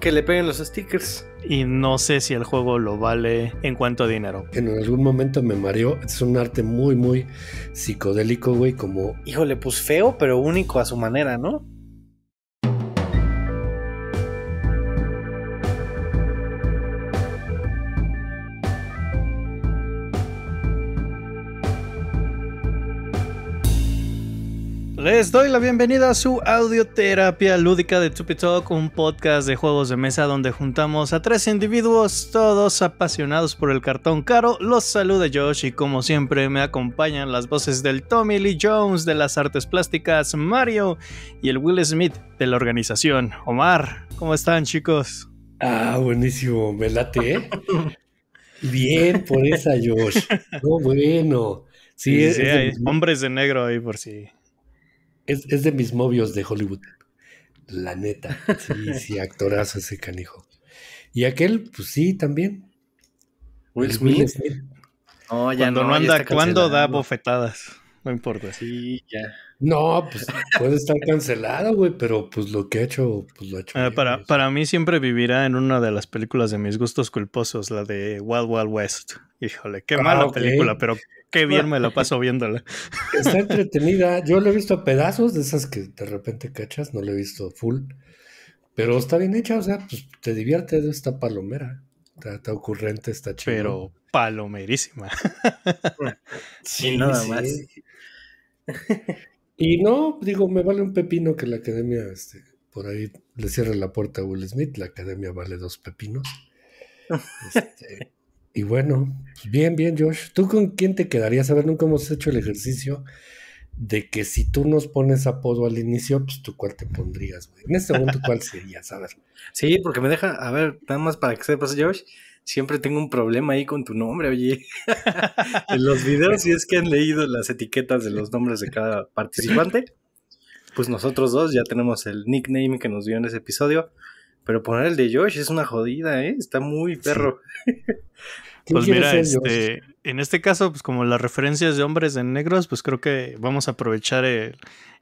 que le peguen los stickers. Y no sé si el juego lo vale en cuanto a dinero. En algún momento me mareó. Es un arte muy, muy psicodélico, güey. Como. Híjole, pues feo, pero único a su manera, ¿no? Les doy la bienvenida a su audioterapia lúdica de Tupi Talk, un podcast de juegos de mesa donde juntamos a tres individuos, todos apasionados por el cartón caro. Los saluda Josh y como siempre me acompañan las voces del Tommy Lee Jones de las artes plásticas, Mario y el Will Smith de la organización. Omar, ¿cómo están chicos? Ah, buenísimo, me late. ¿eh? Bien, por esa Josh. No, bueno. Sí, hombres de negro ahí por si. Sí. Es, de mis movios de Hollywood. La neta. Sí, sí, actorazo ese canijo. Y aquel, pues sí, también. Will Smith. No, ya cuando no, anda, da bofetadas? No importa. Sí, ya. No, pues puede estar cancelado, güey, pero pues lo que ha hecho, pues lo ha hecho. Ah, para, pues. para mí siempre vivirá en una de las películas de mis gustos culposos, la de Wild Wild West. Híjole, qué ah, mala película, pero Qué bien me la paso viéndola. Está entretenida. Yo la he visto a pedazos de esas que de repente cachas, no la he visto full. Pero está bien hecha, o sea, pues te divierte, de esta palomera. Está, ocurrente, está chido. Pero palomerísima. sí, nada más. y no, digo, me vale un pepino que la academia, este, por ahí le cierre la puerta a Will Smith, la academia vale dos pepinos. Este, y bueno, bien, bien, Josh. ¿Tú con quién te quedarías? A ver, nunca hemos hecho el ejercicio de que si tú nos pones apodo al inicio, pues tú cuál te pondrías, güey. En este momento, ¿cuál serías? A ver. Sí, porque me deja, a ver, nada más para que sepas, Josh, siempre tengo un problema ahí con tu nombre, oye. en los videos, si es que han leído las etiquetas de los nombres de cada participante, pues nosotros dos ya tenemos el nickname que nos dio en ese episodio. Pero poner el de Josh es una jodida, ¿eh? Está muy perro. pues mira, este, en este caso, pues como las referencias de hombres en negros, pues creo que vamos a aprovechar el,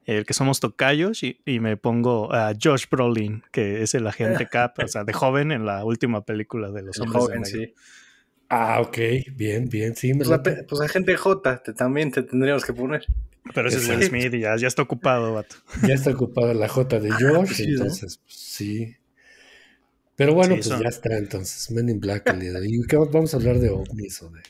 que somos tocayos y, me pongo a Josh Brolin, que es el agente Cap, o sea, de joven en la última película de los hombres Ah, ok, bien, bien, sí. pues, la, agente pues J también te tendríamos que poner. Pero ese es Will Smith y ya, está ocupado, vato. Ya está ocupado la J de ah, Josh, entonces, pues, sí. Pero bueno, pues ya está entonces, Men in Black el Vamos a hablar de ovnis o de...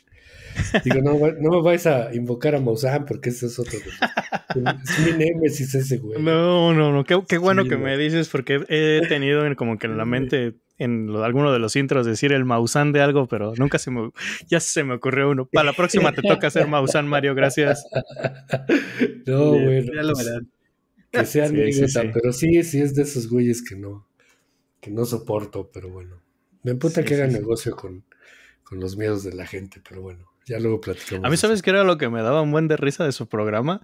Digo, no, no me vais a invocar a Mausan porque ese es otro. Es mi nemesis ese güey. No, no, no. Qué, bueno que me dices porque he tenido como que en la mente en alguno de los intros decir el Maussan de algo, pero nunca se me... Ya se me ocurrió uno. Para la próxima te toca hacer Maussan, Mario. Gracias. No, güey. Bueno, pues, que sea sí, pero sí, sí es de esos güeyes que no que no soporto, pero bueno. Me importa que haga negocio con, con, los miedos de la gente, pero bueno, ya luego platicamos. A mí, ¿sabes qué era lo que me daba un buen de risa de su programa?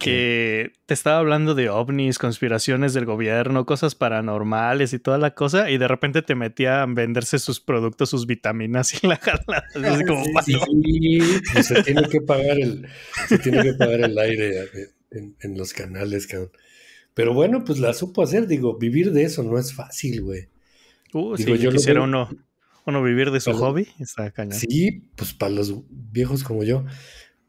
Que te estaba hablando de ovnis, conspiraciones del gobierno, cosas paranormales y toda la cosa, y de repente te metía a venderse sus productos, sus vitaminas y la jalada. se tiene que pagar el, aire eh, en los canales, cabrón. Pero bueno, pues la supo hacer, digo, vivir de eso no es fácil, güey. Uh, quisiera uno, vivir de su hobby, está caña. Sí, pues para los viejos como yo,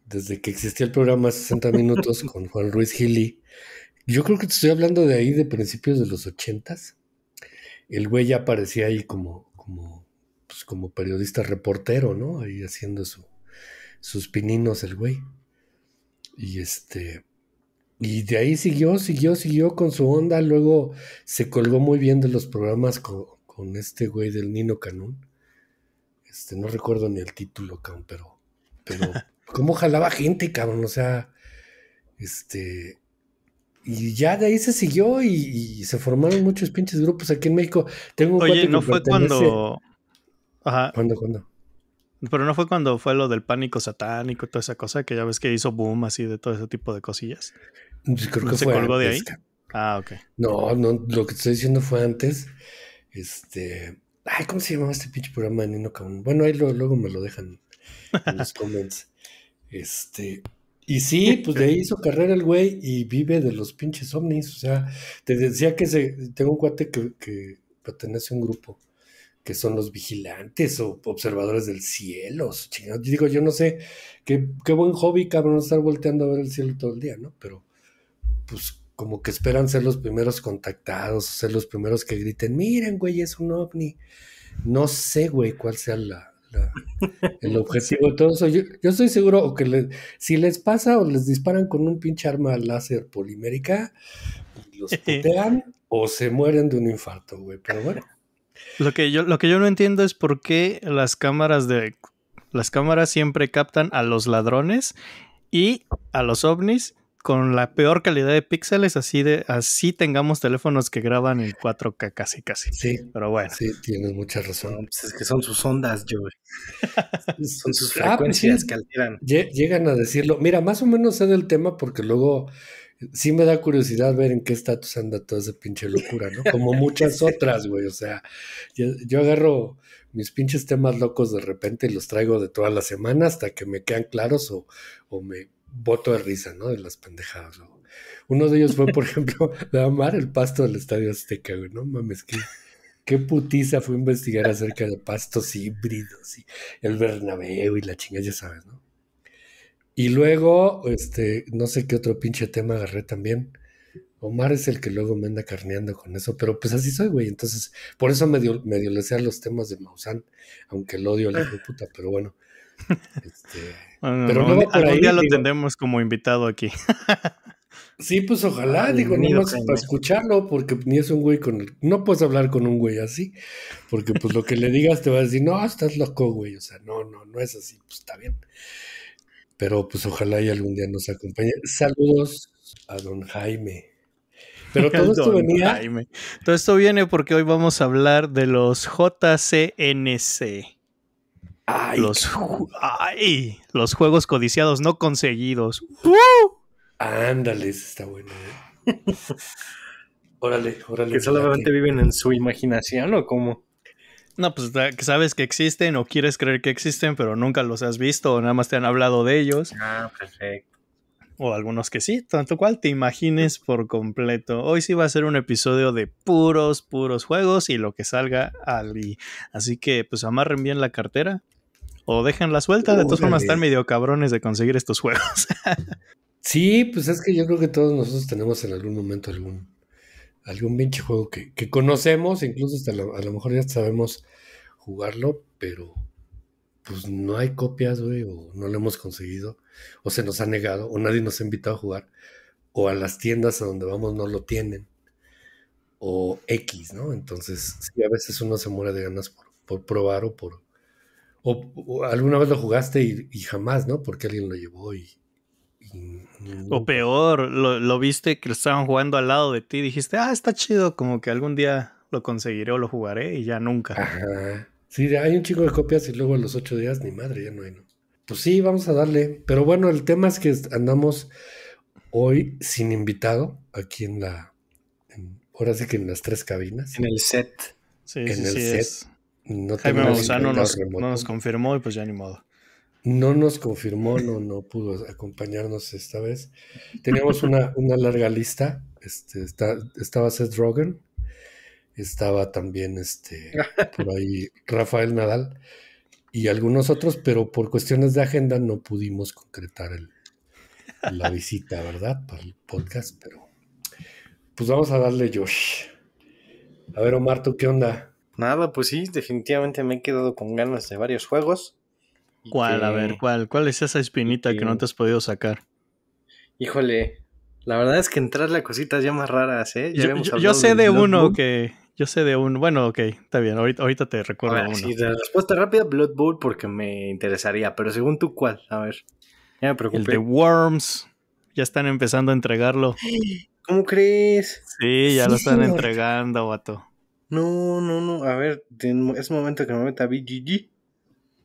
desde que existía el programa 60 Minutos con Juan Ruiz Gili, yo creo que te estoy hablando de ahí de principios de los ochentas. El güey ya aparecía ahí como, como, pues como periodista reportero, ¿no? Ahí haciendo su, sus pininos el güey. Y este, y de ahí siguió, siguió, siguió con su onda. Luego se colgó muy bien de los programas con, este güey del Nino Canún. Este, no recuerdo ni el título, cabrón, pero, pero cómo jalaba gente, cabrón. O sea, este. Y ya de ahí se siguió y, se formaron muchos pinches grupos aquí en México. Tengo un Oye, ¿no fue cuando. Ajá. ¿Cuándo, cuándo? Pero no fue cuando fue lo del pánico satánico, toda esa cosa, que ya ves que hizo boom así de todo ese tipo de cosillas. Pues se colgó de ahí? Ah, ok. No, no, lo que te estoy diciendo fue antes. Este. Ay, ¿cómo se llamaba este pinche programa de Nino Cabrón? Bueno, ahí luego me lo dejan en los comments. Este. Y sí, pues de ahí hizo carrera el güey y vive de los pinches ovnis. O sea, te decía que se, tengo un cuate que, pertenece a un grupo que son los vigilantes o observadores del cielo. Yo digo, yo no sé qué, qué buen hobby, cabrón, estar volteando a ver el cielo todo el día, ¿no? Pero pues como que esperan ser los primeros contactados, ser los primeros que griten, miren, güey, es un ovni. No sé, güey, cuál sea la, el objetivo de todo eso. Yo, estoy seguro que si les pasa o les disparan con un pinche arma láser polimérica, los potean o se mueren de un infarto, güey. Pero bueno. Lo que, yo, lo que yo no entiendo es por qué las cámaras de. Las cámaras siempre captan a los ladrones y a los ovnis con la peor calidad de píxeles, así de así tengamos teléfonos que graban en 4K casi casi. Sí, pero bueno. Sí, tienes mucha razón. Pues es que son sus ondas, Joey. son sus ah, pues frecuencias que alteran. Llegan a decirlo. Mira, más o menos sé del tema porque luego eh, sí me da curiosidad ver en qué estatus anda toda esa pinche locura, ¿no? Como muchas otras, güey. O sea, yo, agarro mis pinches temas locos de repente y los traigo de toda la semana hasta que me quedan claros o me voto de risa, ¿no? De las pendejadas. Uno de ellos fue, por ejemplo, de amar el pasto del Estadio Azteca, güey. No mames, qué, putiza fue investigar acerca de pastos híbridos y el Bernabéu y la chingada, ya sabes, ¿no? Y luego, este, no sé qué otro pinche tema agarré también. Omar es el que luego me anda carneando con eso, pero pues así soy, güey. Entonces, por eso medio, medio le los temas de Maussan, aunque el odio a la puta, pero bueno. Este, pero día lo tendremos como invitado aquí. sí, pues ojalá, digo, no más para escucharlo, porque ni es un güey con No puedes hablar con un güey así, porque pues lo que le digas te va a decir, no, estás loco, güey. O sea, no, no, no es así, pues está bien. Pero pues ojalá y algún día nos acompañe. Saludos a don Jaime. Pero todo esto venía. Todo esto viene porque hoy vamos a hablar de los JCNC los, los juegos codiciados no conseguidos. ¡Uh! Ándale, está bueno. Eh. órale, órale. ¿Que solamente viven en su imaginación o cómo? No, pues sabes que existen o quieres creer que existen, pero nunca los has visto o nada más te han hablado de ellos. Ah, perfecto. O algunos que sí, tanto cual te imagines por completo. Hoy sí va a ser un episodio de puros, puros juegos y lo que salga allí. Así que pues amarren bien la cartera, o la suelta. De todas formas, están medio cabrones de conseguir estos juegos. sí, pues es que yo creo que todos nosotros tenemos en algún momento algún, algún pinche juego que, conocemos, incluso hasta a lo mejor ya sabemos jugarlo, pero pues no hay copias, güey, o no lo hemos conseguido, o se nos ha negado, o nadie nos ha invitado a jugar, o a las tiendas a donde vamos no lo tienen, o X, ¿no? Entonces, sí, a veces uno se muere de ganas por, por probar o por o, alguna vez lo jugaste y, jamás, ¿no? Porque alguien lo llevó y... O peor, lo, viste que lo estaban jugando al lado de ti y dijiste, ah, está chido, como que algún día lo conseguiré o lo jugaré y ya nunca. Ajá. Sí, hay un chico de copias y luego a los ocho días, ni madre, ya no hay. ¿no? Pues sí, vamos a darle. Pero bueno, el tema es que andamos hoy sin invitado aquí en la... ahora sí que en las tres cabinas. En el set. Sí, en el set. No nos, no nos confirmó y pues ya ni modo. No nos confirmó, no, no pudo acompañarnos esta vez. Teníamos una, larga lista. Este, estaba Seth Rogen, estaba también este, por ahí Rafael Nadal y algunos otros, pero por cuestiones de agenda no pudimos concretar la visita, ¿verdad? Para el podcast, pero pues vamos a darle Josh. A ver, Omar, ¿tú qué onda? Nada, pues sí, definitivamente me he quedado con ganas de varios juegos. ¿Cuál? A ver, ¿cuál? ¿Cuál es esa espinita que... no te has podido sacar? Híjole, la verdad es que entrarle a cositas ya más raras, ¿eh? yo, sé de, uno que... Yo sé de uno... Bueno, ok, está bien, ahorita, ahorita te recuerdo a uno. Sí, respuesta rápida, Blood Bowl, porque me interesaría, pero según tú, ¿cuál? A ver, ya me preocupé. El de Worms, ya están empezando a entregarlo. ¿Cómo crees? Sí, ya lo están entregando, vato. No, no, no. A ver, es momento que me meta BGG.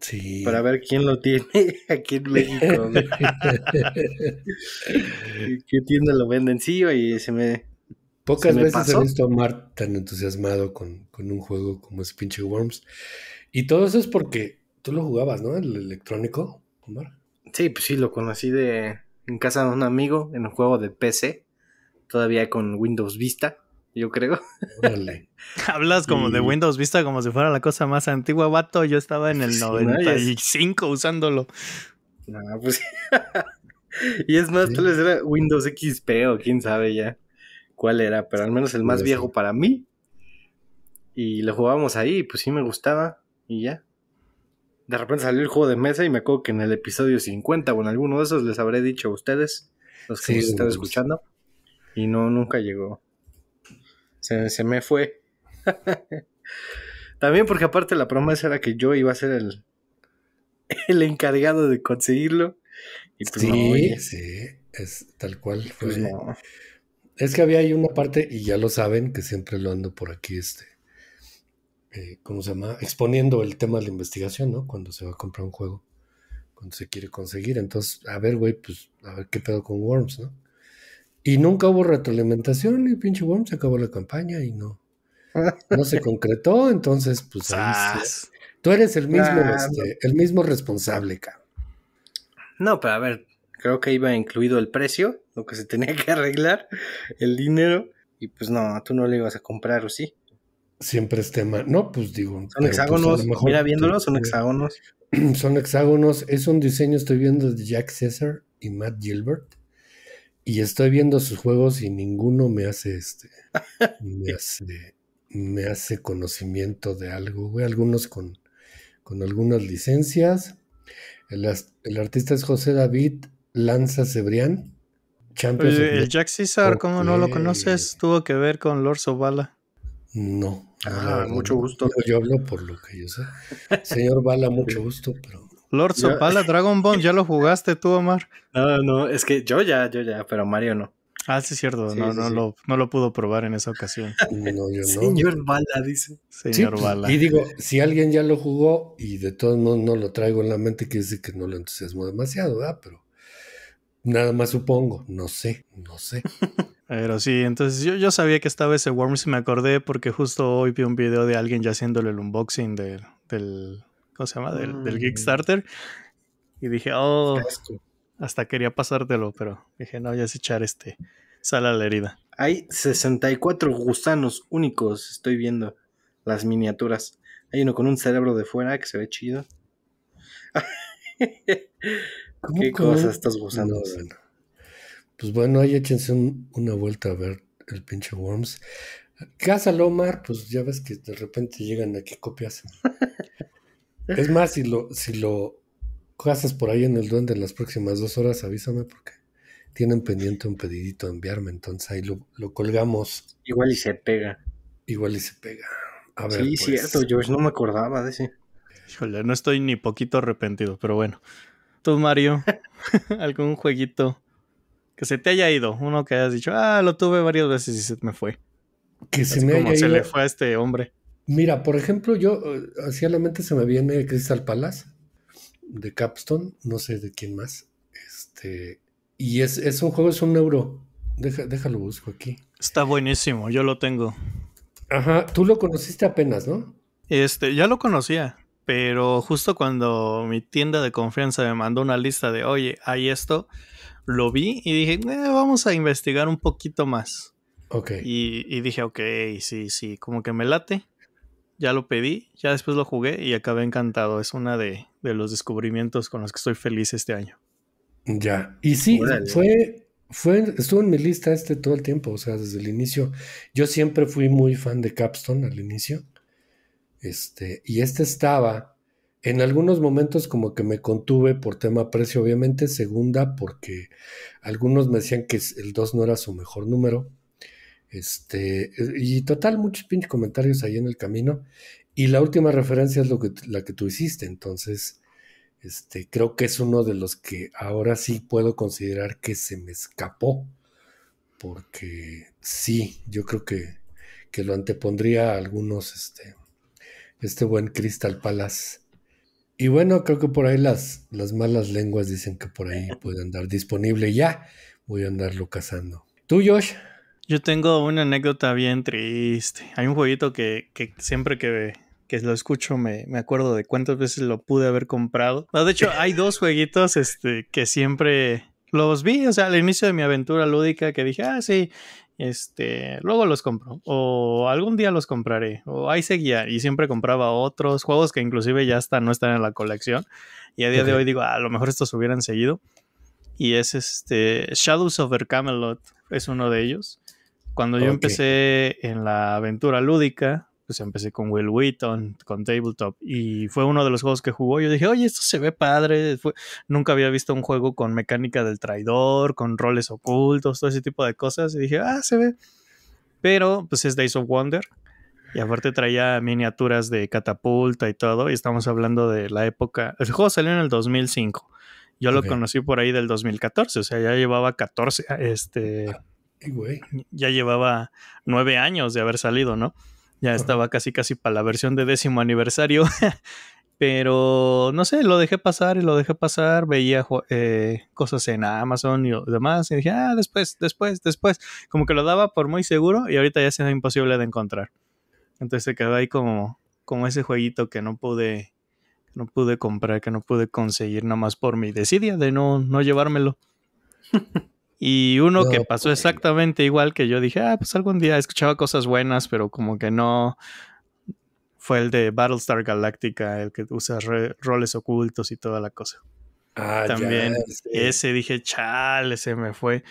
Sí. Para ver quién lo tiene aquí en México. ¿Qué tienda lo venden? Sí, y se me. Pocas veces he visto a Omar tan entusiasmado con, un juego como ese pinche Worms. Y todo eso es porque tú lo jugabas, ¿no? El electrónico, Omar. Sí, pues sí, lo conocí de en casa de un amigo en un juego de PC, todavía con Windows Vista yo creo. Hablas como de Windows Vista como si fuera la cosa más antigua, vato. Yo estaba en el 95 usándolo. Ah, pues. y es más, tal vez era Windows XP o quién sabe ya cuál era, pero al menos el más viejo para mí. Y lo jugábamos ahí, pues sí me gustaba y ya. De repente salió el juego de mesa y me acuerdo que en el episodio 50 o en alguno de esos les habré dicho a ustedes, los que están escuchando, y no, nunca llegó se, se me fue. También porque aparte la promesa era que yo iba a ser el, el encargado de conseguirlo. Pues sí, sí, es tal cual pues Es que había ahí una parte, y ya lo saben, que siempre lo ando por aquí, este, eh, ¿cómo se llama? Exponiendo el tema de la investigación, ¿no? Cuando se va a comprar un juego, cuando se quiere conseguir. Entonces, a ver, güey, pues, a ver qué pedo con Worms, ¿no? Y nunca hubo retroalimentación y pinche Worm se acabó la campaña y no. No se concretó, entonces pues Tú eres el mismo, este, el mismo responsable, cabrón. No, pero a ver, creo que iba incluido el precio, lo que se tenía que arreglar, el dinero, y pues no, tú no le ibas a comprar, ¿o sí? Siempre es tema, no, pues digo. Son pues, hexágonos, mira viéndolos, son hexágonos. Son hexágonos, es un diseño, estoy viendo de Jack Cesar y Matt Gilbert. Y estoy viendo sus juegos y ninguno me hace este. me hace. Me hace conocimiento de algo, güey. Algunos con, con algunas licencias. El, artista es José David Lanza Cebrián. Champions el Jack Cesar, ¿cómo no lo conoces? Tuvo que ver con Lord Sobala. No. Ah, mucho gusto. Yo, yo hablo por lo que yo sé. Señor Bala, mucho gusto, pero Lord Sopala, Dragon Ball, ya lo jugaste tú, Omar. No, no, es que yo ya, yo ya, pero Mario no. Ah, sí, es cierto, no, no, Lo, no lo pudo probar en esa ocasión. No, yo no. Señor Bala, dice. Señor Bala. Y digo, si alguien ya lo jugó y de todos modos no lo traigo en la mente, quiere decir que no lo entusiasmo demasiado, ¿verdad? Pero nada más supongo, no sé, no sé. Pero sí, entonces yo, sabía que estaba ese Worms y me acordé porque justo hoy vi un video de alguien ya haciéndole el unboxing de, del ¿cómo se llama? Del, mm. Kickstarter. Y dije, oh, hasta quería pasártelo, pero dije, no, ya es echar este, sala a la herida. Hay 64 gusanos únicos, estoy viendo las miniaturas. Hay uno con un cerebro de fuera que se ve chido. ¿Qué cosas estás gusando? Pues bueno, ahí échense una vuelta a ver el pinche Worms. Casa Lomar, pues ya ves que de repente llegan aquí copias. Es más, si lo, si lo haces por ahí en el duende en las próximas dos horas, avísame porque tienen pendiente un pedidito a enviarme, entonces ahí lo, colgamos. Igual y se pega. Igual y se pega. A ver, sí, pues. cierto, yo no me acordaba de ese. Híjole, no estoy ni poquito arrepentido, pero bueno. Tú, Mario, algún jueguito que se te haya ido, uno que hayas dicho, ah, lo tuve varias veces y se me fue. Que se como se le fue a este hombre. Mira, por ejemplo, yo hacía eh, la mente se me viene Crystal Palace de Capstone, no sé de quién más. Este, y es, un juego, es un euro. Deja, déjalo busco aquí. Está buenísimo, yo lo tengo. Ajá, tú lo conociste apenas, ¿no? Este, ya lo conocía, pero justo cuando mi tienda de confianza me mandó una lista de, oye, hay esto, lo vi y dije, eh, vamos a investigar un poquito más. Ok. y, dije, ok, sí, sí, como que me late ya lo pedí, ya después lo jugué y acabé encantado. Es uno de, los descubrimientos con los que estoy feliz este año. Ya, y sí, fue, fue, estuvo en mi lista este todo el tiempo, o sea, desde el inicio. Yo siempre fui muy fan de Capstone al inicio. Este, y este estaba, en algunos momentos como que me contuve por tema precio, obviamente, segunda, porque algunos me decían que el 2 no era su mejor número. Este, y total, muchos pinches comentarios ahí en el camino. Y la última referencia es lo que, la que tú hiciste. Entonces, este, creo que es uno de los que ahora sí puedo considerar que se me escapó. Porque sí, yo creo que, que lo antepondría a algunos, este, este buen Crystal Palace. Y bueno, creo que por ahí las, las malas lenguas dicen que por ahí puede andar disponible ya. Voy a andarlo cazando. ¿Tú, Josh? Yo tengo una anécdota bien triste. Hay un jueguito que, siempre que, que lo escucho me, acuerdo de cuántas veces lo pude haber comprado. de hecho, hay dos jueguitos este, que siempre los vi, o sea, al inicio de mi aventura lúdica que dije, ah, sí, este, luego los compro, o algún día los compraré, o ahí seguía, y siempre compraba otros juegos que inclusive ya están, no están en la colección, y a día de hoy digo, ah, a lo mejor estos hubieran seguido, y es este, Shadows of Camelot, es uno de ellos, cuando yo empecé en la aventura lúdica, pues empecé con Will Wheaton, con Tabletop, y fue uno de los juegos que jugó. Yo dije, oye, esto se ve padre. nunca había visto un juego con mecánica del traidor, con roles ocultos, todo ese tipo de cosas. Y dije, ah, se ve. Pero pues es Days of Wonder. Y aparte traía miniaturas de catapulta y todo. Y estamos hablando de la época. El juego salió en el 2005. Yo lo conocí por ahí del 2014. O sea, ya llevaba 14 este, ya llevaba nueve años de haber salido, ¿no? Ya estaba casi casi para la versión de décimo aniversario. Pero no sé, lo dejé pasar y lo dejé pasar. Veía eh, cosas en Amazon y demás. Y dije, ah, después, después, después. Como que lo daba por muy seguro y ahorita ya se es imposible de encontrar. Entonces se quedó ahí como, como ese jueguito que no pude no pude comprar, que no pude conseguir nada más por mi desidia de no, no llevármelo. Y uno que pasó exactamente igual que yo dije, ah, pues algún día escuchaba cosas buenas, pero como que no fue el de Battlestar Galactica, el que usa roles ocultos y toda la cosa. Ah, También ese dije, chale, se me fue.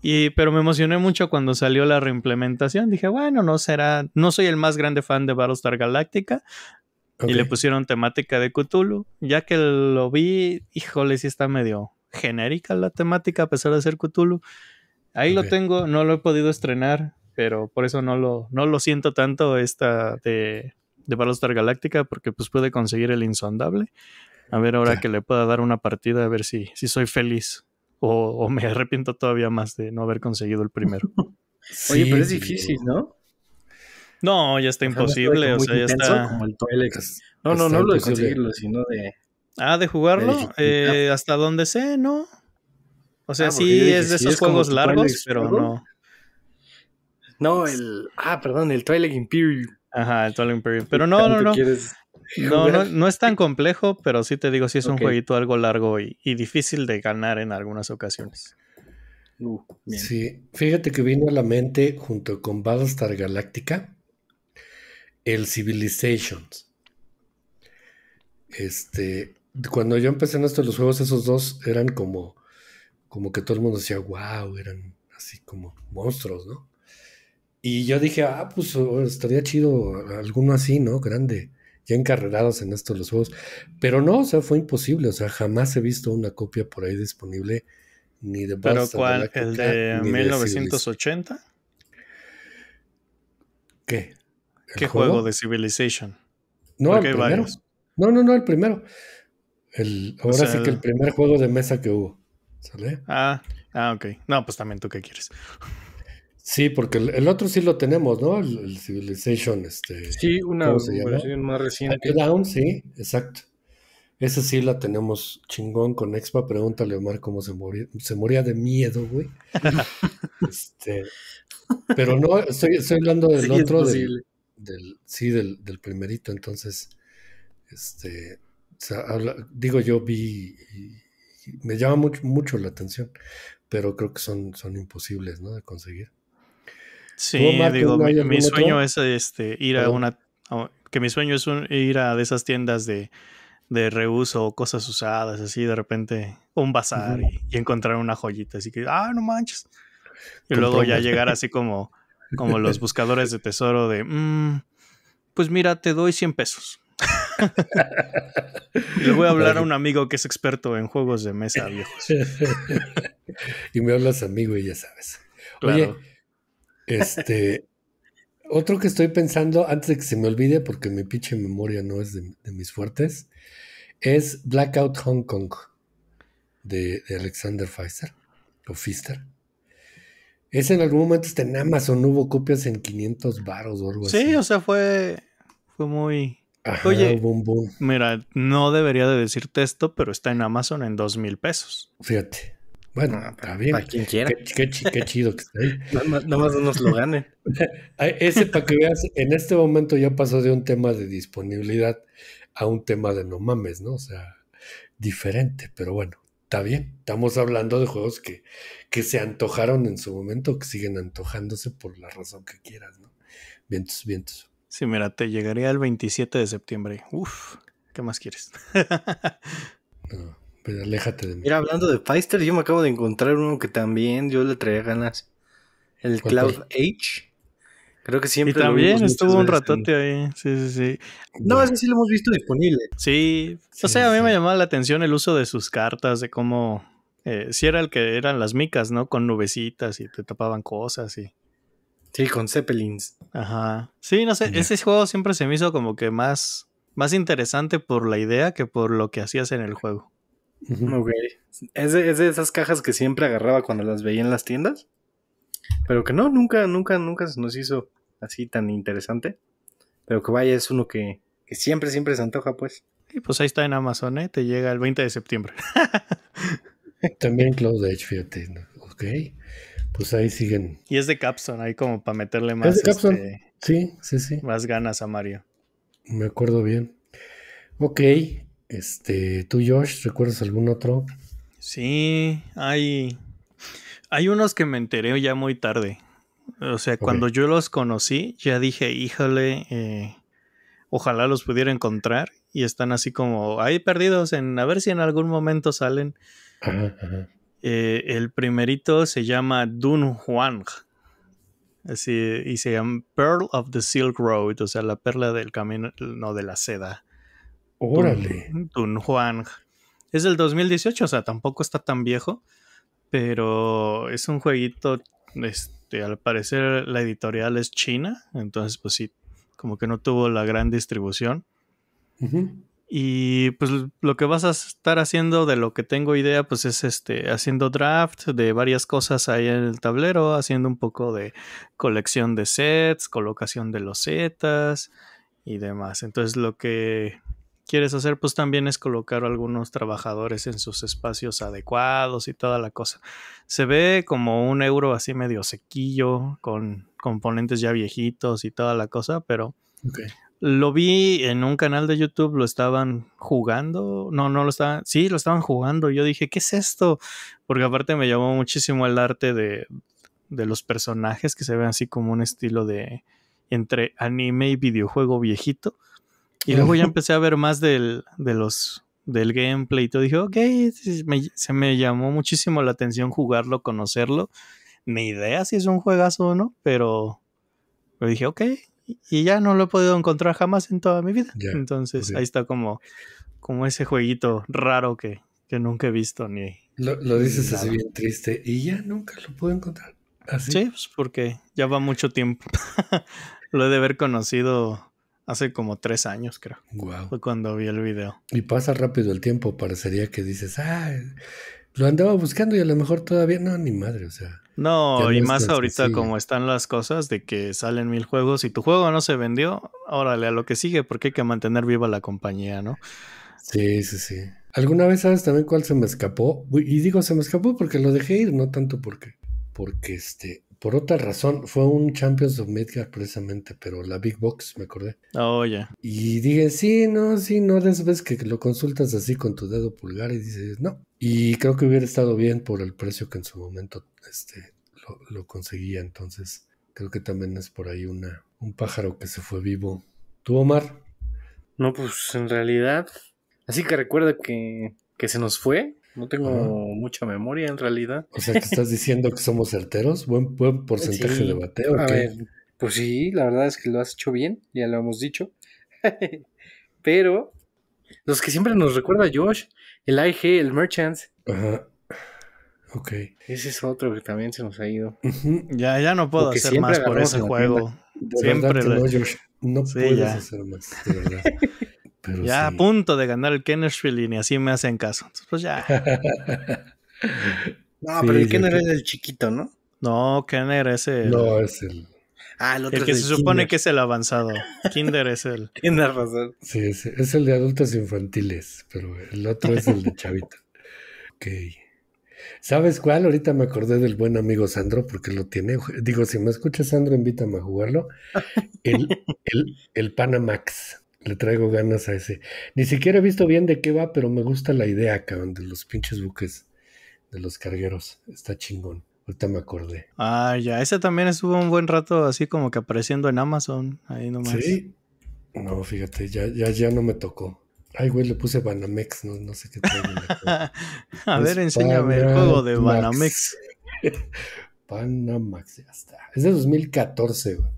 Y, pero me emocioné mucho cuando salió la reimplementación. Dije, bueno, no será, no soy el más grande fan de Battlestar Galactica. Y le pusieron temática de Cthulhu. Ya que lo vi, híjole, sí está medio genérica la temática, a pesar de ser Cthulhu. Ahí lo tengo, no lo he podido estrenar, pero por eso no lo, no lo siento tanto esta de, de Galáctica, porque pues pude conseguir el insondable. A ver ahora que le pueda dar una partida, a ver si, si soy feliz o, me arrepiento todavía más de no haber conseguido el primero. Oye, pero es difícil, ¿no? No, ya está imposible, o sea, ya está... No, no, no lo de conseguirlo, sino de Ah, de jugarlo, eh, hasta donde sé, ¿no? O sea, ah, sí es de esos juegos largos, pero no. No, el. Ah, perdón, el Twilight Imperium. Ajá, el Twilight Imperium. Pero no, no, no. No, no, es tan complejo, pero sí te digo, sí es un jueguito algo largo y, difícil de ganar en algunas ocasiones. Uh, sí, fíjate que vino a la mente junto con Battlestar Galactica el Civilizations. Este, cuando yo empecé en estos los juegos esos dos eran como, como que todo el mundo decía, wow, eran así como monstruos, ¿no? Y yo dije, ah, pues oh, estaría chido alguno así, ¿no? Grande, ya encarrerados en estos los juegos. Pero no, o sea, fue imposible, o sea, jamás he visto una copia por ahí disponible ni de Boston, ¿Pero cuál? ¿El de 1980? ¿Qué? ¿Qué juego? de Civilization? No, el primero. No, no, no, el primero ahora sí que el primer juego de mesa que hubo. ¿Sale? Ah, ah, ok. No, pues también tú qué quieres. Sí, porque el, otro sí lo tenemos, ¿no? El, Civilization, este. Sí, una versión más reciente. Down, sí, exacto. ese sí la tenemos chingón con Expa. Pregúntale a Omar cómo se moría. Se moría de miedo, güey. este, pero no, estoy, hablando del otro, sí, del, del primerito. Entonces, este, digo, yo vi, me llama mucho, mucho la atención, pero creo que son, son imposibles, ¿no? De conseguir. Sí, digo, mi, sueño es este, ir a una, que mi sueño es ir a de esas tiendas de, de reuso o cosas usadas, así de repente un bazar y, encontrar una joyita, así que, ah, no manches. Y luego ya llegar así como, como los buscadores de tesoro de, mm, pues mira, te doy 100 pesos. Le voy a hablar a un amigo que es experto en juegos de mesa, viejos. y me hablas amigo y ya sabes. Oye, este, otro que estoy pensando, antes de que se me olvide, porque mi pinche memoria no es de, mis fuertes, es Blackout Hong Kong de, Alexander Pfizer o Fister. Ese en algún momento está en Amazon, hubo copias en 500 baros o algo así. Sí, o sea, fue, fue muy, Oye, mira, no debería de decirte esto, pero está en Amazon en dos mil pesos. Fíjate. Bueno, ah, está bien. Para quien quiera. Qué, chido que está ahí. Nada más no nos lo ganen. Ese para que veas, en este momento ya pasó de un tema de disponibilidad a un tema de no mames, ¿no? O sea, diferente, pero bueno, está bien. Estamos hablando de juegos que, que se antojaron en su momento, que siguen antojándose por la razón que quieras, ¿no? Vientos, vientos. Sí, mira, te llegaría el 27 de septiembre. Uf, ¿qué más quieres? no, pero pues aléjate de mí. Mira, hablando de Pfister, yo me acabo de encontrar uno que también yo le traía ganas. El Cloud H. Creo que siempre. Y también estuvo un ratote ahí. Sí, sí, sí. No, es así lo hemos visto disponible. Sí. o sea, a mí me llamaba la atención el uso de sus cartas, de cómo. Eh, si era el que eran las micas, ¿no? Con nubecitas y te tapaban cosas y. Sí, con zeppelins. Ajá. Sí, no sé, ese juego siempre se me hizo como que más, más interesante por la idea que por lo que hacías en el juego. Ok. ¿Es de, esas cajas que siempre agarraba cuando las veía en las tiendas. Pero que no, nunca, nunca, nunca se nos hizo así tan interesante. Pero que vaya, es uno que, siempre, siempre se antoja, pues. Y pues ahí está en Amazon, ¿eh? Te llega el 20 de septiembre. También Cloud Edge, fíjate. Ok pues ahí siguen. Y es de Capstone, ahí como para meterle más. Este, sí, sí, sí. Más ganas a Mario. Me acuerdo bien. Ok, este, tú Josh, ¿recuerdas algún otro? Sí, hay, hay unos que me enteré ya muy tarde. O sea, cuando yo los conocí, ya dije, híjole, eh, ojalá los pudiera encontrar. Y están así como ahí perdidos en a ver si en algún momento salen. Ajá, ajá. Eh, el primerito se llama Dunhuang, Así, y se llama Pearl of the Silk Road, o sea, la perla del camino, no de la seda. Órale. Dunhuang. Es del 2018, o sea, tampoco está tan viejo, pero es un jueguito, este, al parecer la editorial es china, entonces pues sí, como que no tuvo la gran distribución. Y pues lo que vas a estar haciendo de lo que tengo idea, pues es este, haciendo draft de varias cosas ahí en el tablero, haciendo un poco de colección de sets, colocación de los setas y demás. Entonces lo que quieres hacer pues también es colocar algunos trabajadores en sus espacios adecuados y toda la cosa. Se ve como un euro así medio sequillo, con componentes ya viejitos y toda la cosa, pero... Lo vi en un canal de YouTube, lo estaban jugando. No, no lo estaban. Sí, lo estaban jugando. Yo dije, ¿qué es esto? Porque aparte me llamó muchísimo el arte de, los personajes que se ven así como un estilo de entre anime y videojuego viejito. Y luego ya empecé a ver más del, de los del gameplay y todo. Dije, ok, se me llamó muchísimo la atención jugarlo, conocerlo. Ni idea si es un juegazo o no, pero, pero dije, ok, y ya no lo he podido encontrar jamás en toda mi vida. Entonces pues ahí está como, como ese jueguito raro que, que nunca he visto ni... Lo, lo dices así bien triste y ya nunca lo pude encontrar. ¿Así? Sí, pues porque ya va mucho tiempo. lo he de haber conocido hace como tres años, creo. Wow. Fue cuando vi el video. Y pasa rápido el tiempo, parecería que dices, ah, lo andaba buscando y a lo mejor todavía no, ni madre, o sea. No, y más ahorita como están las cosas de que salen mil juegos y tu juego no se vendió, órale a lo que sigue, porque hay que mantener viva la compañía, ¿no? Sí, sí, sí. ¿Alguna vez sabes también cuál se me escapó? Y digo se me escapó porque lo dejé ir, no tanto porque, porque este, por otra razón, fue un Champions of Midgar precisamente, pero la Big Box, me acordé. Oh, ya. Y dije, sí, no, sí, no, de que lo consultas así con tu dedo pulgar y dices, no. Y creo que hubiera estado bien por el precio que en su momento este, lo, conseguía. Entonces, creo que también es por ahí una, un pájaro que se fue vivo. ¿Tú, Omar? No, pues en realidad, así que recuerdo que, que se nos fue. No tengo mucha memoria en realidad. O sea, que estás diciendo que somos certeros? ¿Buen, buen porcentaje de bateo? pues sí, la verdad es que lo has hecho bien, ya lo hemos dicho. Pero los que siempre nos recuerda Josh, el IG, el Merchants. Ajá. Ok. Ese es otro que también se nos ha ido. Ya, ya no puedo hacer más por ese juego. Siempre. lo No, Josh, no puedes hacer más, de verdad. ya a punto de ganar el Kenner, y así me hacen caso. Entonces, pues ya. no, pero el Kenner es el chiquito, ¿no? No, Kenner es el. No, es el. Ah, el, otro que se supone que es el avanzado. Kinder es el. Kinder razón. Sí, es, el de adultos infantiles, pero el otro es el de chavito. Ok. ¿Sabes cuál? Ahorita me acordé del buen amigo Sandro porque lo tiene. Digo, si me escuchas, Sandro, invítame a jugarlo. El, el, el Panamax. Le traigo ganas a ese. Ni siquiera he visto bien de qué va, pero me gusta la idea, cabrón, de los pinches buques, de los cargueros. Está chingón. Ahorita me acordé. Ah, ya. Ese también estuvo un buen rato así como que apareciendo en Amazon. Ahí nomás. Sí. No, fíjate, ya, ya, ya no me tocó. Ay, güey, le puse Banamex, no, sé qué traigo. a ver, enséñame el juego de Banamex. Panamax, ya está. Es de 2014, güey.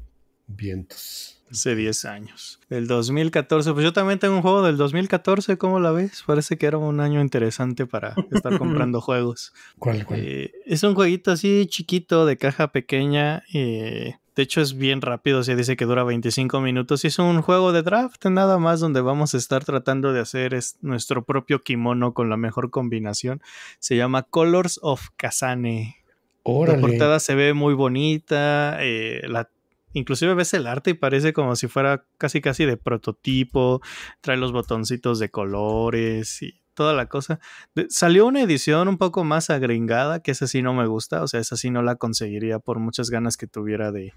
Vientos. Hace 10 años. El 2014. Pues yo también tengo un juego del 2014, ¿cómo la ves? Parece que era un año interesante para estar comprando juegos. ¿Cuál, cuál? Eh, es un jueguito así chiquito, de caja pequeña. Eh, de hecho, es bien rápido, se dice que dura 25 minutos. Y es un juego de draft, nada más, donde vamos a estar tratando de hacer nuestro propio kimono con la mejor combinación. Se llama Colors of Kazane. Órale. La portada se ve muy bonita, eh, la inclusive ves el arte y parece como si fuera casi casi de prototipo, trae los botoncitos de colores y toda la cosa. salió una edición un poco más agringada, que esa sí no me gusta, o sea, esa sí no la conseguiría por muchas ganas que tuviera de,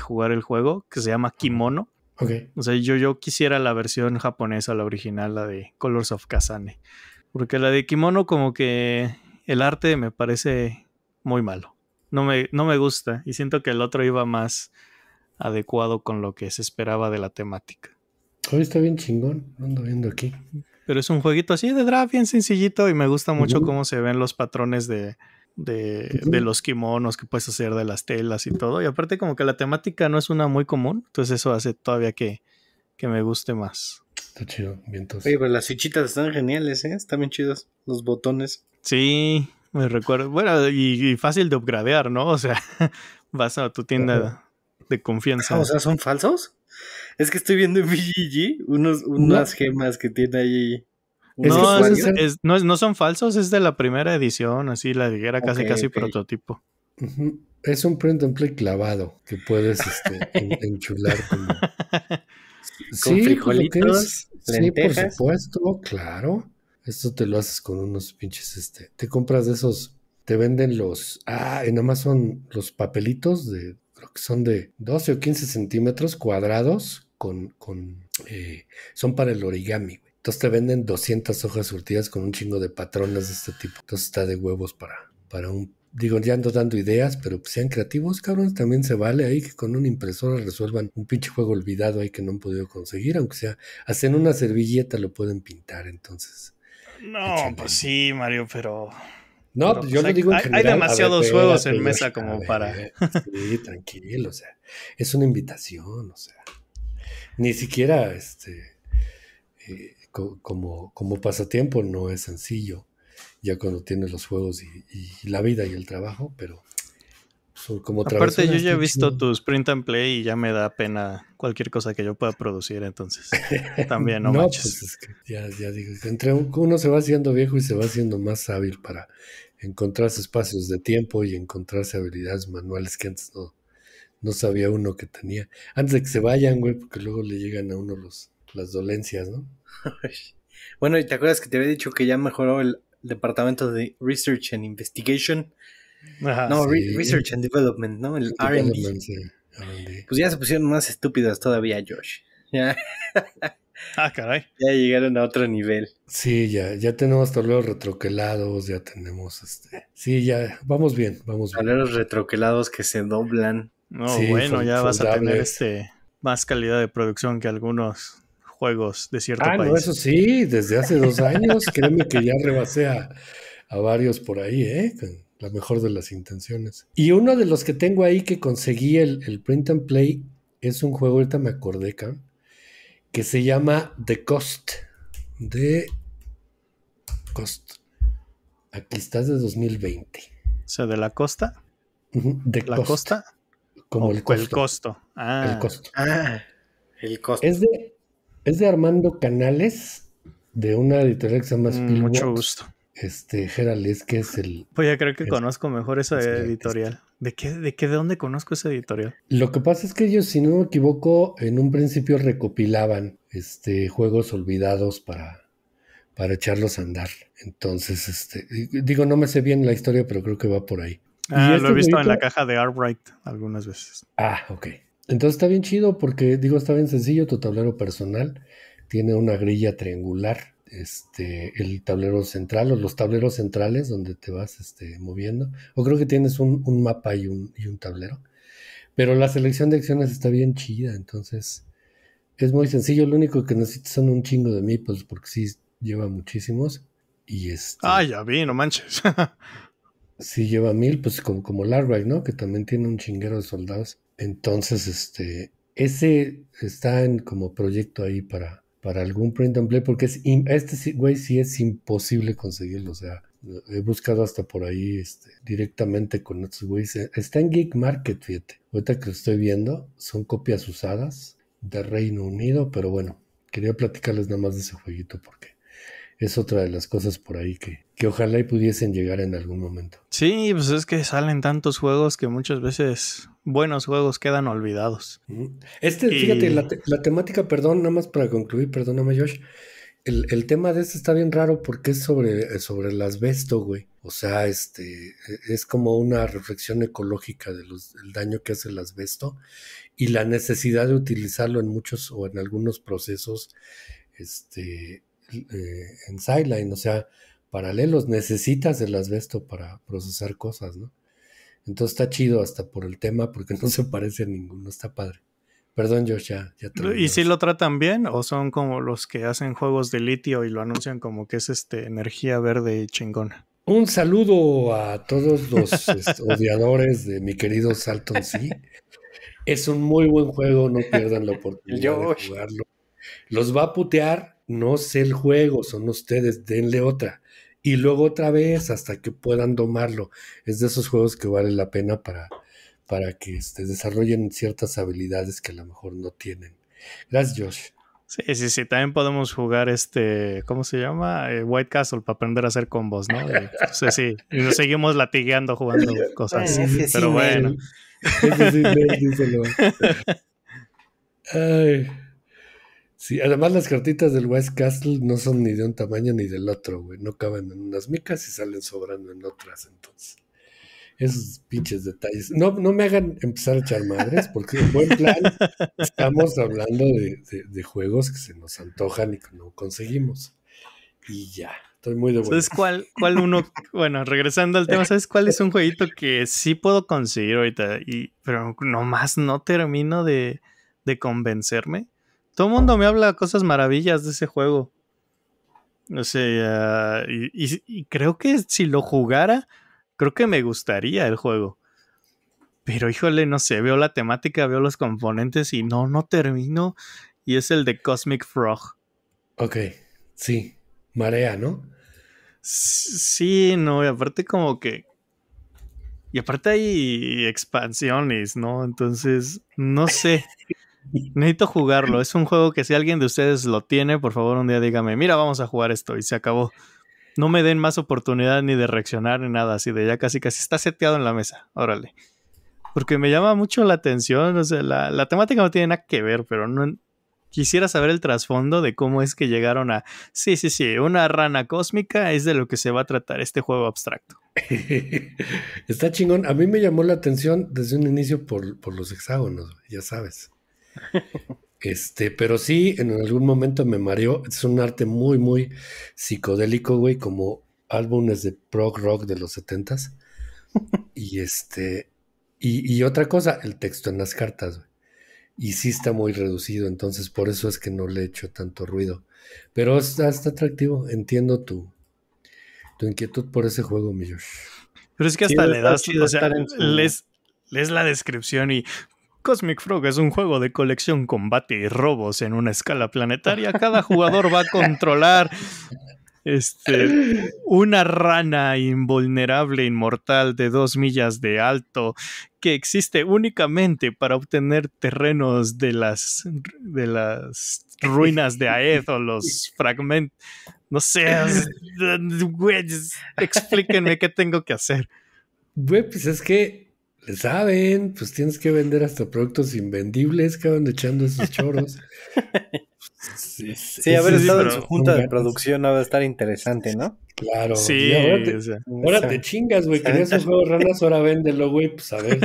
jugar el juego, que se llama Kimono. Okay. O sea, yo, yo quisiera la versión japonesa, la original, la de Colors of Kazane. Porque la de Kimono como que el arte me parece muy malo. No me, no me gusta y siento que el otro iba más adecuado con lo que se esperaba de la temática. Hoy está bien chingón, ando viendo aquí. Pero es un jueguito así de draft, bien sencillito, y me gusta mucho cómo se ven los patrones de, de, los kimonos que puedes hacer, de las telas y todo. Y aparte, como que la temática no es una muy común, entonces eso hace todavía que, que me guste más. Está chido, bien pero las fichitas están geniales, ¿eh? Están bien chidas, los botones. Sí, me recuerdo. Bueno, y, fácil de upgradear, ¿no? O sea, vas a tu tienda de confianza. Ah, o sea, ¿son falsos? Es que estoy viendo en VGG unas gemas que tiene ahí. No, no, son falsos, es de la primera edición, así la era casi casi prototipo. Es un print and play clavado que puedes este, enchular ¿Con sí, pues, Sí, por supuesto, claro. Esto te lo haces con unos pinches, este, te compras de esos, te venden los, ah, en son los papelitos de creo que son de 12 o 15 centímetros cuadrados con, con eh, son para el origami, güey. Entonces te venden 200 hojas surtidas con un chingo de patrones de este tipo. Entonces está de huevos para, para un... Digo, ya ando dando ideas, pero pues sean creativos, cabrones. También se vale ahí que con una impresora resuelvan un pinche juego olvidado ahí que no han podido conseguir, aunque sea, hacen una servilleta, lo pueden pintar, entonces. No, pues sí, Mario, pero no, pues, pues, yo lo digo en general. Hay demasiados juegos en mesa como para. sí, tranquilo, o sea, es una invitación, o sea. Ni siquiera este eh, como, como pasatiempo no es sencillo, ya cuando tienes los juegos y la vida y el trabajo, pero pues, Aparte, yo ya he visto tus print and play y ya me da pena cualquier cosa que yo pueda producir, entonces también no, manches. Pues, entre uno se va haciendo viejo y se va haciendo más hábil para encontrarse espacios de tiempo y encontrarse habilidades manuales que antes no, no sabía uno que tenía. Antes de que se vayan, güey, porque luego le llegan a uno los, las dolencias, ¿no? bueno, y te acuerdas que te había dicho que ya mejoró el departamento de Research and Investigation no, Research and Development, ¿no? El RD. pues ya se pusieron más estúpidas todavía, Josh. Ya. ah, caray. Ya llegaron a otro nivel. Sí, ya, ya tenemos tableros retroquelados, ya tenemos este. Sí, ya, vamos bien, vamos bien. Tableros retroquelados que se doblan. No, bueno, ya vas a tener este más calidad de producción que algunos juegos de cierto ah, país. No, eso sí, desde hace dos años, créeme que ya rebasé a, a varios por ahí, ¿eh? la mejor de las intenciones. Y uno de los que tengo ahí que conseguí el, print and play es un juego, ahorita me acordé, que se llama The Cost. De Cost. Aquí estás de 2020. O sea, de la costa. De la costa. Como el costo. Ah. El costo. Ah, el costo. Es de, es de Armando Canales, de una editorial que se llama mm, Mucho gusto este Gerald es que es el. Pues ya creo que conozco mejor esa editorial. ¿De qué, de qué, de dónde conozco esa editorial? Lo que pasa es que ellos, si no me equivoco, en un principio recopilaban este juegos olvidados para, para echarlos a andar. Entonces, este, digo, no me sé bien la historia, pero creo que va por ahí. Ah, este lo he visto en la caja de Arbright algunas veces. Ah, ok. Entonces está bien chido porque, digo, está bien sencillo tu tablero personal. Tiene una grilla triangular este, el tablero central o los tableros centrales donde te vas este, moviendo. O creo que tienes un, mapa y un, y un, tablero. Pero la selección de acciones está bien chida, entonces es muy sencillo. Lo único que necesitas son un chingo de pues porque sí lleva muchísimos. Y este, ah, ya vi, no manches. Si lleva mil, pues como, como ¿no? Que también tiene un chinguero de soldados. Entonces, este, ese está en como proyecto ahí para, para algún print and play, porque es este güey sí es imposible conseguirlo. O sea, he buscado hasta por ahí este, directamente con estos güeyes. Eh, está en Geek Market, fíjate. Ahorita que lo estoy viendo, son copias usadas de Reino Unido, pero bueno, quería platicarles nada más de ese jueguito porque es otra de las cosas por ahí que, ojalá y pudiesen llegar en algún momento. Sí, pues es que salen tantos juegos que muchas veces buenos juegos quedan olvidados. Este, fíjate, la, temática, perdón, nada más para concluir, perdóname Josh. El, tema de este está bien raro porque es sobre, sobre el asbesto, güey. O sea, este e, es como una reflexión ecológica del daño que hace el asbesto y la necesidad de utilizarlo en muchos o en algunos procesos este, eh, en sideline, o sea, paralelos, necesitas el asbesto para procesar cosas, ¿no? Entonces está chido hasta por el tema, porque no se parece a ninguno, está padre. Perdón, Josh, ya, ¿Y si lo tratan bien? ¿O son como los que hacen juegos de litio y lo anuncian como que es este energía verde chingona? Un saludo a todos los este, odiadores de mi querido Salton Sí. Es un muy buen juego, no pierdan la oportunidad de jugarlo. Los va a putear, no sé el juego, son ustedes, denle otra. Y luego otra vez hasta que puedan domarlo. Es de esos juegos que vale la pena para, para que este, desarrollen ciertas habilidades que a lo mejor no tienen. Gracias, Josh. Sí, sí, sí. También podemos jugar este, ¿cómo se llama? Eh, White Castle para aprender a hacer combos, ¿no? sí, pues, sí. Y nos seguimos latigueando jugando cosas. así. pero bueno. díselo. Ay. Sí, además las cartitas del West Castle no son ni de un tamaño ni del otro, güey. No caben en unas micas y salen sobrando en otras, entonces. Esos pinches detalles. No, no me hagan empezar a echar madres, porque en buen plan estamos hablando de, juegos que se nos antojan y que no conseguimos. Y ya. Estoy muy de vuelta ¿Sabes cuál, cuál uno? bueno, regresando al tema, ¿sabes cuál es un jueguito que sí puedo conseguir ahorita? Y, pero nomás no termino de convencerme. Todo el mundo me habla cosas maravillas de ese juego. No sé, y, y, creo que si lo jugara, creo que me gustaría el juego. Pero híjole, no sé, veo la temática, veo los componentes y no, no termino. Y es el de Cosmic Frog. Ok, sí, marea, ¿no? Sí, no, y aparte como que... Y aparte hay expansiones, ¿no? Entonces, no sé. Necesito jugarlo. Es un juego que si alguien de ustedes lo tiene, por favor un día dígame, mira, vamos a jugar esto y se acabó. No me den más oportunidad ni de reaccionar ni nada, así de ya casi casi está seteado en la mesa. Órale. Porque me llama mucho la atención, o sea, la, temática no tiene nada que ver, pero no, quisiera saber el trasfondo de cómo es que llegaron a, sí, sí, sí, una rana cósmica es de lo que se va a tratar este juego abstracto. Está chingón. A mí me llamó la atención desde un inicio por, por los hexágonos, ya sabes. Este, pero sí, en algún momento me mareó. Es un arte muy, muy psicodélico, güey, como álbumes de prog rock de los setentas. y este, y, otra cosa, el texto en las cartas, Y sí está muy reducido, entonces por eso es que no le he hecho tanto ruido. Pero está, atractivo, entiendo tu, tu inquietud por ese juego, mi Pero es que hasta le das, lees la descripción y Cosmic Frog es un juego de colección, combate y robos en una escala planetaria. Cada jugador va a controlar este, una rana invulnerable, inmortal, de dos millas de alto, que existe únicamente para obtener terrenos de las, de las ruinas de Aed o los fragmentos. No sé, explíquenme qué tengo que hacer. pues es que saben, pues tienes que vender hasta productos invendibles, que van echando esos choros. sí, haber estado en su junta de producción va a estar interesante, ¿no? Claro. Sí, ahora te, chingas, güey. que en esos juegos ranas, ahora véndelo, güey. Pues a ver,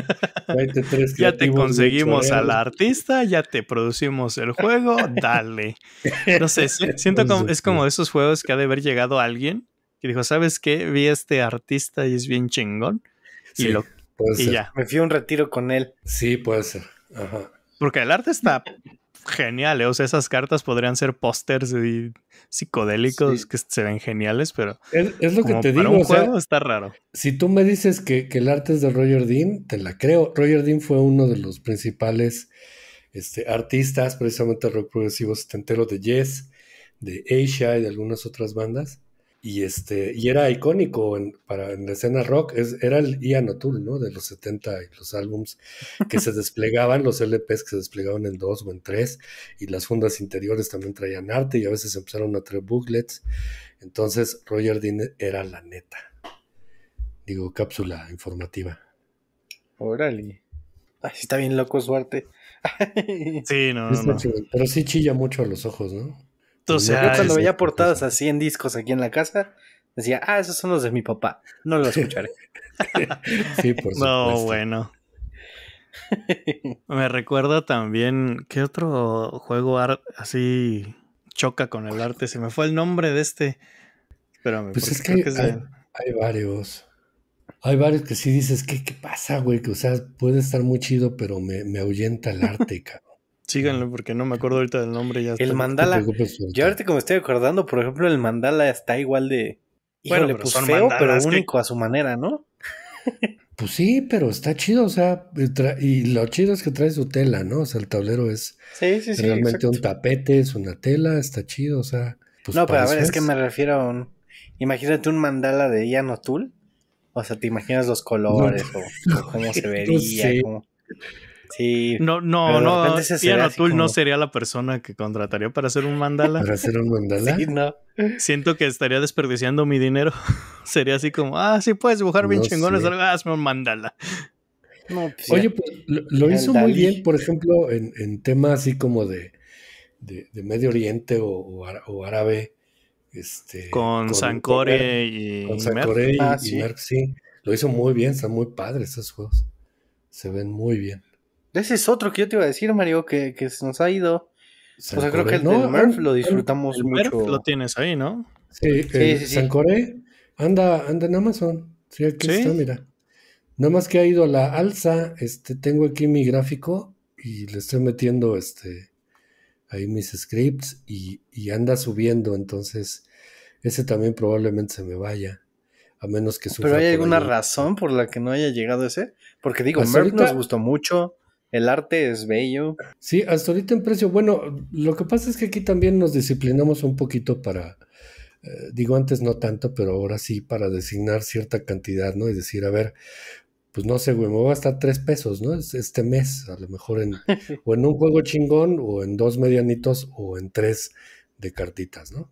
Ya te conseguimos al artista, ya te producimos el juego, dale. No sé, siento como, es como de esos juegos que ha de haber llegado alguien que dijo, ¿sabes qué? Vi a este artista y es bien chingón. Y lo y ya. Me fui a un retiro con él. Sí, puede ser. Ajá. Porque el arte está genial, eh. o sea, esas cartas podrían ser pósters psicodélicos que se ven geniales, pero es, lo que te digo. está raro. Si tú me dices que, el arte es de Roger Dean, te la creo. Roger Dean fue uno de los principales este, artistas, precisamente rock progresivo setentero de Yes, de Asia y de algunas otras bandas. Y, este, y era icónico en, para, la escena rock, es, era el Ian O'Toole, ¿no? De los 70 y los álbums que se desplegaban, los LPs que se desplegaban en dos o en tres, y las fundas interiores también traían arte y a veces empezaron a traer booklets. Entonces, Roger Dean era la neta. Digo, cápsula informativa. Órale. está bien loco su arte. sí, no, no. Pero sí chilla mucho a los ojos, ¿no? Entonces cuando veía portadas así en discos aquí en la casa, decía, ah, esos son los de mi papá, no los escucharé. sí, por supuesto. No, bueno. Me recuerda también, ¿qué otro juego así choca con el arte? Se me fue el nombre de este. Pero pues es que, hay, de... hay, varios. Hay varios que sí dices, ¿qué, pasa, güey? Que, o sea, puede estar muy chido, pero me, me ahuyenta el arte, cabrón. Síganlo porque no me acuerdo ahorita del nombre. Ya el mandala. yo ahorita como estoy acordando, por ejemplo, el mandala está igual de... Híjole, pues feo, pero único a su manera, ¿no? pues sí, pero está chido, o sea, eh, y lo chido es que trae su tela, ¿no? O sea, el tablero es realmente un tapete, es una tela, está chido, o sea. Pues no, pero a ver, es que me refiero a un... Imagínate un mandala de Ian O'Toole. O sea, te imaginas los colores o, cómo se pues vería. No, no, no. y no sería la persona que contrataría para hacer un mandala. Para hacer un mandala. Siento que estaría desperdiciando mi dinero. sería así como, ah, sí puedes dibujar bien chingones, algo hazme un mandala. Pues Oye, pues, lo, hizo muy bien, por ejemplo, en, en temas así como de, de, Medio Oriente o, árabe. Este, con, Sancore y con Sancore y, ah, sí. Lo hizo muy bien, están muy padres esos juegos. Se ven muy bien. Ese es otro que yo te iba a decir, Mario, que, se nos ha ido. o sea, creo que el de Murph lo disfrutamos mucho. Murph lo tienes ahí, ¿no? Sí, sí, sí, anda, anda en Amazon. Sí, aquí mira. Nada más que ha ido a la alza. Este, tengo aquí mi gráfico y le estoy metiendo este ahí mis scripts y, anda subiendo, entonces ese también probablemente se me vaya. A menos que Pero hay alguna razón por la que no haya llegado ese. Porque digo, Murph nos gustó mucho el arte es bello. Sí, hasta ahorita en precio. Bueno, lo que pasa es que aquí también nos disciplinamos un poquito para, eh, digo antes no tanto, pero ahora sí, para designar cierta cantidad, ¿no? Y decir, a ver, pues no sé, güey, me voy a gastar tres pesos, ¿no? Este mes, a lo mejor en, o en un juego chingón, o en dos medianitos, o en tres de cartitas, ¿no?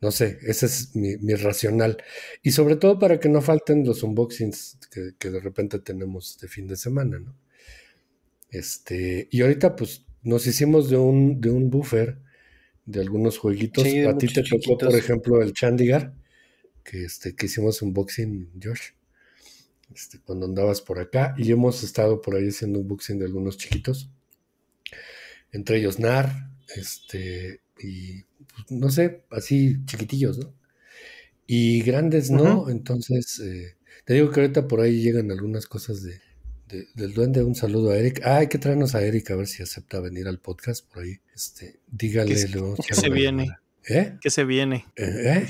No sé, ese es mi, racional. Y sobre todo para que no falten los unboxings que, que de repente tenemos de fin de semana, ¿no? Este, y ahorita pues nos hicimos de un, de un buffer de algunos jueguitos. a ti te tocó, por ejemplo, el Chandigar, que, este, que hicimos unboxing, Josh, este, cuando andabas por acá. Y hemos estado por ahí haciendo boxing de algunos chiquitos. Entre ellos NAR, este, y pues, no sé, así chiquitillos, ¿no? Y grandes no, entonces, eh, te digo que ahorita por ahí llegan algunas cosas de, del duende, un saludo a Eric. Ah, hay que traernos a Eric a ver si acepta venir al podcast por ahí. Este, dígale. ¿Qué, ¿qué se viene? ¿Eh? ¿Qué se viene? ¿Eh? ¿Eh?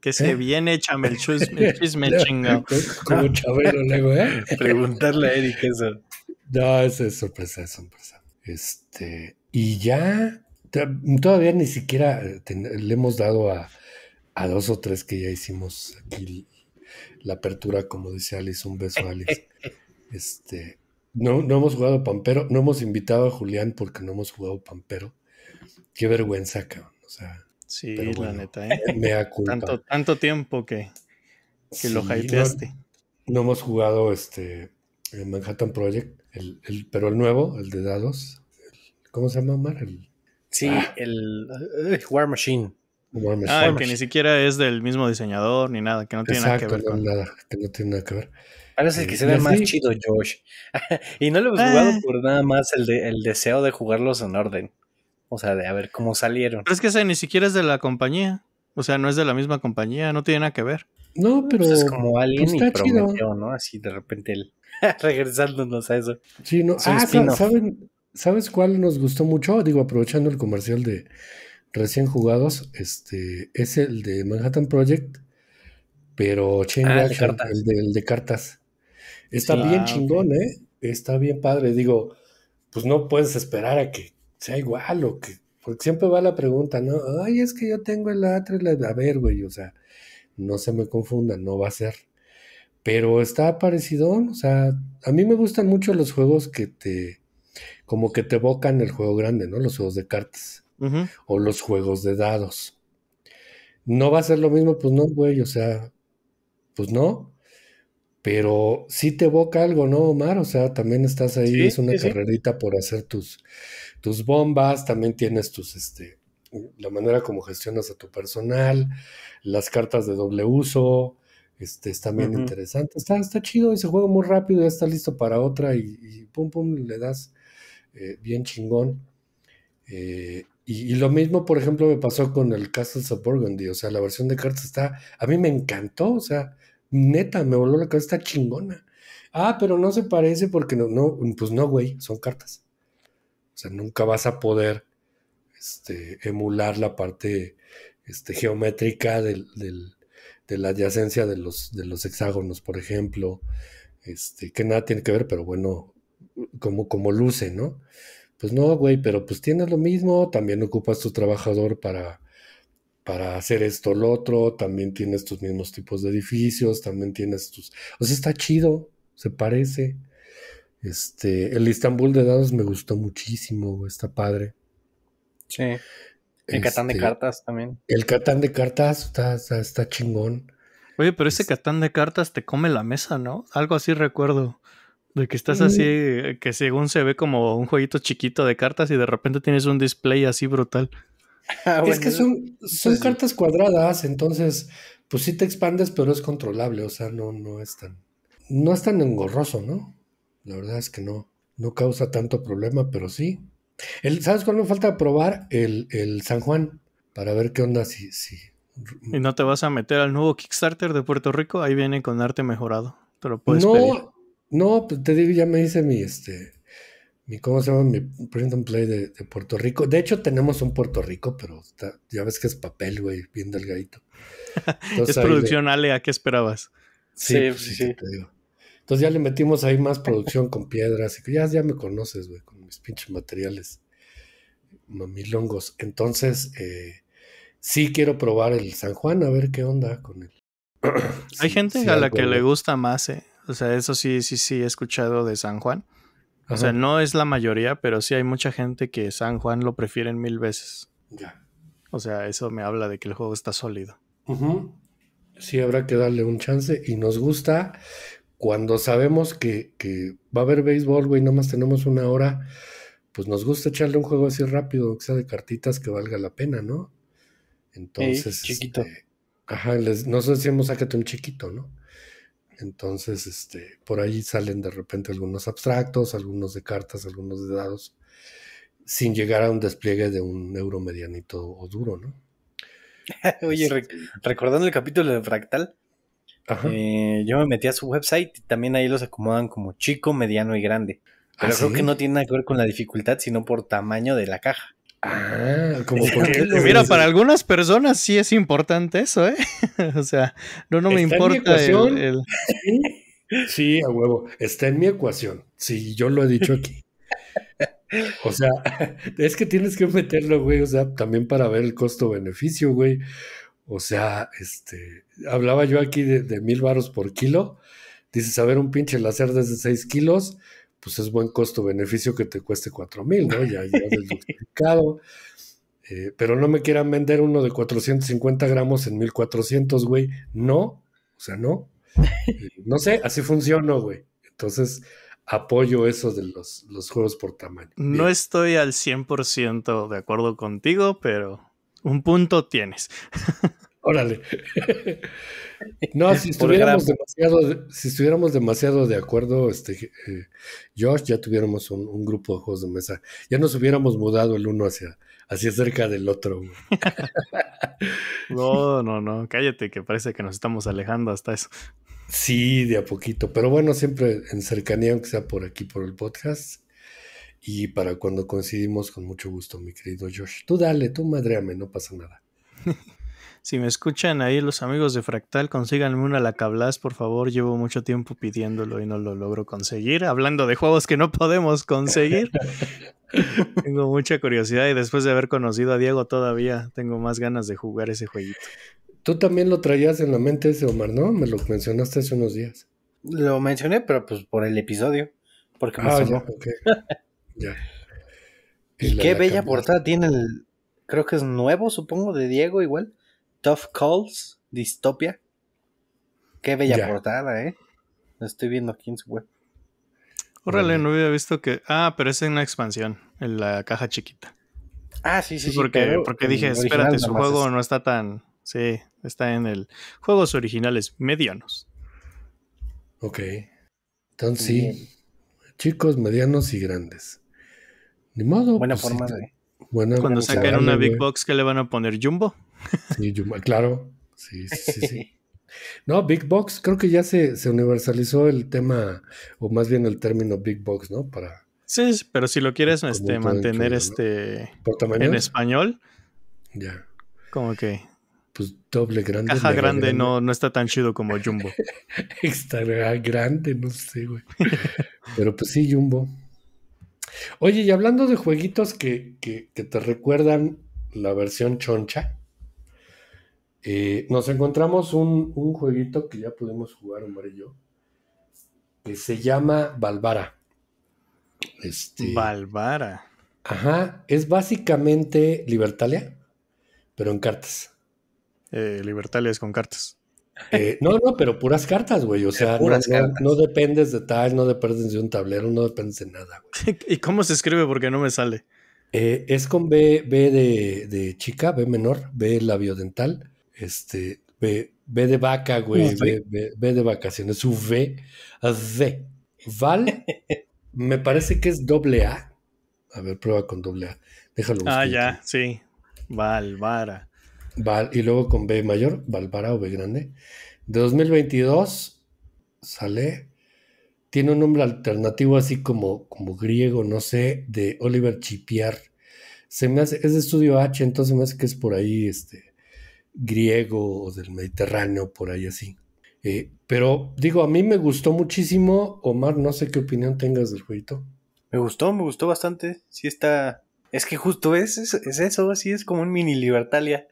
que se ¿Eh? viene, échame el chisme, el chingado. Como chabelo luego, ¿eh? Preguntarle a Eric eso. No, eso es sorpresa, es sorpresa. Este, y ya, todavía ni siquiera eh, le hemos dado a, a dos o tres que ya hicimos aquí la apertura, como dice Alice. Un beso, Alice. Este, no, no hemos jugado Pampero, no hemos invitado a Julián porque no hemos jugado Pampero. Qué vergüenza, cabrón. sí, la neta, ¿eh? Me ha Tanto, tiempo que, lo hypeaste. No, hemos jugado este Manhattan Project, el, el, pero el nuevo, el de dados. ¿Cómo se llama, Mar? sí, ah. el eh, War Machine. Ah, que ni siquiera es del mismo diseñador ni nada, que no tiene nada que ver. nada, que no tiene nada que ver. Ahora es eh, que se ve más chido, Josh. y no lo hemos jugado ah. por nada más el, de, el deseo de jugarlos en orden. O sea, de a ver cómo salieron. Pero es que ese ni siquiera es de la compañía. O sea, no es de la misma compañía, no tiene nada que ver. No, pues, pero. es como alguien y pues, chido. ¿no? Así de repente regresándonos a eso. Sí, no. ah, ¿saben, ¿sabes cuál nos gustó mucho? Digo, aprovechando el comercial de recién jugados, este es el de Manhattan Project, pero ah, el de, el de cartas. Está ah, bien chingón, ¿eh? Está bien padre. Digo, pues no puedes esperar a que sea igual o que. Porque siempre va la pregunta, ¿no? Ay, es que yo tengo el A3, a ver, güey, o sea, no se me confunda no va a ser. Pero está parecido, o sea, a mí me gustan mucho los juegos que te, como que te evocan el juego grande, ¿no? Los juegos de cartas o los juegos de dados. No va a ser lo mismo, pues no, güey, o sea, pues no pero sí te evoca algo, ¿no, Omar? O sea, también estás ahí, es una carrerita por hacer tus, tus bombas, también tienes tus, este, la manera como gestionas a tu personal, las cartas de doble uso, este, está bien interesante, está, está chido y se juega muy rápido, ya está listo para otra y, pum, pum, le das eh, bien chingón. Eh, y, y, lo mismo, por ejemplo, me pasó con el Castles of Burgundy, o sea, la versión de cartas está, a mí me encantó, o sea, neta, me voló la cabeza, está chingona. Ah, pero no se parece porque no, no, pues no, güey, son cartas. O sea, nunca vas a poder este, emular la parte este, geométrica de la adyacencia de los, de los hexágonos, por ejemplo, este, que nada tiene que ver, pero bueno, como, como luce, ¿no? Pues no, güey, pero pues tienes lo mismo, también ocupas tu trabajador para para hacer esto o lo otro, también tienes tus mismos tipos de edificios, también tienes tus... O sea, está chido, se parece. Este, el Istanbul de dados me gustó muchísimo, está padre. Sí. El Catán de este, cartas también. El Catán de cartas está, está, chingón. Oye, pero ese este Catán de cartas te come la mesa, ¿no? Algo así recuerdo. De que estás mm. así, que según se ve como un jueguito chiquito de cartas y de repente tienes un display así brutal. Ah, es que son, son cartas cuadradas, entonces, pues sí te expandes, pero es controlable, o sea, no, no es tan, no es tan engorroso, ¿no? La verdad es que no, no causa tanto problema, pero sí. ¿Sabes cuándo falta probar? El, el San Juan, para ver qué onda si, si... ¿Y no te vas a meter al nuevo Kickstarter de Puerto Rico? Ahí viene con arte mejorado, te lo no, No, pues te digo, ya me hice mi, este, mi, ¿cómo se llama? Mi print and play de, Puerto Rico. De hecho, tenemos un Puerto Rico, pero ya ves que es papel, güey, bien delgadito. Entonces, es producción alea, ¿a qué esperabas? Sí, sí, pues, sí, Entonces ya le metimos ahí más producción con piedras y que ya, ya me conoces, güey, con mis pinches materiales mamilongos. Entonces, eh, sí quiero probar el San Juan, a ver qué onda con él. Hay gente a la que le gusta más, ¿eh? O sea, eso sí, sí, sí, he escuchado de San Juan. O sea, no es la mayoría, pero sí hay mucha gente que San Juan lo prefieren mil veces. Ya. O sea, eso me habla de que el juego está sólido. Sí, habrá que darle un chance y nos gusta cuando sabemos que, que va a haber béisbol, güey, nomás tenemos una hora, pues nos gusta echarle un juego así rápido, que sea de cartitas que valga la pena, ¿no? Entonces, chiquito. Este, ajá, les, nosotros decimos sacado un chiquito, ¿no? Entonces, este, por ahí salen de repente algunos abstractos, algunos de cartas, algunos de dados, sin llegar a un despliegue de un euro medianito o duro, ¿no? Oye, este, recordando el capítulo de Fractal, eh, yo me metí a su website y también ahí los acomodan como chico, mediano y grande. Pero ¿Ah, creo que no tiene nada que ver con la dificultad, sino por tamaño de la caja. Ah, como Mira, para algunas personas sí es importante eso, ¿eh? o sea, no, no me importa el, Sí, a huevo. Está en mi ecuación. Sí, yo lo he dicho aquí. O sea, es que tienes que meterlo, güey. O sea, también para ver el costo-beneficio, güey. O sea, este, hablaba yo aquí de, mil baros por kilo. Dices, a ver, un pinche láser desde seis kilos, pues es buen costo-beneficio que te cueste 4 mil, ¿no? Ya, ya Eh, pero no me quieran vender uno de 450 gramos en 1400, güey. No, o sea, no. Eh, no sé, así funcionó, güey. Entonces, apoyo eso de los, juegos por tamaño. No estoy al 100% de acuerdo contigo, pero un punto tienes. Órale. no, si estuviéramos, demasiado, si estuviéramos demasiado de acuerdo, este, eh, Josh, ya tuviéramos un, grupo de juegos de mesa. Ya nos hubiéramos mudado el uno hacia, hacia cerca del otro. no, no, no. Cállate, que parece que nos estamos alejando hasta eso. Sí, de a poquito. Pero bueno, siempre en cercanía, aunque sea por aquí, por el podcast. Y para cuando coincidimos, con mucho gusto, mi querido Josh. Tú dale, tú madreame, no pasa nada. Si me escuchan ahí los amigos de Fractal, consíganme una Lacablas, por favor. Llevo mucho tiempo pidiéndolo y no lo logro conseguir. Hablando de juegos que no podemos conseguir. tengo mucha curiosidad y después de haber conocido a Diego todavía tengo más ganas de jugar ese jueguito. Tú también lo traías en la mente ese Omar, ¿no? Me lo mencionaste hace unos días. Lo mencioné, pero pues por el episodio. Porque me ah, ya. y qué bella portada tiene el. Creo que es nuevo, supongo, de Diego igual. Tough Calls, Distopia. Qué bella portada, ¿eh? Lo estoy viendo aquí en su web. Órale, no había visto que. Ah, pero es en una expansión, en la caja chiquita. Ah, sí, sí, sí. Porque, porque dije, espérate, su juego no está tan. Sí, está en el. Juegos originales medianos. Ok. Entonces sí. Chicos, medianos y grandes. Ni modo. Buena pues, forma de. Buena Cuando saquen una Big Box, ¿qué le van a poner? ¿Jumbo? claro. Sí, sí, sí, No, Big Box, creo que ya se, universalizó el tema, o más bien el término Big Box, ¿no? Para. Sí, pero si lo quieres este, mantener este en español. Ya. Como que. Pues doble grande. Caja grande, No, no está tan chido como Jumbo. Extra grande, no sé, güey. pero pues sí, Jumbo. Oye, y hablando de jueguitos que te recuerdan la versión choncha. Eh, nos encontramos un, jueguito que ya pudimos jugar, hombre y yo, que se llama Valvara. Este, Valvara. Ajá, es básicamente Libertalia, pero en cartas. Eh, Libertalia es con cartas. Eh, no, no, pero puras cartas, güey. O sea, no, dependes de tal, no dependes de un tablero, no dependes de nada, güey. ¿Y cómo se escribe? Porque no me sale. es con B, B de, chica, B menor, B dental. Este, B, de vaca, güey. B, de vacaciones. V. V. Val. me parece que es doble A. A ver, prueba con doble A. Déjalo. ah, ya, sí. Valvara. Val, y luego con B mayor, Valvara o B grande. De 2022 sale. Tiene un nombre alternativo así como, como griego, no sé, de Oliver Chipiar. Se me hace, es de estudio H, entonces me hace que es por ahí este griego o del Mediterráneo, por ahí así. Eh, pero digo, a mí me gustó muchísimo. Omar, no sé qué opinión tengas del jueguito. Me gustó, me gustó bastante. Sí está... Es que justo es, es, eso, así es como un mini Libertalia.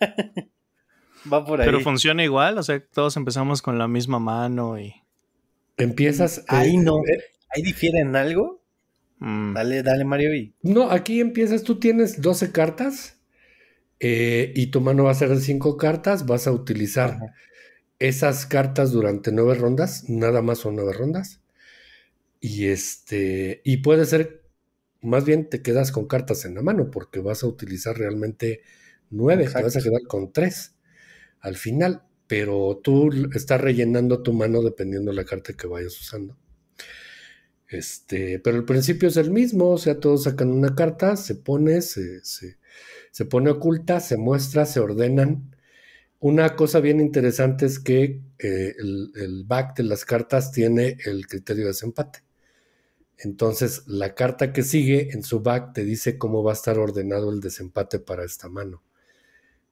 Va por ahí. Pero funciona igual, o sea, todos empezamos con la misma mano y... Empiezas... Eh, ahí no. Eh, ahí difieren algo. Mm. Dale, dale, Mario. Y... No, aquí empiezas, tú tienes 12 cartas eh, y tu mano va a ser de cinco cartas, vas a utilizar esas cartas durante nueve rondas, nada más son nueve rondas. Y este, y puede ser, más bien te quedas con cartas en la mano, porque vas a utilizar realmente nueve, te vas a quedar con tres al final, pero tú estás rellenando tu mano dependiendo de la carta que vayas usando. Este, pero el principio es el mismo, o sea, todos sacan una carta, se pone, se, se pone oculta, se muestra, se ordenan. Una cosa bien interesante es que eh, el, back de las cartas tiene el criterio de desempate. Entonces, la carta que sigue en su back te dice cómo va a estar ordenado el desempate para esta mano.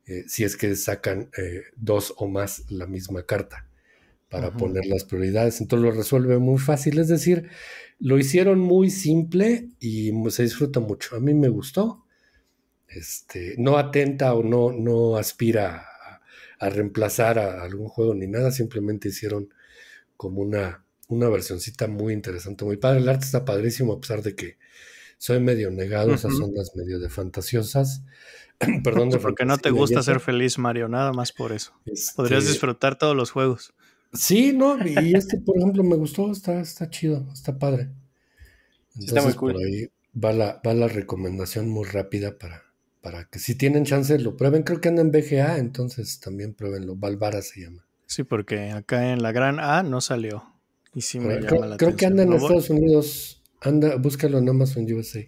Eh, si es que sacan eh, dos o más la misma carta para poner las prioridades. Entonces lo resuelve muy fácil. Es decir, lo hicieron muy simple y se disfruta mucho. A mí me gustó este, no atenta o no, no aspira a, reemplazar a, algún juego ni nada, simplemente hicieron como una, una versioncita muy interesante, muy padre. El arte está padrísimo, a pesar de que soy medio negado, a esas ondas medio de fantasiosas. Perdón, porque no te gusta ser feliz, Mario, nada más por eso. Este Podrías disfrutar todos los juegos. Sí, no, y este, por ejemplo, me gustó, está, está chido, está padre. Entonces, está muy cool. por ahí va la recomendación muy rápida para, para que si tienen chance lo prueben. Creo que anda en BGA, entonces también pruébenlo. Valvara se llama. Sí, porque acá en la gran A no salió. Y sí me llama creo, creo que anda en Estados Unidos, anda, búscalo en Amazon USA.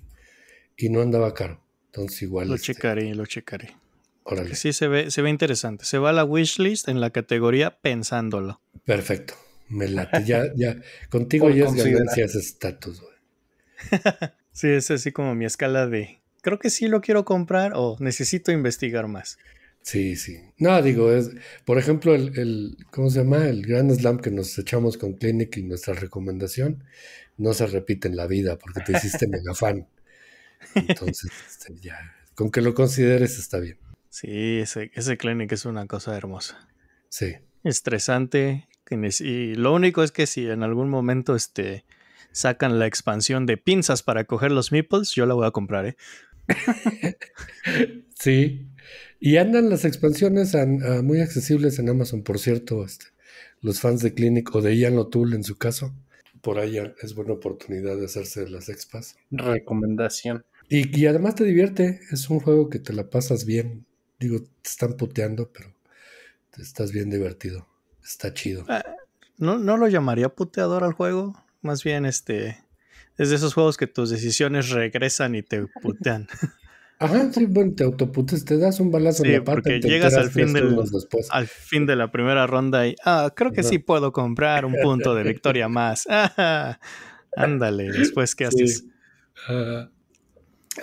Y no andaba caro. Entonces igual. Lo este, checaré, lo checaré. Órale. Sí, se ve, se ve interesante. Se va a la wishlist en la categoría pensándolo. Perfecto. Me late. Ya, ya. Contigo ya es ganancias estatus, güey. sí, es así como mi escala de creo que sí lo quiero comprar o necesito investigar más. Sí, sí. No, digo, es, por ejemplo, el, ¿cómo se llama? El gran Slam que nos echamos con Clinic y nuestra recomendación no se repite en la vida porque te hiciste mega fan. Entonces, este, ya, con que lo consideres está bien. Sí, ese, ese Clinic es una cosa hermosa. Sí. Estresante. Y lo único es que si en algún momento este, sacan la expansión de pinzas para coger los meeples, yo la voy a comprar, ¿eh? sí. Y andan las expansiones ah, muy accesibles en Amazon, por cierto, este, los fans de Clinic o de Ian O'Toole en su caso. Por ahí es buena oportunidad de hacerse las expas. Recomendación. Y, además te divierte, es un juego que te la pasas bien. Digo, te están puteando, pero estás bien divertido. Está chido. Ah, no, no lo llamaría puteador al juego, más bien este es de esos juegos que tus decisiones regresan y te putean. Ajá, sí, bueno, te autoputes, te das un balazo de en la parte. Porque llegas al fin, al fin de la primera ronda y, ah, creo que sí puedo comprar un punto de victoria más. ándale, después, ¿qué haces? Ah,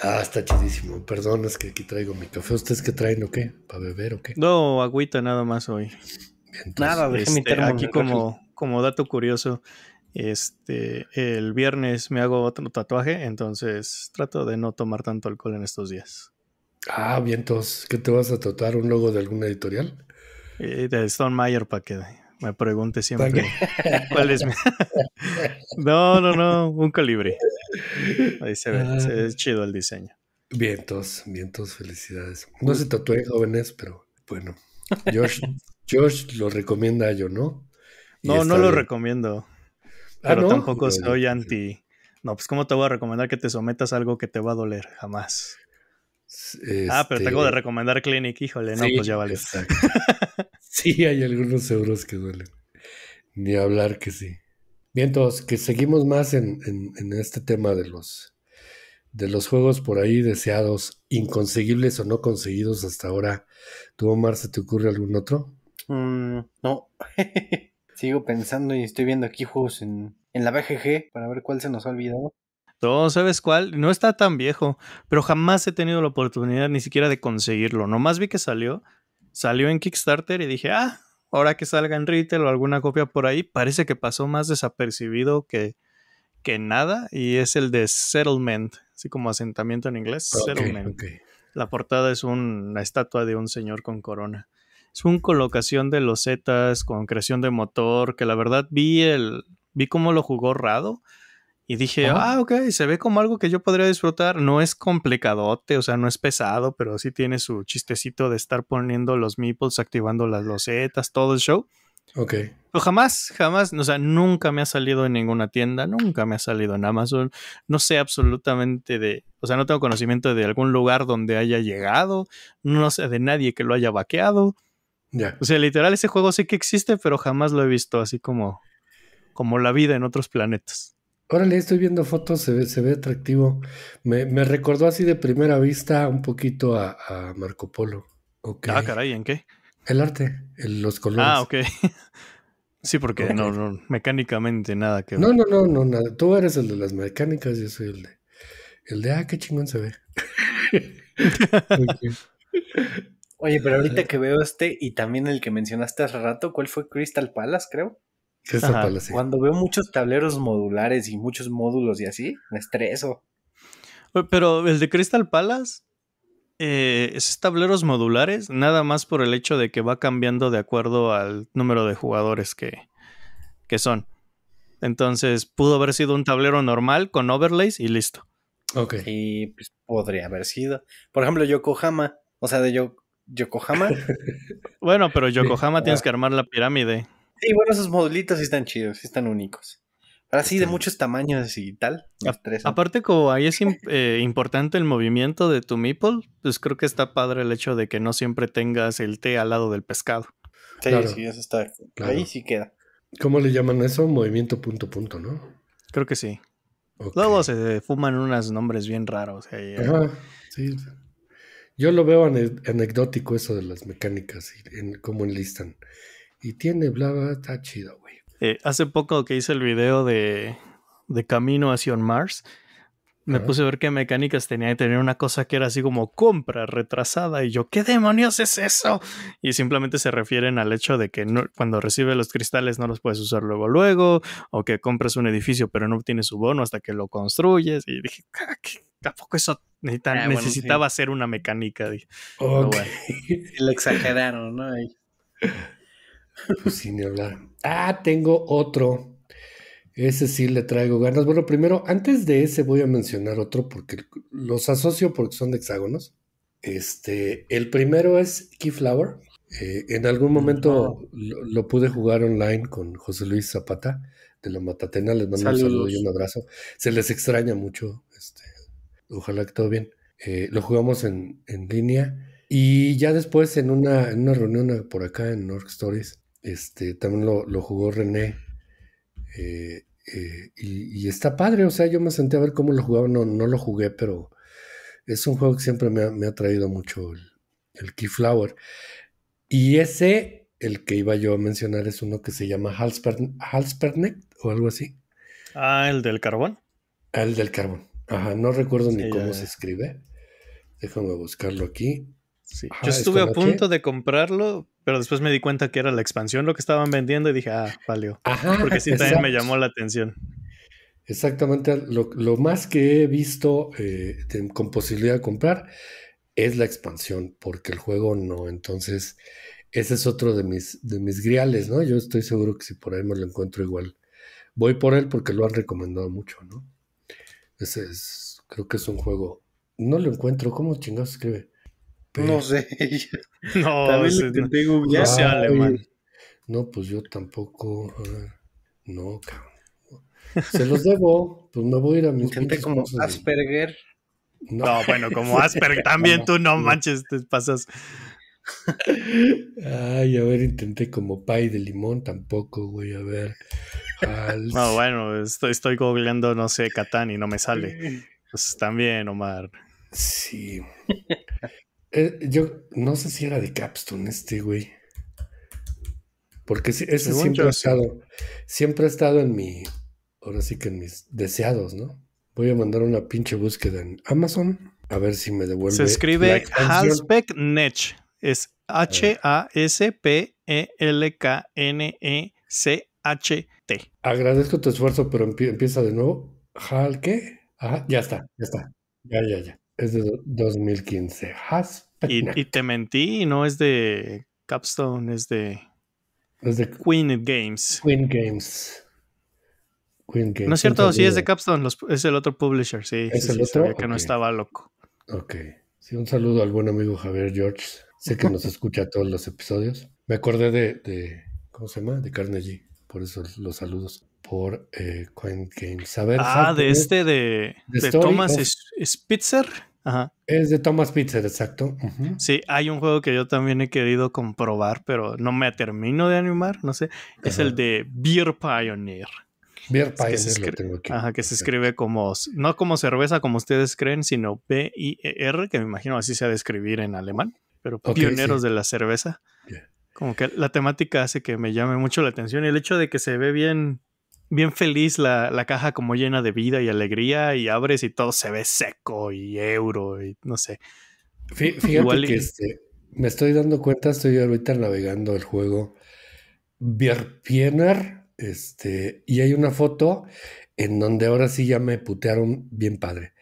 ah, está chidísimo. Perdón, es que aquí traigo mi café. ¿Ustedes qué traen o qué? ¿Para beber o qué? No, agüita nada más hoy. Nada, nada, déjame este, termo. Aquí como, como dato curioso, este, el viernes me hago otro tatuaje, entonces trato de no tomar tanto alcohol en estos días. Ah, vientos. ¿Qué te vas a tatuar? ¿Un logo de alguna editorial? Eh, de Stone Mayer para que me pregunte siempre cuál es mi... no, no, no, un calibre. Ahí se ve, ah. es chido el diseño. Vientos, vientos, felicidades. No se tatúe jóvenes, pero bueno. Josh, Josh lo recomienda yo, ¿no? no, no lo recomiendo. Ah, pero tampoco soy anti. No, pues ¿cómo te voy a recomendar que te sometas a algo que te va a doler? Jamás. Ah, pero tengo este de recomendar Clinic, híjole, no, pues ya vale. sí, hay algunos euros que duelen. Ni hablar que sí. Bien, entonces que seguimos más en, este tema de los, de los juegos por ahí deseados, inconseguibles o no conseguidos hasta ahora. ¿Tú, Omar, se te ocurre algún otro? Mm, no. Sigo pensando y estoy viendo aquí juegos en, la BGG para ver cuál se nos ha olvidado. No, ¿sabes cuál? No está tan viejo, pero jamás he tenido la oportunidad ni siquiera de conseguirlo. Nomás vi que salió, salió en Kickstarter y dije, ah, ahora que salga en retail o alguna copia por ahí, parece que pasó más desapercibido que, que nada y es el de Settlement, así como asentamiento en inglés. settlement. La portada es una estatua de un señor con corona. Es una colocación de losetas, con creación de motor, que la verdad vi el, vi cómo lo jugó Rado y dije, ah, ok, se ve como algo que yo podría disfrutar. No es complicadote, o sea, no es pesado, pero sí tiene su chistecito de estar poniendo los meeples, activando las losetas, todo el show. Ok. Pero jamás, jamás, o sea, nunca me ha salido en ninguna tienda, nunca me ha salido en Amazon. No sé absolutamente de, o sea, no tengo conocimiento de algún lugar donde haya llegado, no sé de nadie que lo haya vaqueado. O sea, literal, ese juego sí que existe, pero jamás lo he visto, así como, como la vida en otros planetas. Órale, estoy viendo fotos, se ve, se ve atractivo. Me, recordó así de primera vista un poquito a, Marco Polo. Ah, caray, ¿en qué? El arte, los colores. Ah, ok. Sí, porque no, mecánicamente nada que No, no, no, no, Tú eres el de las mecánicas, yo soy el de. El de, ah, qué chingón se ve. okay. Oye, pero ahorita que veo este y también el que mencionaste hace rato, ¿cuál fue Crystal Palace, creo? Crystal Palace. Sí. Cuando veo muchos tableros modulares y muchos módulos y así, me estreso. Pero el de Crystal Palace, eh, esos tableros modulares, nada más por el hecho de que va cambiando de acuerdo al número de jugadores que, son. Entonces, pudo haber sido un tablero normal con overlays y listo. Ok. Y pues, podría haber sido. Por ejemplo, Yokohama. O sea, de Yokohama, Yokohama. bueno, pero Yokohama tienes ah. que armar la pirámide. Sí, bueno, esos modulitos sí están chidos, sí están únicos. Ahora sí, de muchos tamaños y tal. aparte, como ahí es eh, importante el movimiento de tu meeple, pues creo que está padre el hecho de que no siempre tengas el té al lado del pescado. Sí, sí, eso está. Ahí sí queda. ¿Cómo le llaman eso? Movimiento punto punto, ¿no? Creo que sí. Luego se fuman unos nombres bien raros. Ahí, eh. sí. Yo lo veo anecdótico eso de las mecánicas y en, cómo enlistan. Y tiene bla, bla, está chido, güey. Eh, hace poco que hice el video de, de Camino hacia Mars, me puse a ver qué mecánicas tenía y tenía una cosa que era así como compra retrasada y yo, ¿qué demonios es eso? Y simplemente se refieren al hecho de que cuando recibes los cristales no los puedes usar luego luego o que compras un edificio pero no obtienes su bono hasta que lo construyes y dije, ah, tampoco eso ah, necesitaba ser una mecánica. Okay. lo exageraron, ¿no? Sin pues hablar. Ah, tengo otro. Ese sí le traigo ganas. Bueno, primero, antes de ese voy a mencionar otro porque los asocio porque son de hexágonos. Este, el primero es Keyflower. Eh, en algún momento lo, pude jugar online con José Luis Zapata de la Matatena. Les mando un saludo y un abrazo. Se les extraña mucho. Este, ojalá que todo bien. Eh, lo jugamos en, línea. Y ya después en una, reunión por acá en North Stories, este, también lo, lo jugó René eh, eh, y, está padre, o sea, yo me senté a ver cómo lo jugaba, no, no lo jugué, pero es un juego que siempre me ha, traído mucho el, Keyflower. Y ese, el que iba yo a mencionar, es uno que se llama Halspern, o algo así. Ah, el del carbón. Ah, el del carbón. Ajá, no recuerdo ni cómo se escribe. Déjame buscarlo aquí. Yo estuve a punto de comprarlo, pero después me di cuenta que era la expansión lo que estaban vendiendo y dije, ah, valió. Porque sí también me llamó la atención. Exactamente, lo, más que he visto eh, con posibilidad de comprar es la expansión, porque el juego no. Entonces, ese es otro de mis, de mis griales, ¿no? Yo estoy seguro que si por ahí me lo encuentro igual, voy por él porque lo han recomendado mucho, ¿no? Ese es, creo que es un juego. No lo encuentro, ¿cómo chingados escribe? Este, no sé. no, alemán. No, pues yo tampoco. Eh, no, cabrón. Se los debo, pues no voy a ir a mi. Intenté como Asperger. No. bueno, como Asperger también tú no, manches, te pasas. Ay, a ver, intenté como pay de limón tampoco, güey, a ver. No, bueno, estoy, estoy googleando, no sé, Catán y no me sale. Pues también, Omar. Sí. Eh, yo no sé si era de Capstone este, güey. Porque ese siempre ha estado, siempre ha estado en mi, ahora sí que en mis deseados, ¿no? Voy a mandar una pinche búsqueda en Amazon a ver si me devuelve. Se escribe Halsbeck Nech. Es H-A-S-P-E-L-K-N-E-C-H-T. Agradezco tu esfuerzo, pero empieza de nuevo. ¿Hal qué? ya está, ya está. Ya, ya, ya. Es de 2015. Y, y, te mentí, no es de Capstone, es de. Es de Queen Games. Queen Games. Queen Games. No es cierto, sí si es de Capstone, es el otro publisher, sí. Es el otro. que no estaba loco. Ok. Sí, un saludo al buen amigo Javier George. Sé que nos escucha todos los episodios. Me acordé de, de ¿Cómo se llama? De Carnegie. Por eso los saludos por eh, Coin ah, de este de, de, Thomas Spitzer. Es de Thomas Spitzer, exacto. Sí, hay un juego que yo también he querido comprobar, pero no me termino de animar, no sé. Es el de Beer Pioneer. Beer Pioneer que tengo aquí. Ajá, que se escribe como, no como cerveza como ustedes creen, sino B-I-E-R, que me imagino así se ha de escribir en alemán, pero pioneros de la cerveza. Como que la temática hace que me llame mucho la atención el hecho de que se ve bien bien feliz la, caja como llena de vida y alegría y abres y todo se ve seco y euro y no sé. fíjate que este, me estoy dando cuenta, estoy ahorita navegando el juego Bierpiener, este, y hay una foto en donde ahora sí ya me putearon bien padre.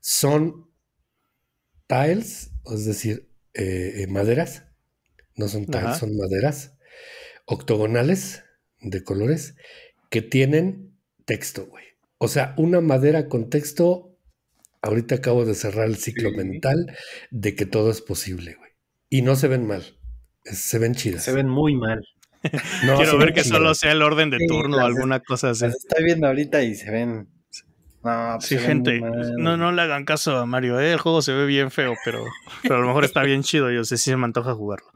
Son tiles, es decir, eh, eh, maderas, no son tiles, son maderas, octogonales de colores que tienen texto, güey. O sea, una madera con texto, ahorita acabo de cerrar el ciclo mental de que todo es posible, güey. Y no se ven mal, se ven chidas. Se ven muy mal. Quiero ver que solo sea el orden de turno o alguna cosa así. Está está viendo ahorita y se ven... No, pues sí, gente, no, no le hagan caso a Mario. ¿eh? El juego se ve bien feo, pero, pero a lo mejor está bien chido. Yo sé si se me antoja jugarlo.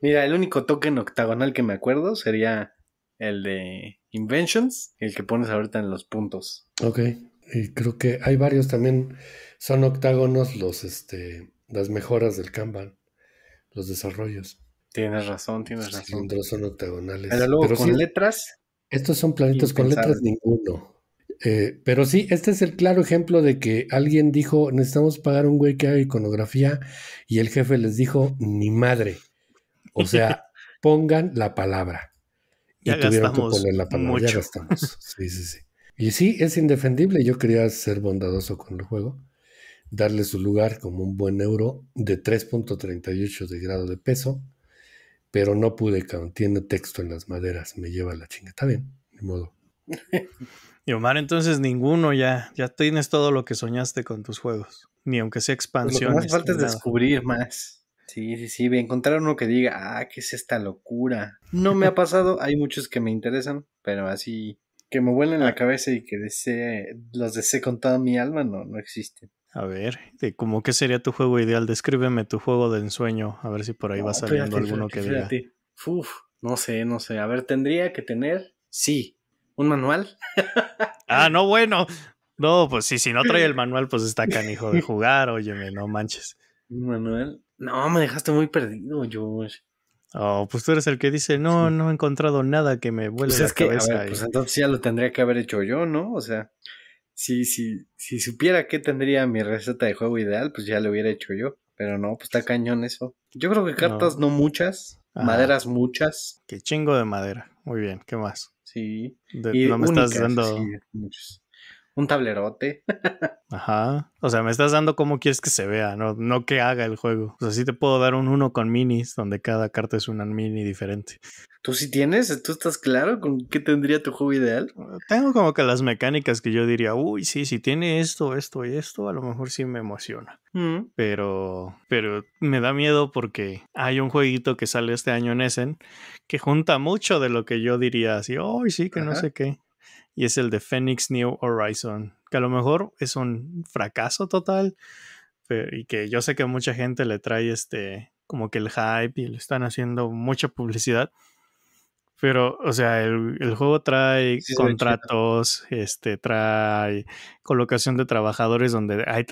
Mira, el único token octagonal que me acuerdo sería el de Inventions, el que pones ahorita en los puntos. Ok, y creo que hay varios también, son octágonos los, este, las mejoras del Kanban, los desarrollos. Tienes razón, tienes razón. Los son octagonales. Pero luego con letras. Estos son planetas con letras ninguno. Eh, pero sí, este es el claro ejemplo de que alguien dijo, necesitamos pagar un güey que haga iconografía y el jefe les dijo, ni madre. O sea, pongan la palabra. Y ya que poner Ya gastamos. Sí, sí, sí. Y sí, es indefendible. Yo quería ser bondadoso con el juego, darle su lugar como un buen euro de 3.38 de grado de peso, pero no pude, Tiene texto en las maderas, me lleva la chinga. Está bien, de modo. Y Omar, entonces ninguno ya, ya tienes todo lo que soñaste con tus juegos, ni aunque sea pues expansión. falta descubrir más. Sí, sí, sí, encontrar uno que diga, ah, ¿qué es esta locura? No me ha pasado, hay muchos que me interesan, pero así que me vuelen la ah. cabeza y que desee, los desee con toda mi alma, no, no existen. A ver, ¿de ¿cómo que sería tu juego ideal? Descríbeme tu juego de ensueño, a ver si por ahí va saliendo alguno que diga. Uf, no sé, no sé. A ver, tendría que tener, sí, un manual. ah, no, bueno. No, pues sí, si no trae el manual, pues está canijo de jugar, óyeme, no manches. Un manual. No, me dejaste muy perdido, yo Oh, pues tú eres el que dice, no, no he encontrado nada que me vuelva pues la a ver, pues entonces ya lo tendría que haber hecho yo, ¿no? O sea, si, si, si supiera qué tendría mi receta de juego ideal, pues ya lo hubiera hecho yo. Pero no, pues está cañón eso. Yo creo que cartas no, muchas, maderas muchas. Qué chingo de madera. Muy bien, ¿qué más? Sí. y no me estás dando un tablerote. Ajá. O sea, me estás dando cómo quieres que se vea, no, no que haga el juego. O sea, sí te puedo dar un uno con minis, donde cada carta es una mini diferente. ¿Tú sí tienes? ¿Tú estás claro con qué tendría tu juego ideal? Tengo como que las mecánicas que yo diría, uy, sí, si tiene esto, esto y esto, a lo mejor sí me emociona. Mm. Pero, pero me da miedo porque hay un jueguito que sale este año en Essen que junta mucho de lo que yo diría así, uy, sí, que no sé qué y es el de Phoenix New Horizon, que a lo mejor es un fracaso total y que yo sé que mucha gente le trae este como que el hype y le están haciendo mucha publicidad, pero, o sea, el, juego trae contratos, este, trae colocación de trabajadores donde hay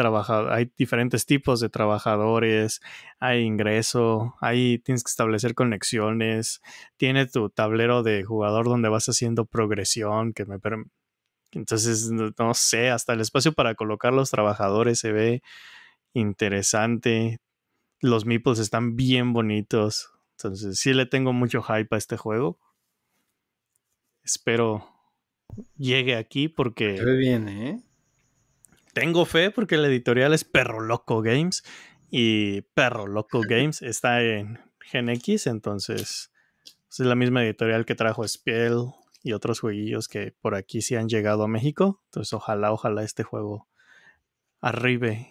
hay diferentes tipos de trabajadores, hay ingreso, ahí tienes que establecer conexiones, tiene tu tablero de jugador donde vas haciendo progresión que me entonces no, no sé, hasta el espacio para colocar los trabajadores se ve interesante. Los meeples están bien bonitos. Entonces sí le tengo mucho hype a este juego Espero llegue aquí porque. bien, ¿eh? Tengo fe porque la editorial es Perro Loco Games y Perro Loco Games está en Gen entonces pues, es la misma editorial que trajo Spiel y otros jueguillos que por aquí sí han llegado a México. Entonces, ojalá, ojalá este juego arribe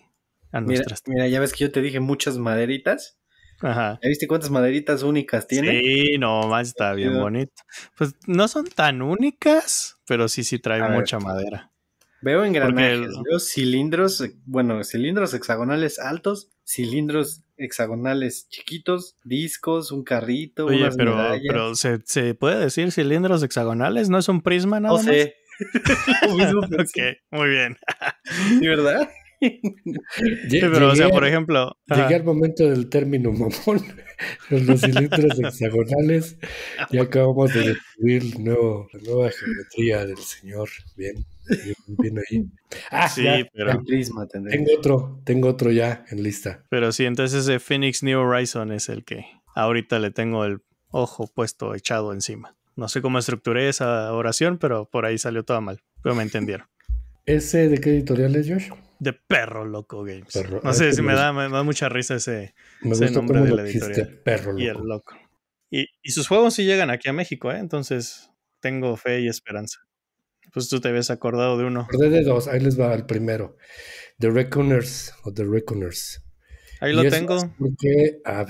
a nuestras. Mira, ya ves que yo te dije muchas maderitas. Ajá. ¿Viste cuántas maderitas únicas tiene? Sí, no, está bien bonito. Pues no son tan únicas, pero sí, sí trae mucha madera. Veo engranajes, veo cilindros, eh, bueno, cilindros hexagonales altos, cilindros hexagonales chiquitos, discos, un carrito, Oye, pero, pero ¿se, ¿se, puede decir cilindros hexagonales? ¿No es un prisma nada o sea, Lo ok, muy bien. ¿De verdad? pero, llegué, por ejemplo. al momento del término mamón, los cilindros hexagonales, y acabamos de descubrir la nueva geometría del señor. Bien, bien, ahí. Ah, sí, pero. tengo otro, tengo otro ya en lista. Pero sí, entonces ese Phoenix New Horizon es el que ahorita le tengo el ojo puesto, echado encima. No sé cómo estructuré esa oración, pero por ahí salió todo mal. Pero me entendieron. ¿Ese de qué editorial es, Josh? de Perro Loco Games. no sé si me, da, da mucha risa ese, ese nombre de la editorial. Perro Loco. Y el Loco. Y, sus juegos sí llegan aquí a México, ¿eh? entonces tengo fe y esperanza. Pues tú te habías acordado de uno. Acordé de dos, ahí les va el primero. The Reckoners o The Reckoners. Ahí lo tengo. Porque, ah,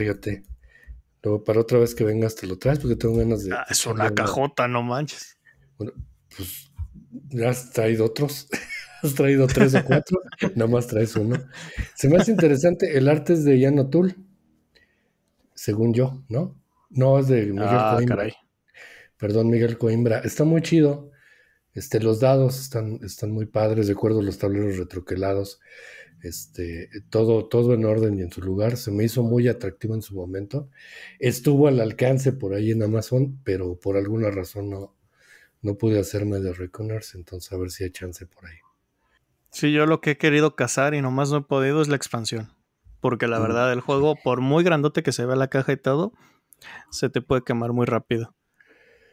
Luego para otra vez que vengas te lo traes porque tengo ganas de... Ah, es una cajota, no manches. Bueno, pues ya has traído otros. has traído tres o cuatro, nada más traes uno. Se me hace interesante, el arte es de Yanotul. O'Toole, según yo, ¿no? No, es de Miguel ah, Coimbra. Caray. Perdón, Miguel Coimbra. Está muy chido. Este, los dados están, están muy padres, de acuerdo a los tableros retroquelados. Este, todo, todo en orden y en su lugar. Se me hizo muy atractivo en su momento. Estuvo al alcance por ahí en Amazon, pero por alguna razón no, no pude hacerme de Reconers, entonces a ver si hay chance por ahí. Sí, yo lo que he querido cazar y nomás no he podido es la expansión. Porque la mm. verdad, el juego, por muy grandote que se vea la caja y todo, se te puede quemar muy rápido.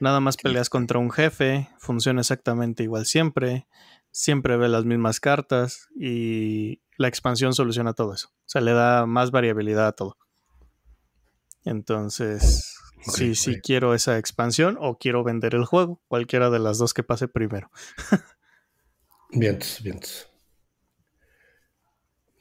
Nada más peleas contra un jefe, funciona exactamente igual siempre, siempre ve las mismas cartas y la expansión soluciona todo eso. O sea, le da más variabilidad a todo. Entonces, sí, sí quiero esa expansión o quiero vender el juego, cualquiera de las dos que pase primero. bien, bien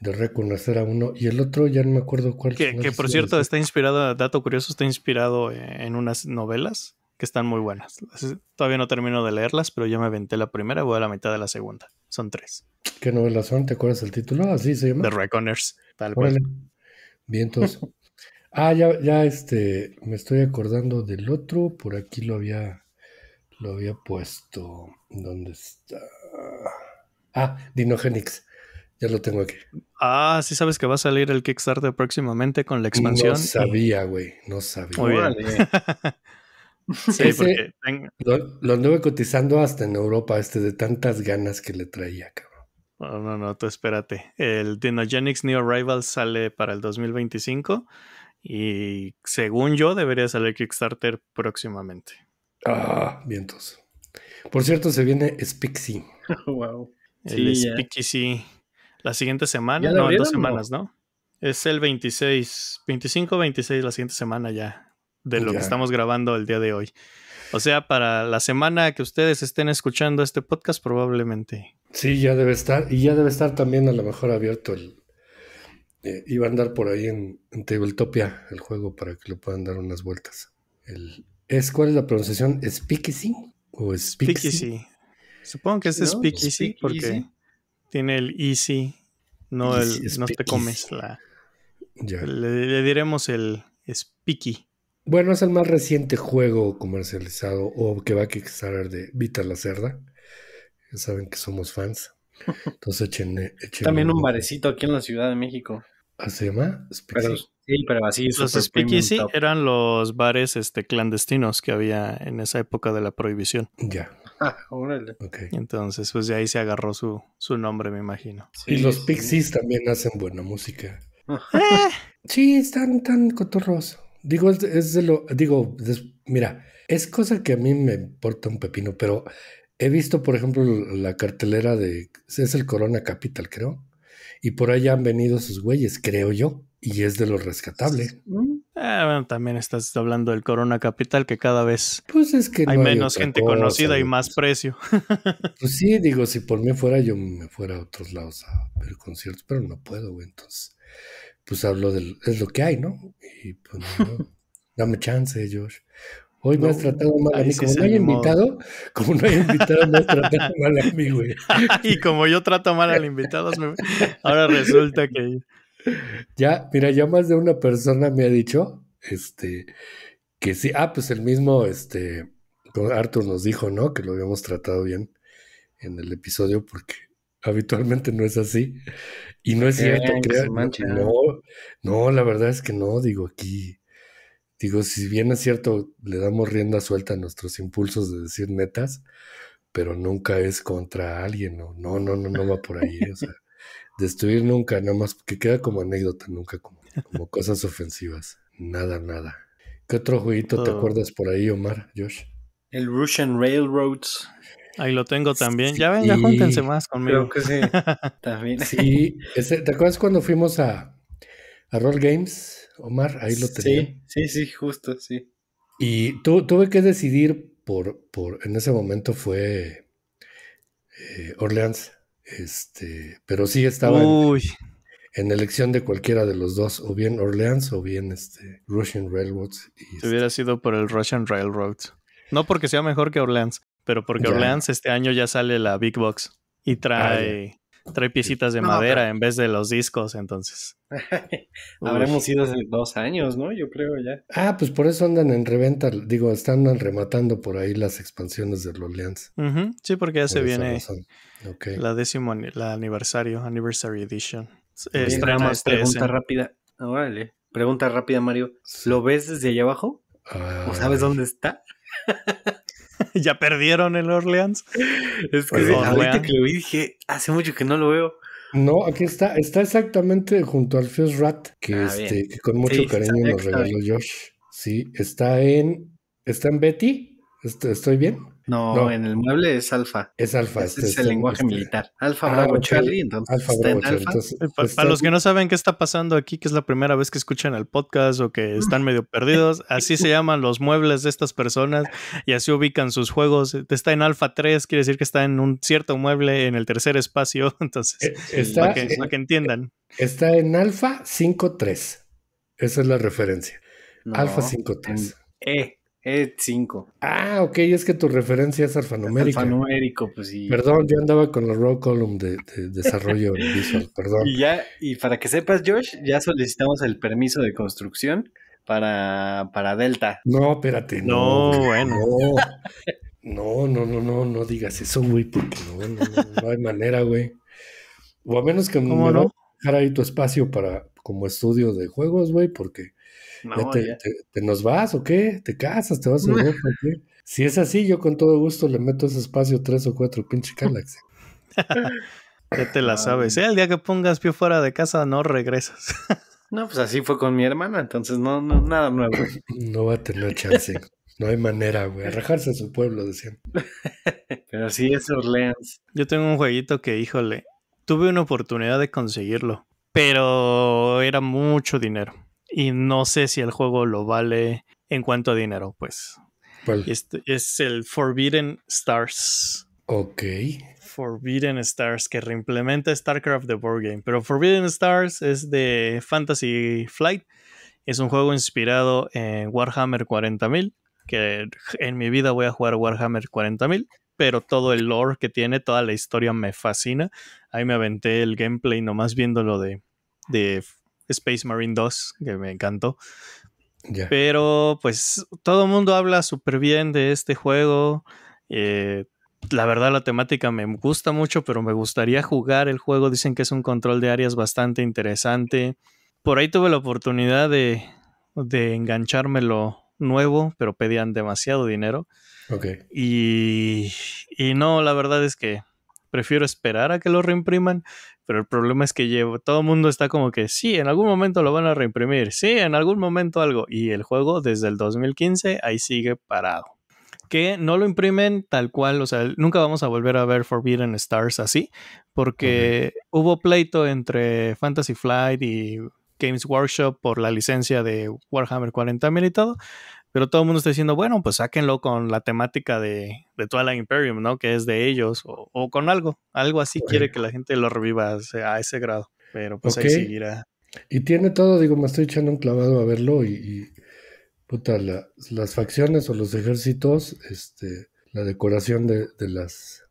de reconocer a uno y el otro ya no me acuerdo cuál. Que, por cierto está inspirado, dato curioso, está inspirado en unas novelas que están muy buenas. Eh, todavía no termino de leerlas, pero ya me aventé la primera, voy a la mitad de la segunda. Son tres. ¿Qué novelas son? ¿Te acuerdas el título? Así ah, se llama. The Reconers tal cual. Bien, entonces. ah, ya, este, me estoy acordando del otro, por aquí lo había, lo había puesto. ¿Dónde está? Ah, Dinogenix. Ya lo tengo aquí. Ah, sí sabes que va a salir el Kickstarter próximamente con la expansión. No sabía, güey. No sabía. sí, porque lo, anduve cotizando hasta en Europa, este de tantas ganas que le traía, cabrón. No, no, no, tú espérate. El Dinogenics New Arrival sale para el 2025 y según yo debería salir Kickstarter próximamente. Ah, vientos. Por cierto, se viene Spixy. wow. El sí, la siguiente semana, no, en dos semanas, no? Es el 26, 25, 26, la siguiente semana ya, de lo que estamos grabando el día de hoy. O sea, para la semana que ustedes estén escuchando este podcast, probablemente. Sí, ya debe estar. Y ya debe estar también a lo mejor abierto el. Eh, iba a andar por ahí en, Tabletopia el juego para que lo puedan dar unas vueltas. El, ¿es, ¿Cuál es la pronunciación? ¿Speakeasy? ¿O Speakeasy? Supongo que es Speaky Speakeasy porque tiene el easy, no, no te comes la... Le, diremos el Speaky. Bueno, es el más reciente juego comercializado o que va a Kickstarter de Vita la Cerda. Ya saben que somos fans. Entonces También un, barecito aquí en la Ciudad de México. ¿Ah, se llama? sí, pero así. Los Speaky sí eran los bares este, clandestinos que había en esa época de la prohibición. Ya. Entonces, pues de ahí se agarró su, su nombre, me imagino. y los Pixies también hacen buena música. Eh. Sí, están tan cotorros. Digo, es, de lo. Digo, mira, es cosa que a mí me importa un pepino, pero he visto, por ejemplo, la cartelera de. Es el Corona Capital, creo. Y por ahí han venido sus güeyes, creo yo. Y es de lo rescatable. Mm. Ah, bueno, también estás hablando del Corona Capital, que cada vez pues hay menos gente conocida y más precio. Pues sí, digo, si por mí fuera, yo me fuera a otros lados a ver conciertos, pero no puedo, güey. Entonces, pues hablo de es lo que hay, ¿no? Y pues no, dame chance, Josh. Hoy me has tratado mal a mí. como, como no hay invitado, como no hay invitado, me has tratado mal a mí, güey. y como yo trato mal al invitado, ahora resulta que ya, mira, ya más de una persona me ha dicho, este, que sí, ah, pues el mismo, este, Arthur nos dijo, ¿no? Que lo habíamos tratado bien en el episodio porque habitualmente no es así. Y no es cierto, que no, no, la verdad es que no, digo aquí, digo, si bien es cierto, le damos rienda suelta a nuestros impulsos de decir metas, pero nunca es contra alguien, no, no, no, no, no va por ahí, o sea. Destruir nunca, nada más, que queda como anécdota, nunca como, cosas ofensivas. Nada, nada. ¿Qué otro jueguito te acuerdas por ahí, Omar, Josh? El Russian Railroads. Ahí lo tengo también. Ya ven, ya más conmigo. Creo que sí. también. Sí, ¿te acuerdas cuando fuimos a, a Roll Games, Omar? Ahí lo tenía. Sí, sí, sí, justo, sí. Y tuve que decidir por, por, en ese momento fue eh, Orleans. Este, pero sí estaba en, elección de cualquiera de los dos, o bien Orleans o bien este, Russian Railroads. Y Hubiera este sido por el Russian Railroads. No porque sea mejor que Orleans, pero porque Orleans este año ya sale la Big Box y trae, ah, trae piecitas de madera en vez de los discos, entonces. Habremos ido hace dos años, ¿no? Yo creo ya. Ah, pues por eso andan en reventa, digo, están rematando por ahí las expansiones del Orleans. Sí, porque ya se viene. La décimo la aniversario, Anniversary Edition. Eh, este, pregunta rápida. Órale. Pregunta rápida, Mario. ¿Lo ves desde allá abajo? ¿O sabes dónde está? ya perdieron el Orleans. Es que ahorita que lo vi dije, hace mucho que no lo veo. No, aquí está, está exactamente junto al Fierce Rat, que, ah, este, que con mucho cariño nos regaló Josh. Sí, está en, está en Betty. ¿Estoy bien? No, en el mueble es alfa. Es alfa. Este es el lenguaje este. militar. Alfa ah, Bravo Charlie. Entonces, alfa, alfa. Eh, pues, para, los que no saben qué está pasando aquí, que es la primera vez que escuchan el podcast o que están medio perdidos, así se llaman los muebles de estas personas y así ubican sus juegos. Está en alfa 3, quiere decir que está en un cierto mueble en el tercer espacio. Entonces, eh, para, que, entiendan. Está en alfa 5.3. Esa es la referencia. alfa 5.3. Eh. Ed eh, 5. Ah, ok, es que tu referencia es alfanumérica. Alfanumérico, pues sí. Perdón, yo andaba con la raw column de, desarrollo visual, perdón. Y ya, y para que sepas, Josh, ya solicitamos el permiso de construcción para, para Delta. No, espérate, no. No, bueno. No, no, no, no, no digas eso, güey, porque no, no, no, hay manera, güey. O a menos que me no? dejar ahí tu espacio para como estudio de juegos, güey, porque te, nos vas o qué? ¿Te casas? ¿Te vas a ver Si es así, yo con todo gusto le meto ese espacio tres o cuatro pinche Galaxy. ya te la sabes. ¿eh? El día que pongas pie fuera de casa no regresas. no, pues así fue con mi hermana, entonces no, no nada nuevo. no va a tener chance. No hay manera, güey. Rajarse a su pueblo, decían. Pero sí es Orleans. Yo tengo un jueguito que, híjole, tuve una oportunidad de conseguirlo, pero era mucho dinero y no sé si el juego lo vale en cuanto a dinero, pues. es el Forbidden Stars. Ok. Forbidden Stars que reimplementa StarCraft The Board Game. Pero Forbidden Stars es de Fantasy Flight. Es un juego inspirado en Warhammer 40.000. Que en mi vida voy a jugar Warhammer 40.000. Pero todo el lore que tiene, toda la historia me fascina. Ahí me aventé el gameplay nomás viéndolo de, de Space Marine 2, que me encantó. Pero pues todo el mundo habla súper bien de este juego. Eh, la verdad la temática me gusta mucho, pero me gustaría jugar el juego. Dicen que es un control de áreas bastante interesante. Por ahí tuve la oportunidad de, de enganchármelo nuevo, pero pedían demasiado dinero. Y, y no, la verdad es que prefiero esperar a que lo reimpriman, pero el problema es que llevo, todo el mundo está como que sí, en algún momento lo van a reimprimir, sí, en algún momento algo, y el juego desde el 2015 ahí sigue parado. Que no lo imprimen tal cual, o sea, nunca vamos a volver a ver Forbidden Stars así, porque hubo pleito entre Fantasy Flight y Games Workshop por la licencia de Warhammer 40.000 y todo. Pero todo el mundo está diciendo, bueno, pues sáquenlo con la temática de, de Twilight Imperium, ¿no? Que es de ellos, o, o con algo, algo así quiere que la gente lo reviva sea, a ese grado. Pero pues ahí seguirá. Y tiene todo, digo, me estoy echando un clavado a verlo y, y puta, la, las facciones o los ejércitos, este, la decoración de, de, las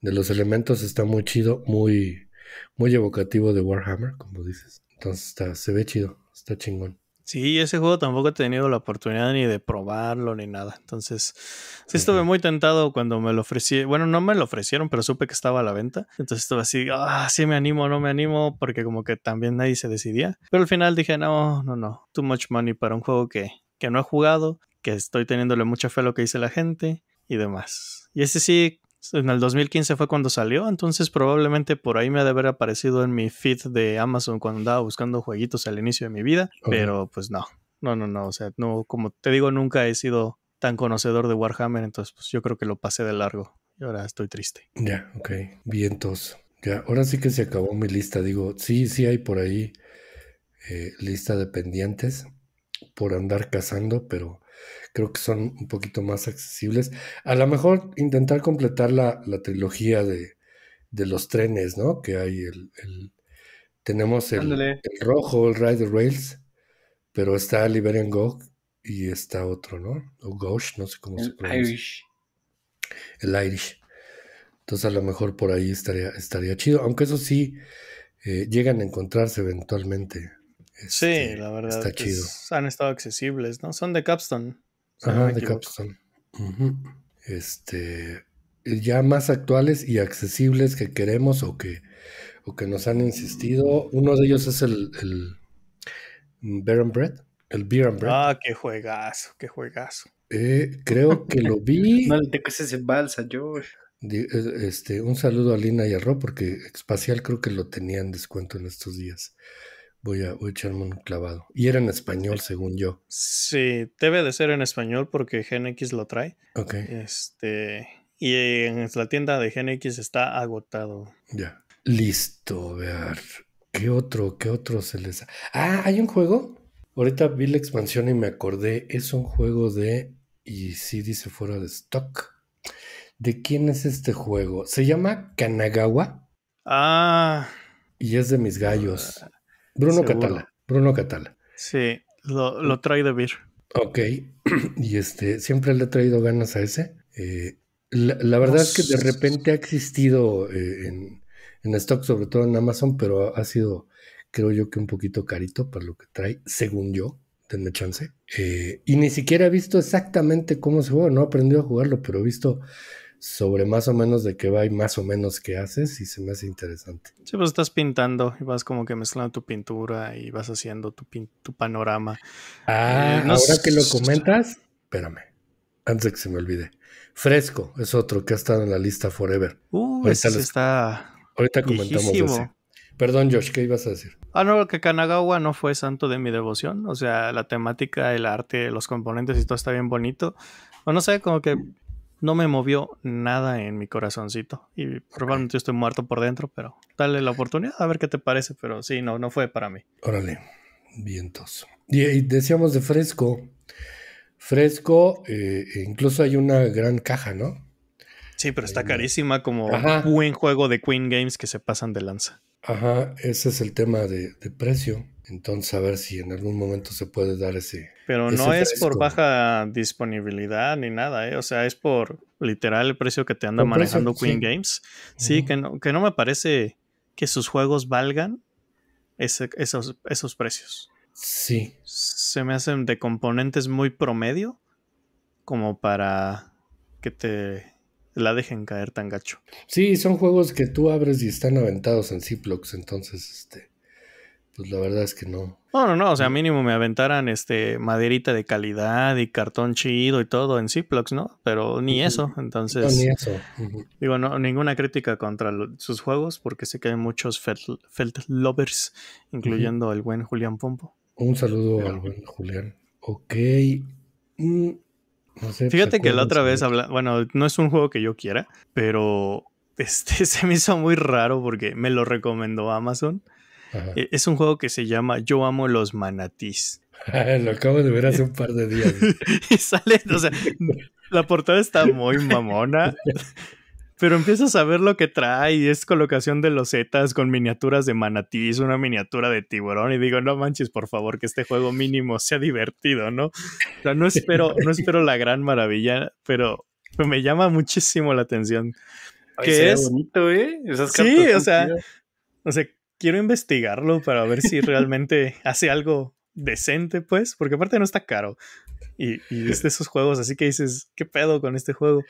de los elementos está muy chido, muy, muy evocativo de Warhammer, como dices. Entonces está, se ve chido, está chingón. Sí, ese juego tampoco he tenido la oportunidad ni de probarlo ni nada. Entonces, sí estuve muy tentado cuando me lo ofrecí. Bueno, no me lo ofrecieron, pero supe que estaba a la venta. Entonces estuve así, ah, sí me animo, no me animo, porque como que también nadie se decidía. Pero al final dije, no, no, no, too much money para un juego que, no he jugado, que estoy teniéndole mucha fe a lo que dice la gente y demás. Y ese sí, en el 2015 fue cuando salió, entonces probablemente por ahí me ha de haber aparecido en mi feed de Amazon cuando andaba buscando jueguitos al inicio de mi vida, pero pues no, no, no, no, o sea, no, como te digo, nunca he sido tan conocedor de Warhammer, entonces pues yo creo que lo pasé de largo y ahora estoy triste. Ya, ok, vientos. Ya, ahora sí que se acabó mi lista, digo, sí, sí hay por ahí eh, lista de pendientes por andar cazando, pero creo que son un poquito más accesibles. A lo mejor intentar completar la, trilogía de, los trenes, ¿no? Que hay el... tenemos el, rojo, el Ride Rails, pero está Liberian Go y está otro, ¿no? O Gosh, no sé cómo se pronuncia. Irish. El Irish. Entonces a lo mejor por ahí estaría, estaría chido, aunque eso sí, eh, llegan a encontrarse eventualmente sí, este, la verdad. han estado accesibles, ¿no? Son de Capstone. Ajá, de Capstone. Este, eh, ya más actuales y accesibles que queremos o que, o que nos han insistido. Uno de ellos es el, el mm, and Bread. El Beer Bread. Ah, qué juegazo, qué juegazo. Eh, creo que lo vi. no balsa, eh, Este, un saludo a Lina y a Ro, porque Espacial creo que lo tenían descuento en estos días. Voy a, echarme un clavado. Y era en español, según yo. Sí, debe de ser en español porque GNX lo trae. Ok. Este, y en la tienda de GNX está agotado. Ya. Listo, a ver. ¿Qué otro? ¿Qué otro se les... Ah, hay un juego. Ahorita vi la expansión y me acordé. Es un juego de... Y sí dice fuera de stock. ¿De quién es este juego? Se llama Kanagawa. Ah. Y es de mis ah, gallos. Bruno Catala. Bruno Catala. Sí, lo, trae de ver. Ok, y este, siempre le he traído ganas a ese. Eh, la, verdad es que de repente ha existido eh, en, stock, sobre todo en Amazon, pero ha sido, creo yo que un poquito carito para lo que trae, según yo, denme chance. Eh, y ni siquiera he visto exactamente cómo se juega, no he aprendido a jugarlo, pero he visto sobre más o menos de qué va y más o menos qué haces y se me hace interesante. Sí, pues estás pintando y vas como que mezclando tu pintura y vas haciendo tu, panorama. Ah, eh, ahora que lo comentas, espérame, antes de que se me olvide. Fresco es otro que ha estado en la lista forever. Uh, está Ahorita comentamos eso. Perdón, Josh, ¿qué ibas a decir? Ah, no, que Kanagawa no fue santo de mi devoción. O sea, la temática, el arte, los componentes y todo está bien bonito. O no sé, como que no me movió nada en mi corazoncito. Y probablemente estoy muerto por dentro, pero dale la oportunidad a ver qué te parece. Pero sí, no, no fue para mí. Órale, vientos. Y, decíamos de fresco. Fresco, eh, e incluso hay una gran caja, ¿no? Sí, pero está carísima como buen juego de Queen Games que se pasan de lanza. Ajá, ese es el tema de, de precio. Entonces, a ver si en algún momento se puede dar ese. Pero no es por baja disponibilidad ni nada, ¿eh? O sea, es por literal el precio que te anda manejando Queen Games. Sí, que, no, que no me parece que sus juegos valgan esos, esos precios. Sí. Se me hacen de componentes muy promedio como para que te la dejen caer tan gacho. Sí, son juegos que tú abres y están aventados en Ziplocs, entonces este pues la verdad es que no. No, no, no, o sea, mínimo me aventaran este maderita de calidad y cartón chido y todo en Ziplocs, ¿no? Pero ni eso, entonces. No, ni eso. Digo, no, ninguna crítica contra sus juegos, porque sé que hay muchos Felt, Lovers, incluyendo al el buen Julián Pompo. Un saludo al buen Julián. Ok. Mm, no sé, pues, Fíjate que la otra vez habla, bueno, no es un juego que yo quiera, pero este se me hizo muy raro porque me lo recomendó Amazon e, es un juego que se llama Yo amo los manatís. Lo acabo de ver hace un par de días. y sale, o sea, la portada está muy mamona. Pero empiezas a ver lo que trae es colocación de losetas con miniaturas de manatís, una miniatura de tiburón y digo, no manches, por favor, que este juego mínimo sea divertido, ¿no? O sea, no espero, no espero la gran maravilla, pero me llama muchísimo la atención. que es bonito, ¿eh? sí, o sea, o sea, quiero investigarlo para ver si realmente hace algo decente, pues, porque aparte no está caro. Y, es de esos juegos, así que dices, ¿qué pedo con este juego?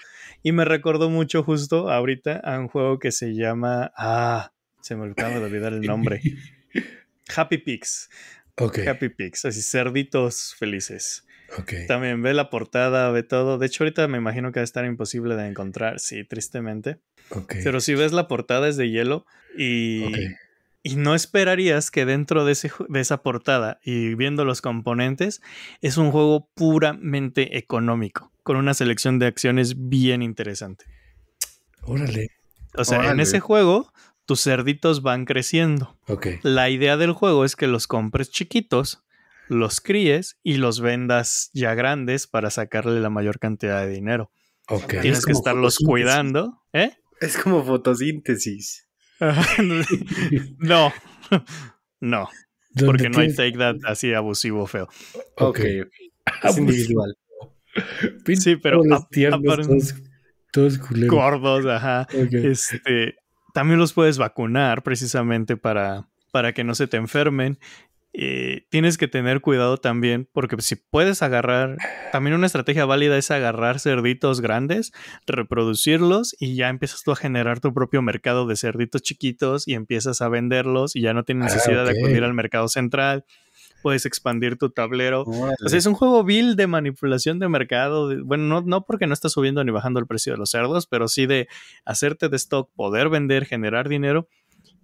Y me recordó mucho justo ahorita a un juego que se llama... Ah, se me acaba de olvidar el nombre. Happy Pigs. Okay. Happy Pigs, así cerditos felices. Okay. También ve la portada, ve todo. De hecho, ahorita me imagino que va a estar imposible de encontrar, sí, tristemente. Okay. Pero si ves la portada es de hielo y y no esperarías que dentro de, esa portada y viendo los componentes, es un juego puramente económico, con una selección de acciones bien interesante. Órale. O sea, en ese juego tus cerditos van creciendo. Ok. La idea del juego es que los compres chiquitos, los críes y los vendas ya grandes para sacarle la mayor cantidad de dinero. Okay. Tienes que estarlos cuidando. ¿eh? Es como fotosíntesis. no, no. Porque no hay Take That así abusivo feo. Ok, es individual. Sí, pero los tiernos, todos, gordos, ajá. Este, también los puedes vacunar precisamente para, para que no se te enfermen eh, tienes que tener cuidado también, porque si puedes agarrar, también una estrategia válida es agarrar cerditos grandes, reproducirlos y ya empiezas tú a generar tu propio mercado de cerditos chiquitos y empiezas a venderlos y ya no tienes ah, necesidad de acudir al mercado central. Puedes expandir tu tablero. es un juego vil de manipulación de mercado. bueno, no, no porque no estás subiendo ni bajando el precio de los cerdos, pero sí de hacerte de stock, poder vender, generar dinero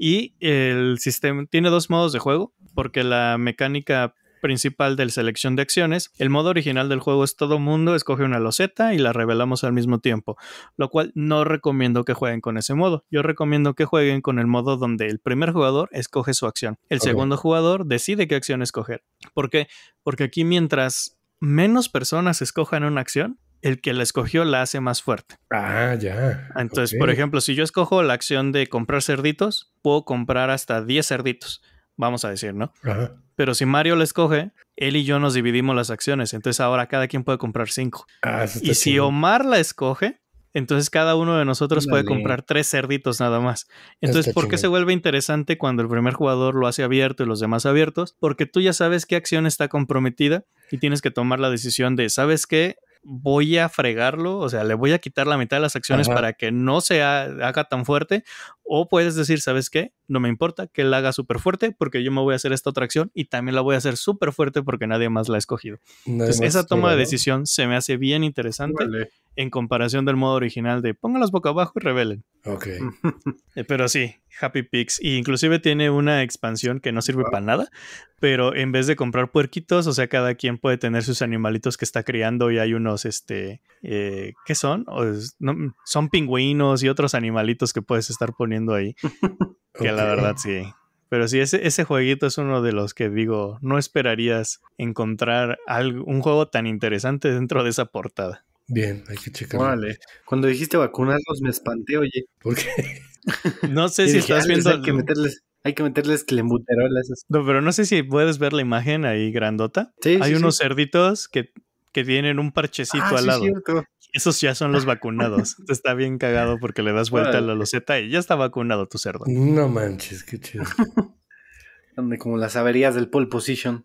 y el sistema tiene dos modos de juego, porque la mecánica principal de selección de acciones. El modo original del juego es todo mundo escoge una loseta y la revelamos al mismo tiempo, lo cual no recomiendo que jueguen con ese modo. Yo recomiendo que jueguen con el modo donde el primer jugador escoge su acción, el segundo jugador decide qué acción escoger. ¿Por qué? Porque aquí mientras menos personas escojan una acción, el que la escogió la hace más fuerte. Ah, ya. Entonces, por ejemplo, si yo escojo la acción de comprar cerditos, puedo comprar hasta 10 cerditos, vamos a decir, ¿no? Pero si Mario la escoge, él y yo nos dividimos las acciones, entonces ahora cada quien puede comprar 5. Ah, y si Omar la escoge, entonces cada uno de nosotros puede comprar tres cerditos nada más. Entonces, ¿por qué se vuelve interesante cuando el primer jugador lo hace abierto y los demás abiertos? Porque tú ya sabes qué acción está comprometida y tienes que tomar la decisión de, ¿sabes qué? voy a fregarlo, o sea, le voy a quitar la mitad de las acciones para que no se haga tan fuerte, o puedes decir, ¿sabes qué? No me importa que la haga súper fuerte porque yo me voy a hacer esta otra acción y también la voy a hacer súper fuerte porque nadie más la ha escogido. Entonces, esa toma de decisión se me hace bien interesante en comparación del modo original de póngalos boca abajo y revelen. Ok. Eh, pero sí, Happy Pigs. Y inclusive tiene una expansión que no sirve ah. para nada, pero en vez de comprar puerquitos, o sea, cada quien puede tener sus animalitos que está criando y hay unos, este, eh, ¿qué son? son pingüinos y otros animalitos que puedes estar poniendo ahí. Que la verdad sí. Pero sí, ese, ese jueguito es uno de los que digo, no esperarías encontrar algo, un juego tan interesante dentro de esa portada. Bien, hay que checarlo. Vale. Cuando dijiste vacunarlos me espanté, oye. ¿Por qué? No sé si estás ah, pues viendo. Hay que meterles, hay que meterles No, pero no sé si puedes ver la imagen ahí grandota. Sí, hay unos cerditos que, tienen un parchecito ah, al lado. Cierto. Esos ya son los vacunados. Está bien cagado porque le das vuelta a la loseta y ya está vacunado tu cerdo. No manches, qué chido. Donde como las averías del pole position.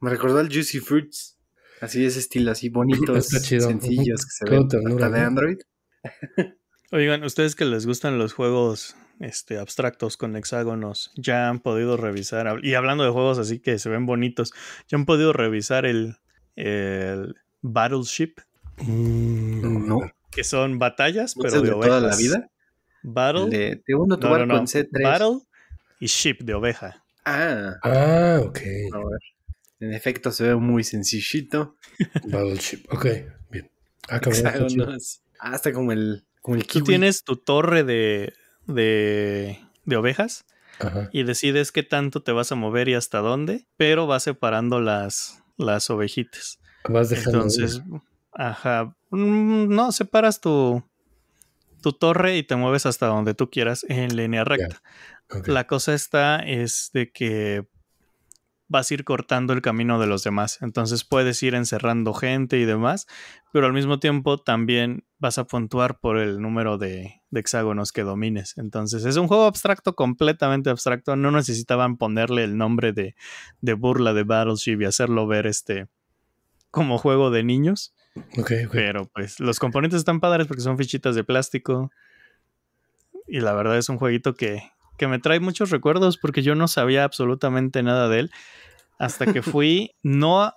me recordó al Juicy Fruits. Así es estilo, así bonitos, sencillos que se ven de Android. Oigan, ustedes que les gustan los juegos este, abstractos con hexágonos, ya han podido revisar, y hablando de juegos así que se ven bonitos, ya han podido revisar el, el Battleship. Mm, mm, no. Que son batallas, pero de, de toda la vida. Battle. De, uno tu no, no, Battle y ship de oveja. Ah. Ah, ok. En efecto, se ve muy sencillito. Battleship, ok, bien. Acabamos. Ah, hasta como el, como Tú tienes tu torre de, de, de ovejas y decides qué tanto te vas a mover y hasta dónde, pero vas separando las, las ovejitas. Vas dejando. Entonces, ajá. Mm, no, separas tu, tu torre y te mueves hasta donde tú quieras en línea recta. La cosa está es de que vas a ir cortando el camino de los demás. Entonces puedes ir encerrando gente y demás, pero al mismo tiempo también vas a puntuar por el número de, hexágonos que domines. Entonces es un juego abstracto, completamente abstracto. No necesitaban ponerle el nombre de, de burla de Battleship y hacerlo ver este como juego de niños. Pero pues los componentes están padres porque son fichitas de plástico. Y la verdad es un jueguito que que me trae muchos recuerdos porque yo no sabía absolutamente nada de él hasta que fui, no,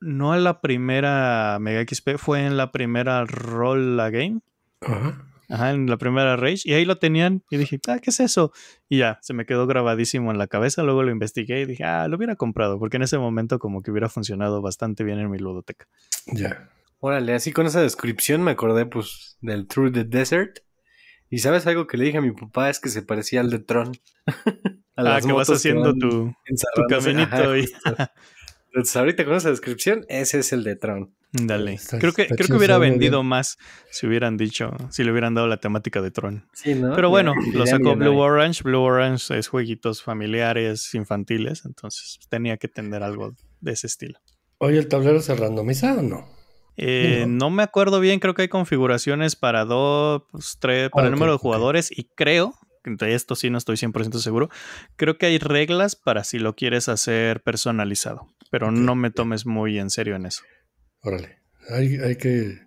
no a la primera Mega XP, fue en la primera Roll the Game. Ajá. Ajá, en la primera Rage, y ahí lo tenían, y dije, ah, ¿qué es eso? Y ya, se me quedó grabadísimo en la cabeza, luego lo investigué y dije, ah, lo hubiera comprado, porque en ese momento como que hubiera funcionado bastante bien en mi ludoteca. Ya. Órale, así con esa descripción me acordé, pues, del Through the Desert, y sabes algo que le dije a mi papá es que se parecía al de Tron. ah, que vas haciendo tu, tu, caminito. ahorita con esa descripción, ese es el de Tron. Dale. creo que, creo que hubiera vendido más si hubieran dicho, si le hubieran dado la temática de Tron. Pero bueno, lo sacó Blue Orange. Blue Orange es jueguitos familiares, infantiles, entonces tenía que tener algo de ese estilo. Oye, ¿el tablero se randomiza o no? Eh, no. me acuerdo bien, creo que hay configuraciones para dos, pues, tres, para el número de jugadores y creo, de esto sí no estoy 100% seguro, creo que hay reglas para si lo quieres hacer personalizado, pero no me tomes muy en serio en eso. Órale, hay, que,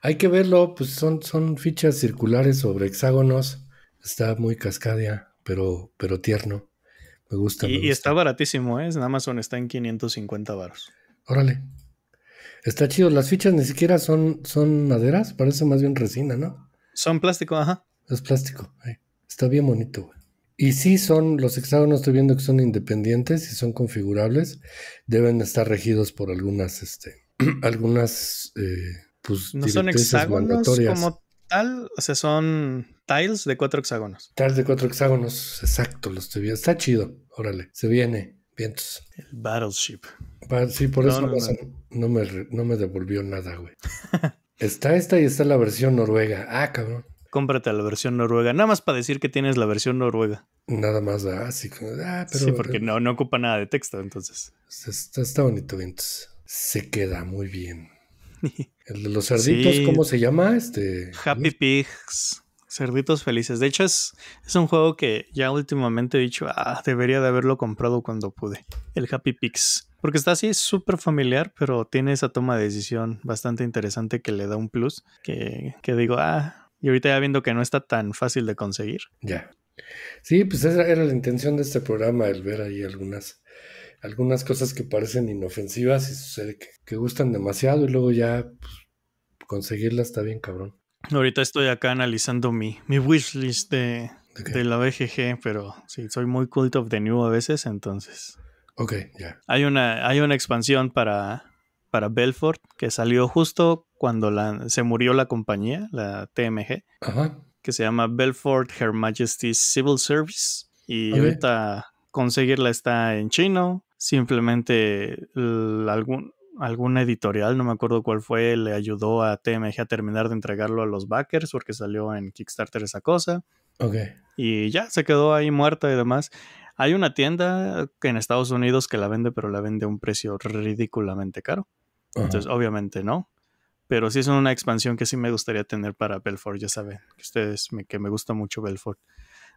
hay que verlo, pues son, son fichas circulares sobre hexágonos, está muy cascadia, pero, pero tierno, me gusta. Y, y está baratísimo, en ¿eh? Amazon está en 550 varos. Órale, Está chido, las fichas ni siquiera son, son maderas, parece más bien resina, ¿no? Son plástico, ajá. Es plástico, está bien bonito, güey. Y sí son, los hexágonos estoy viendo que son independientes y son configurables, deben estar regidos por algunas, este, algunas, eh, pues... No son hexágonos como tal, o sea, son tiles de cuatro hexágonos. Tiles de cuatro hexágonos, exacto, los estoy viendo. Está chido, órale, se viene, vientos. El Battleship. Sí, por eso no, no me, devolvió nada, güey. está esta y está la versión noruega. Ah, cabrón. Cómprate la versión noruega. Nada más para decir que tienes la versión noruega. Nada más, así. Ah, ah, sí, porque no, no ocupa nada de texto, entonces. Está, está bonito, entonces. Se queda muy bien. los cerditos, ¿cómo se llama? Este. Happy Pigs. Cerditos felices. De hecho, es, es, un juego que ya últimamente he dicho, ah, debería de haberlo comprado cuando pude. El Happy Pigs. Porque está así súper familiar, pero tiene esa toma de decisión bastante interesante que le da un plus. Que, digo, ah, y ahorita ya viendo que no está tan fácil de conseguir. Ya. Sí, pues esa era la intención de este programa, el ver ahí algunas, algunas cosas que parecen inofensivas y sucede que, gustan demasiado y luego ya pues, conseguirla está bien cabrón. Ahorita estoy acá analizando mi, mi wishlist de, de la BGG, pero sí, soy muy cult of the new a veces, entonces. Ok, ya. Hay, una, hay una expansión para, para Belfort que salió justo cuando la, se murió la compañía, la TMG, que se llama Belfort Her Majesty's Civil Service. Y ahorita conseguirla está en chino. Simplemente algún, alguna editorial, no me acuerdo cuál fue, le ayudó a TMG a terminar de entregarlo a los backers porque salió en Kickstarter esa cosa. Ok. Y ya se quedó ahí muerta y demás. Hay una tienda en Estados Unidos que la vende, pero la vende a un precio ridículamente caro. Entonces, obviamente no. Pero sí es una expansión que sí me gustaría tener para Belfort, ya saben. Que ustedes, me, que me gusta mucho Belfort.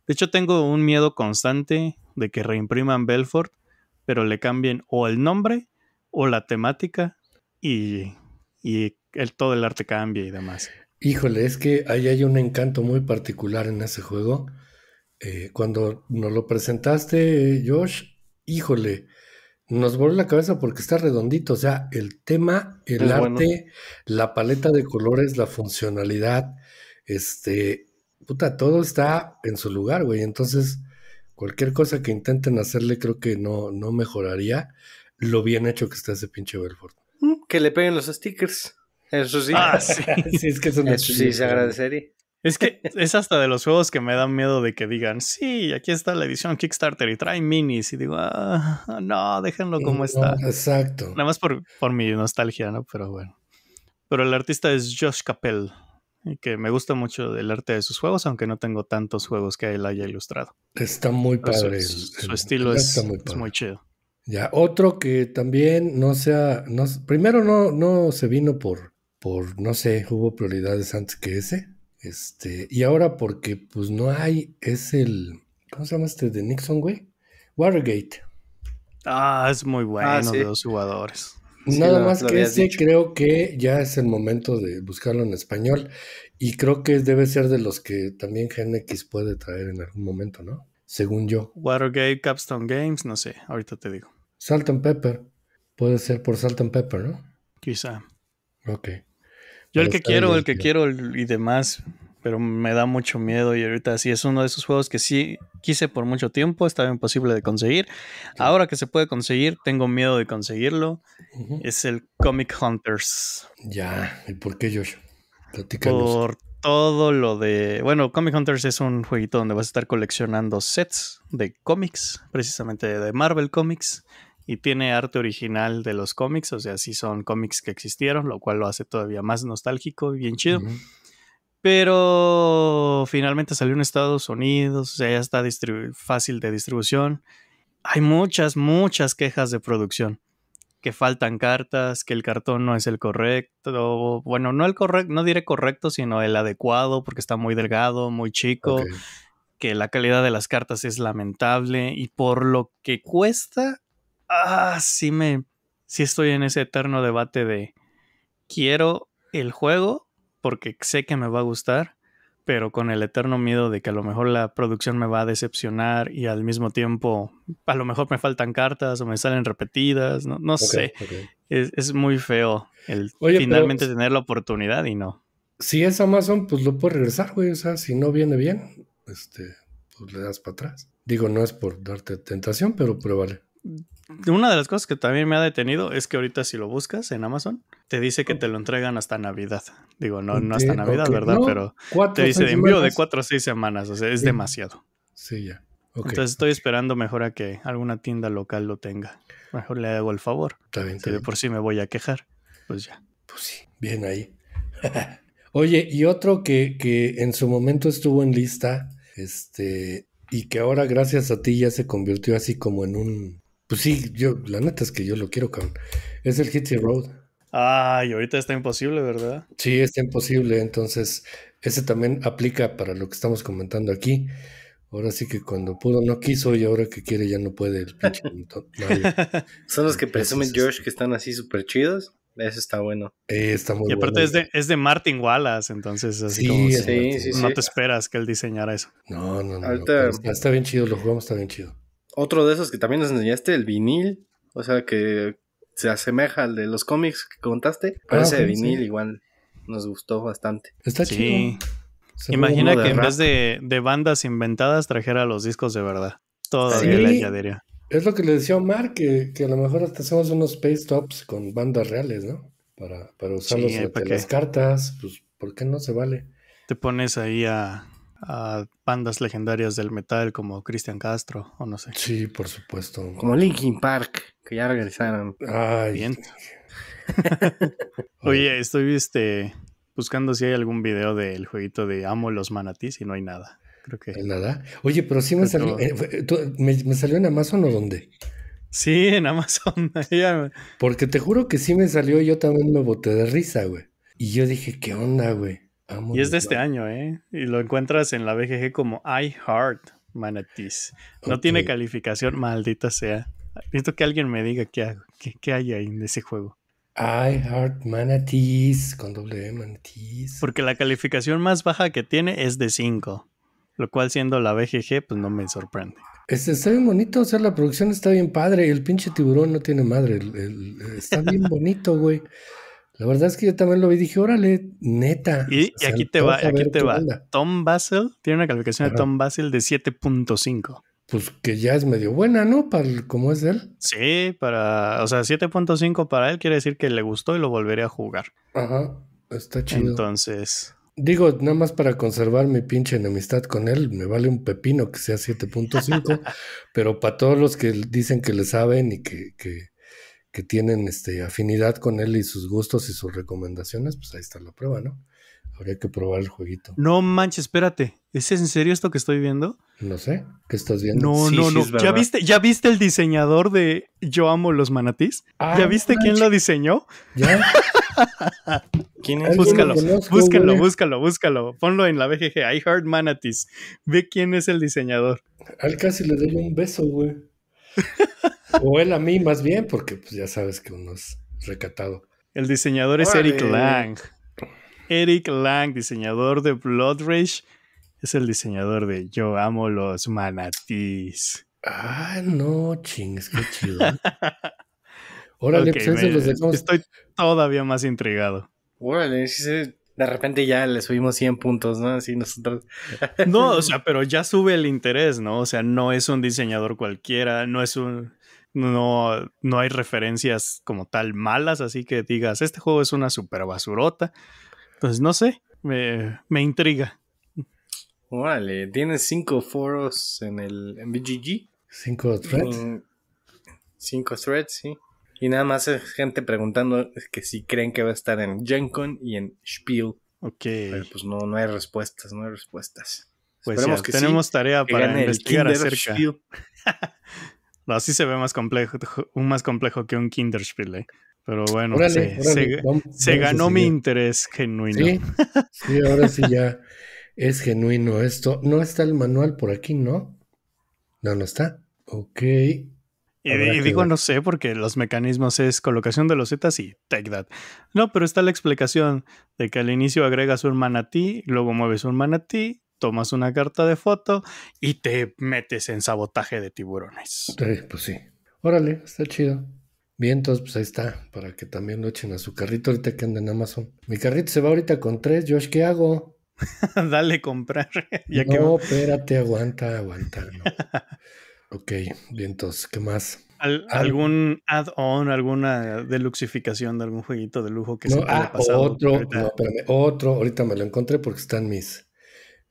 De hecho, tengo un miedo constante de que reimpriman Belfort, pero le cambien o el nombre o la temática y, el, todo el arte cambia y demás. Híjole, es que ahí hay un encanto muy particular en ese juego eh, cuando nos lo presentaste, Josh, híjole, nos voló la cabeza porque está redondito. O sea, el tema, el arte, la paleta de colores, la funcionalidad, este, puta, todo está en su lugar, güey. Entonces, cualquier cosa que intenten hacerle, creo que no, no mejoraría lo bien hecho que está ese pinche Belfort. Mm, que le peguen los stickers. Eso sí. Ah, sí. sí, es que eso sí se agradecería. Es que es hasta de los juegos que me dan miedo de que digan, sí, aquí está la edición Kickstarter y trae minis. Y digo, ah, no, déjenlo como está. Exacto. Nada más por, por mi nostalgia, ¿no? Pero bueno. Pero el artista es Josh Capel, que me gusta mucho el arte de sus juegos, aunque no tengo tantos juegos que él haya ilustrado. Está muy padre. su, estilo es muy, es muy chido. Ya, otro que también no sea, no, primero no, no se vino por, por, no sé, hubo prioridades antes que ese. Este, y ahora porque pues no hay, es el, ¿cómo se llama este de Nixon, güey? Watergate. Ah, es muy bueno ah, de los jugadores. Nada más que ese creo que ya es el momento de buscarlo en español y creo que debe ser de los que también X puede traer en algún momento, ¿no? Según yo. Watergate, Capstone Games, no sé, ahorita te digo. Salt and Pepper. Puede ser por Salt and Pepper, ¿no? Quizá. Ok. Yo el que quiero, el que quiero y demás, pero me da mucho miedo y ahorita sí es uno de esos juegos que sí quise por mucho tiempo, estaba imposible de conseguir. Ahora que se puede conseguir, tengo miedo de conseguirlo. Es el Comic Hunters. Ya, ¿y por qué, yo? Por todo lo de. Bueno, Comic Hunters es un jueguito donde vas a estar coleccionando sets de cómics, precisamente de Marvel Comics y tiene arte original de los cómics, o sea, sí son cómics que existieron, lo cual lo hace todavía más nostálgico y bien chido. Pero finalmente salió en Estados Unidos, o sea, ya está fácil de distribución. Hay muchas, muchas quejas de producción. Que faltan cartas, que el cartón no es el correcto. Bueno, no el correcto, no diré correcto, sino el adecuado, porque está muy delgado, muy chico. Que la calidad de las cartas es lamentable. Y por lo que cuesta ah, sí me, sí estoy en ese eterno debate de quiero el juego porque sé que me va a gustar, pero con el eterno miedo de que a lo mejor la producción me va a decepcionar y al mismo tiempo a lo mejor me faltan cartas o me salen repetidas, no, sé. Es, muy feo el finalmente tener la oportunidad y no. Si es Amazon, pues lo puedes regresar, güey. O sea, si no viene bien, este, pues le das para atrás. Digo, no es por darte tentación, pero pruébalo una de las cosas que también me ha detenido es que ahorita si lo buscas en Amazon, te dice que te lo entregan hasta Navidad. Digo, no, no hasta Navidad, ¿verdad? Pero te dice de envío de cuatro a seis semanas, o sea, es demasiado. Sí, ya. Entonces estoy esperando mejor a que alguna tienda local lo tenga. Mejor le hago el favor. también si por sí me voy a quejar, pues ya. Pues sí, bien ahí. Oye, y otro que, que en su momento estuvo en lista, este, y que ahora gracias a ti ya se convirtió así como en un pues sí, yo, la neta es que yo lo quiero, cabrón. Es el the Road. Ay, ahorita está imposible, ¿verdad? Sí, está imposible. Entonces, ese también aplica para lo que estamos comentando aquí. Ahora sí que cuando pudo no quiso y ahora que quiere ya no puede el pinche Son los que presumen George este. que están así súper chidos. Eso está bueno. Eh, está muy y aparte es, de, es de Martin Wallace, entonces así como no te esperas que él diseñara eso. No, no, no. está bien chido, lo jugamos, está bien chido otro de esos que también nos enseñaste, el vinil. O sea, que se asemeja al de los cómics que contaste. Ah, pero ese de vinil igual nos gustó bastante. Está sí. chido. Imagina que en vez de, bandas inventadas trajera los discos de verdad. Todo sí. le Es lo que le decía Omar, que, que, a lo mejor hasta hacemos unos space tops con bandas reales, ¿no? Para, para usarlos en las cartas, pues, ¿por qué no se vale? Te pones ahí a a bandas legendarias del metal como Cristian Castro o no sé. Sí, por supuesto. Como Linkin Park, que ya regresaron. Ay. Oye, estoy este, buscando si hay algún video del jueguito de Amo los manatís y no hay nada. Creo que. Nada. Oye, pero sí me salió. Eh, me, me, salió en Amazon o dónde? Sí, en Amazon. Porque te juro que sí me salió y yo también me boté de risa, güey. Y yo dije, ¿qué onda, güey? y es de este año, ¿eh? Y lo encuentras en la BGG como I Heart Manatees. No tiene calificación, maldita sea. Necesito que alguien me diga qué, hay ahí en ese juego. I Heart Manatees, con doble e, Manatees. Porque la calificación más baja que tiene es de 5, lo cual siendo la BGG, pues no me sorprende. Este, está bien bonito, o sea, la producción está bien padre. El pinche tiburón no tiene madre. está bien bonito, güey. La verdad es que yo también lo vi y dije, órale, neta. Y, aquí te va, aquí te va. Tom Basel tiene una calificación de Tom basil de 7.5. Pues que ya es medio buena, ¿no? Para el, como es él. Sí, para, o sea, 7.5 para él quiere decir que le gustó y lo volveré a jugar. Ajá, está chido. Entonces. Digo, nada más para conservar mi pinche enemistad con él, me vale un pepino que sea 7.5, pero para todos los que dicen que le saben y que, que que tienen este, afinidad con él y sus gustos y sus recomendaciones, pues ahí está la prueba, ¿no? Habría que probar el jueguito. No manches, espérate. ¿Es en serio esto que estoy viendo? No sé. ¿Qué estás viendo? No, no, no. ¿Ya viste, ¿Ya viste el diseñador de Yo amo los manatís? Ah, ¿Ya viste quién lo diseñó? ¿Ya? ¿Quién es? Búscalo, búscalo, búscalo, búscalo. Ponlo en la BGG. I heard Ve quién es el diseñador. Al casi le doy un beso, güey o él a mí más bien, porque pues, ya sabes que uno es recatado. El diseñador es Eric Lang. Eric Lang, diseñador de Blood Rage, es el diseñador de Yo amo los manatís. Ah, no, chingues, qué chido. Órale, pues, los Estoy todavía más intrigado. Órale, de repente ya le subimos 100 puntos, ¿no? Así nosotros. no, o sea, pero ya sube el interés, ¿no? O sea, no es un diseñador cualquiera, no es un. No, no hay referencias como tal malas, así que digas, este juego es una super basurota. Entonces, pues, no sé, me, intriga. Vale, tienes cinco foros en el en BGG. Cinco threads. Mm, cinco threads, sí. Y nada más es gente preguntando que si creen que va a estar en Gencon y en Spiel. Ok. pues no, no hay respuestas, no hay respuestas. Pues tenemos tarea para investigar acerca. así se ve más complejo, un más complejo que un Kinderspiel, eh. Pero bueno, se, ganó mi interés genuino. ¿Sí? sí, ahora sí ya es genuino esto. No está el manual por aquí, ¿no? No, no está. Ok. Y, digo no sé porque los mecanismos es colocación de los zetas y take that. No, pero está la explicación de que al inicio agregas un manatí, luego mueves un manatí, tomas una carta de foto y te metes en sabotaje de tiburones. Sí, pues sí. Órale, está chido. Bien, entonces pues ahí está, para que también lo echen a su carrito ahorita que anda en Amazon. Mi carrito se va ahorita con tres, Josh, ¿qué hago? Dale comprar. ya no, espérate, aguanta, aguanta. No. Ok, bien, entonces, ¿qué más? ¿Algún add-on, alguna deluxificación de algún jueguito de lujo que se haya ah, pasado? Otro, otro, ahorita me lo encontré porque están mis.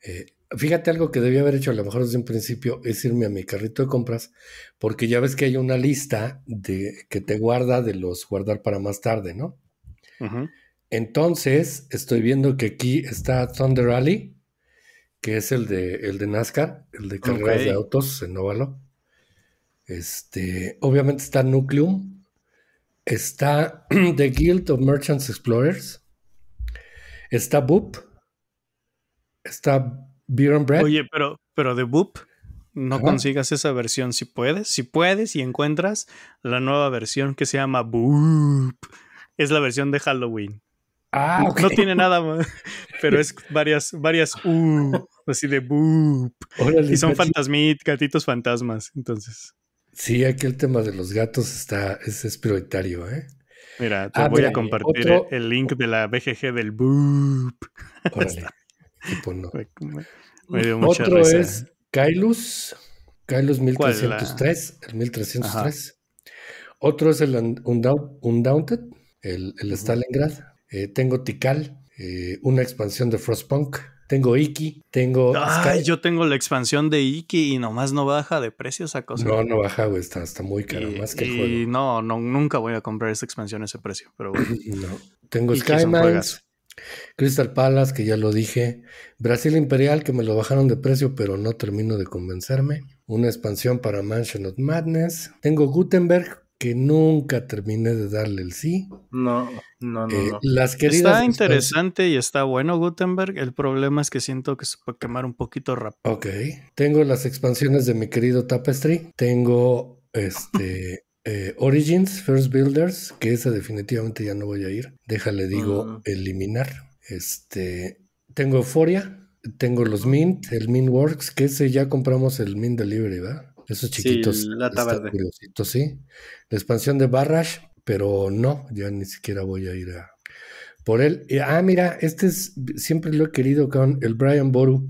Eh, fíjate algo que debía haber hecho a lo mejor desde un principio es irme a mi carrito de compras, porque ya ves que hay una lista de, que te guarda de los guardar para más tarde, ¿no? Entonces, estoy viendo que aquí está Thunder Alley, que es el de, el de NASCAR, el de carreras de autos en óvalo. Este, obviamente está Nucleum, está The Guild of Merchants Explorers, está Boop, está Beer and Bread. Oye, pero, pero de Boop no consigas esa versión si puedes, si puedes y encuentras la nueva versión que se llama Boop. Es la versión de Halloween. Ah, No tiene nada pero es varias, varias así de boop. y son fantasmit, gatitos fantasmas, entonces. Sí, aquí el tema de los gatos está, es, prioritario, ¿eh? Mira, te ah, voy a compartir el link de la BGG del Boop. tipo no. otro es Kailus, Kailus 1303, Otro es el Undaunted, el, Stalingrad. Eh, tengo Tikal, eh, una expansión de Frostpunk. Tengo Iki, tengo. Sky. yo tengo la expansión de Iki y nomás no baja de precio esa cosa. No, no baja, güey. Está, está muy caro, más que y No, no, nunca voy a comprar esa expansión a ese precio, pero bueno. no. Tengo Skymines, Crystal Palace, que ya lo dije. Brasil Imperial, que me lo bajaron de precio, pero no termino de convencerme. Una expansión para Mansion of Madness. Tengo Gutenberg, que nunca terminé de darle el sí. No, no, no. Eh, está interesante y está bueno Gutenberg. El problema es que siento que se puede quemar un poquito rápido. Ok. Tengo las expansiones de mi querido Tapestry. Tengo este. Eh, Origins, First Builders, que esa definitivamente ya no voy a ir. Déjale, digo, mm. eliminar. Este, tengo Euforia, tengo los mm. Mint, el Mint Works, que ese ya compramos el Mint Delivery, ¿verdad? Esos chiquitos. sí. La expansión de Barrash, pero no, ya ni siquiera voy a ir a por él. Eh, ah, mira, este es, siempre lo he querido con el Brian Boru.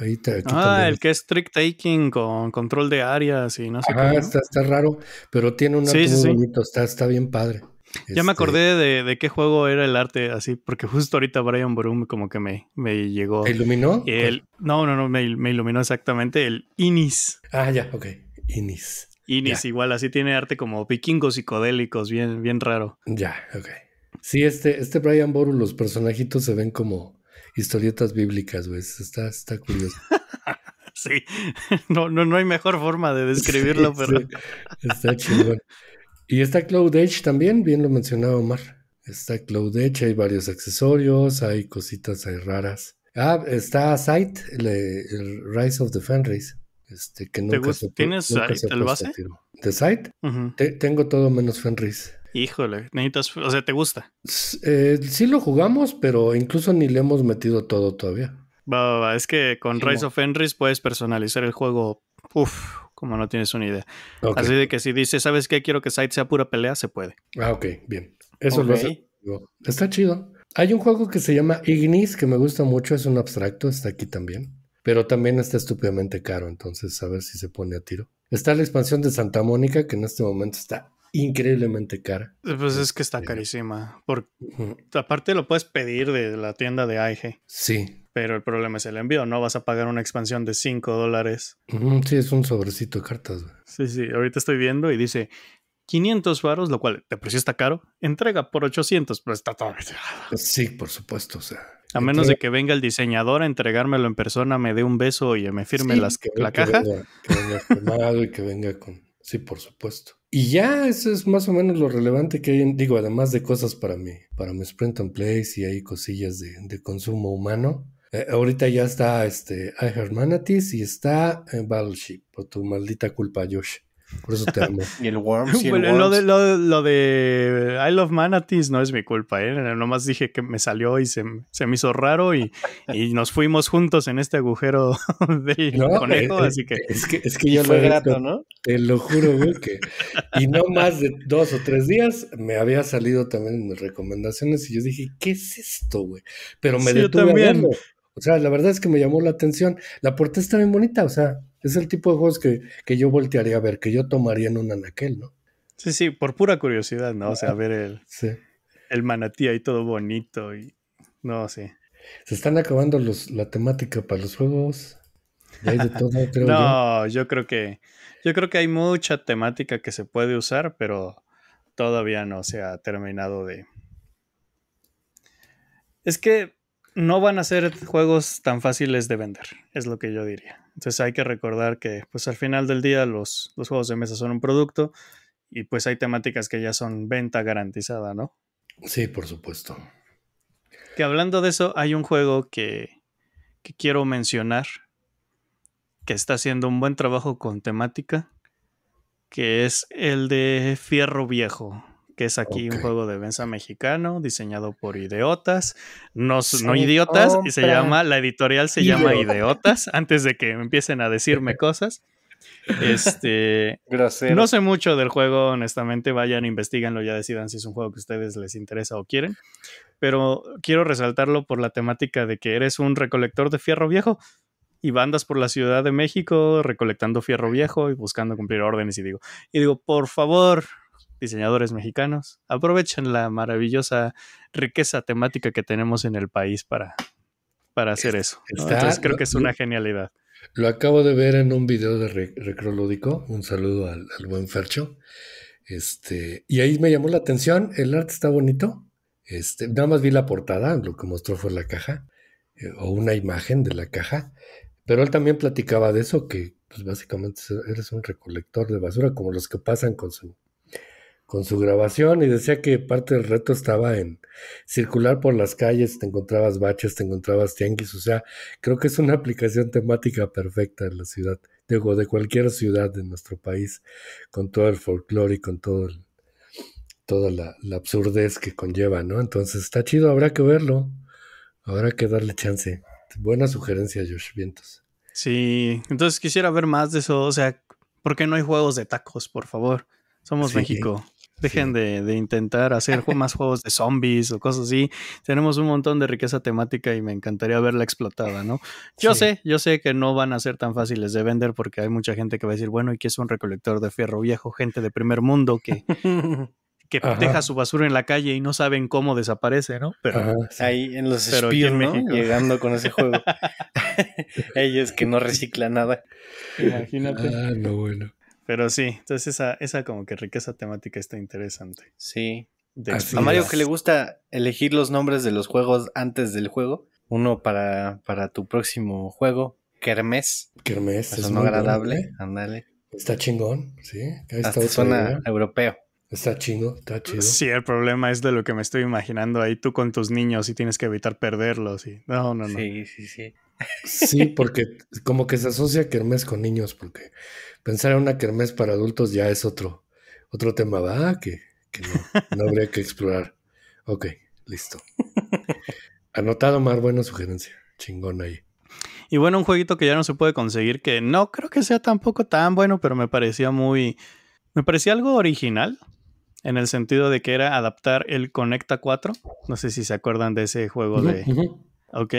Ahí ah, el que es trick taking con control de áreas y no sé ah, está, raro, pero tiene un arte bonito, está, está bien padre. Ya me acordé este, de, de, qué juego era el arte así, porque justo ahorita Brian Broom como que me, me llegó. iluminó? no, no, no, me, iluminó exactamente el Inis. Ah, ya, ok. Inis. Inis, igual, así tiene arte como vikingos psicodélicos, bien, bien raro. Ya, ok. Sí, este, este Brian Borum, los personajitos se ven como historietas bíblicas, güey. Está, está curioso. sí, no, no, no hay mejor forma de describirlo, pero. Está chingón. Y está Cloud Edge también, bien lo mencionaba Omar. Está Cloud Edge, hay varios accesorios, hay cositas hay raras. Ah, está Sight, el, Rise of the Fenris. Este, que nunca ¿Tienes el base? ¿De Sight? tengo todo menos Fenris. Híjole, necesitas, o sea, ¿te gusta? Eh, sí lo jugamos, pero incluso ni le hemos metido todo todavía. Va, va, va. Es que con Rise of Fenris puedes personalizar el juego, Uf como no tienes una idea. Así de que si dices, ¿sabes qué? Quiero que Sight sea pura pelea, se puede. Ah, ok, bien. Eso lo hace. Está chido. Hay un juego que se llama Ignis que me gusta mucho, es un abstracto, está aquí también. Pero también está estúpidamente caro, entonces a ver si se pone a tiro. Está la expansión de Santa Mónica, que en este momento está increíblemente cara. Eh, pues es que está este, carísima. aparte lo puedes pedir de la tienda de AIG. Sí, pero el problema es el envío, no vas a pagar una expansión de 5 dólares. Sí, es un sobrecito de cartas. Sí, sí, ahorita estoy viendo y dice 500 varos, lo cual de precio está caro, entrega por 800, pero está todo. Sí, por supuesto, o sea. A menos de que venga el diseñador a entregármelo en persona, me dé un beso y me firme las, que, la caja. que venga y que venga con... Sí, por supuesto. Y ya, eso es más o menos lo relevante que hay, digo, además de cosas para mí, para mi Sprint and place y hay cosillas de consumo humano. Eh, ahorita ya está este, I Manatis y está en eh, Battleship, por tu maldita culpa, Josh. Por eso te amo. y el Worms. Lo, de, I Love Manatees no es mi culpa, ¿eh? Nomás dije que me salió y se, me hizo raro y, nos fuimos juntos en este agujero de eh, conejo, así que... yo fue lo grato, ¿no? Te lo juro, güey, Y no más de dos o tres días me había salido también mis recomendaciones y yo dije, ¿qué es esto, güey? Pero me detuve también. A verlo. O sea, la verdad es que me llamó la atención. La puerta está bien bonita, o sea, es el tipo de juegos que, yo voltearía a ver, que yo tomaría en un anaquel, ¿no? Sí, sí, por pura curiosidad, ¿no? O sea, ver el, sí. el manatí ahí todo bonito y... No, sí. Se están acabando los, la temática para los juegos. no, yo. creo que yo creo que hay mucha temática que se puede usar, pero todavía no se ha terminado de. Es que no van a ser juegos tan fáciles de vender, es lo que yo diría. Entonces hay que recordar que pues al final del día los, juegos de mesa son un producto y pues hay temáticas que ya son venta garantizada, ¿no? Sí, por supuesto. Que hablando de eso, hay un juego que, que quiero mencionar que está haciendo un buen trabajo con temática, que es el de Fierro Viejo que es aquí un juego de venza mexicano diseñado por idiotas, no, no idiotas, y se llama, la editorial se llama Idiotas, antes de que empiecen a decirme cosas. Este, no sé mucho del juego, honestamente, vayan, investiganlo, ya decidan si es un juego que a ustedes les interesa o quieren, pero quiero resaltarlo por la temática de que eres un recolector de fierro viejo y bandas por la Ciudad de México recolectando fierro viejo y buscando cumplir órdenes y digo, y digo, por favor, diseñadores mexicanos. Aprovechen la maravillosa riqueza temática que tenemos en el país para, para hacer eso. creo que es una genialidad. Lo acabo de ver en un video de Recrolúdico. Un saludo al, buen Fercho. Este, y ahí me llamó la atención. El arte está bonito. Este, nada más vi la portada, lo que mostró fue la caja, eh, o una imagen de la caja. Pero él también platicaba de eso, que pues básicamente eres un recolector de basura, como los que pasan con su con su grabación y decía que parte del reto estaba en circular por las calles, te encontrabas baches, te encontrabas tianguis, o sea, creo que es una aplicación temática perfecta de la ciudad, digo, de cualquier ciudad de nuestro país, con todo el folclore y con todo toda la, la absurdez que conlleva, ¿no? Entonces está chido, habrá que verlo, habrá que darle chance. Buena sugerencia, Josh Vientos. Sí, entonces quisiera ver más de eso, o sea, ¿por qué no hay juegos de tacos, por favor? Somos México. Dejen de, intentar hacer más juegos de zombies o cosas así. Tenemos un montón de riqueza temática y me encantaría verla explotada, ¿no? Yo sé, yo sé que no van a ser tan fáciles de vender porque hay mucha gente que va a decir, bueno, ¿y qué es un recolector de fierro viejo? Gente de primer mundo que... que deja su basura en la calle y no saben cómo desaparece, ¿no? Pero ahí en los Pero Llegando con ese juego. Ellos que no reciclan nada. Imagínate. Ah, no, bueno. Pero sí, entonces esa, esa como que riqueza temática está interesante. Sí. a Mario que le gusta elegir los nombres de los juegos antes del juego. Uno para, para tu próximo juego, Kermes. Kermés. Es no agradable, ¿eh? ándale. Está chingón, sí. Hasta suena europeo. Está chingón, está chido. Sí, el problema es de lo que me estoy imaginando ahí tú con tus niños y tienes que evitar perderlos. Y... No, no, no. Sí, sí, sí. Sí, porque como que se asocia kermés con niños, porque pensar en una kermés para adultos ya es otro, otro tema, va, ah, que, no, habría que explorar. Ok, listo. Anotado, más buena sugerencia. Chingón ahí. Y bueno, un jueguito que ya no se puede conseguir, que no creo que sea tampoco tan bueno, pero me parecía muy. Me parecía algo original, en el sentido de que era adaptar el Conecta 4. No sé si se acuerdan de ese juego de. Ok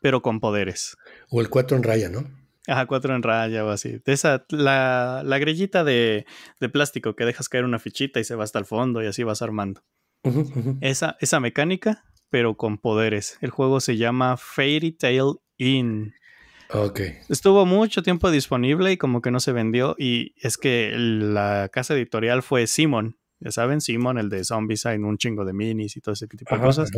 pero con poderes. O el 4 en raya, ¿no? Ajá, 4 en raya o así. esa, la, la grillita de, de, plástico que dejas caer una fichita y se va hasta el fondo y así vas armando. Esa, esa mecánica, pero con poderes. El juego se llama Fairy Tail Inn. Ok. Estuvo mucho tiempo disponible y como que no se vendió. Y es que la casa editorial fue Simon. Ya saben, Simon, el de Zombies, un chingo de minis y todo ese tipo de cosas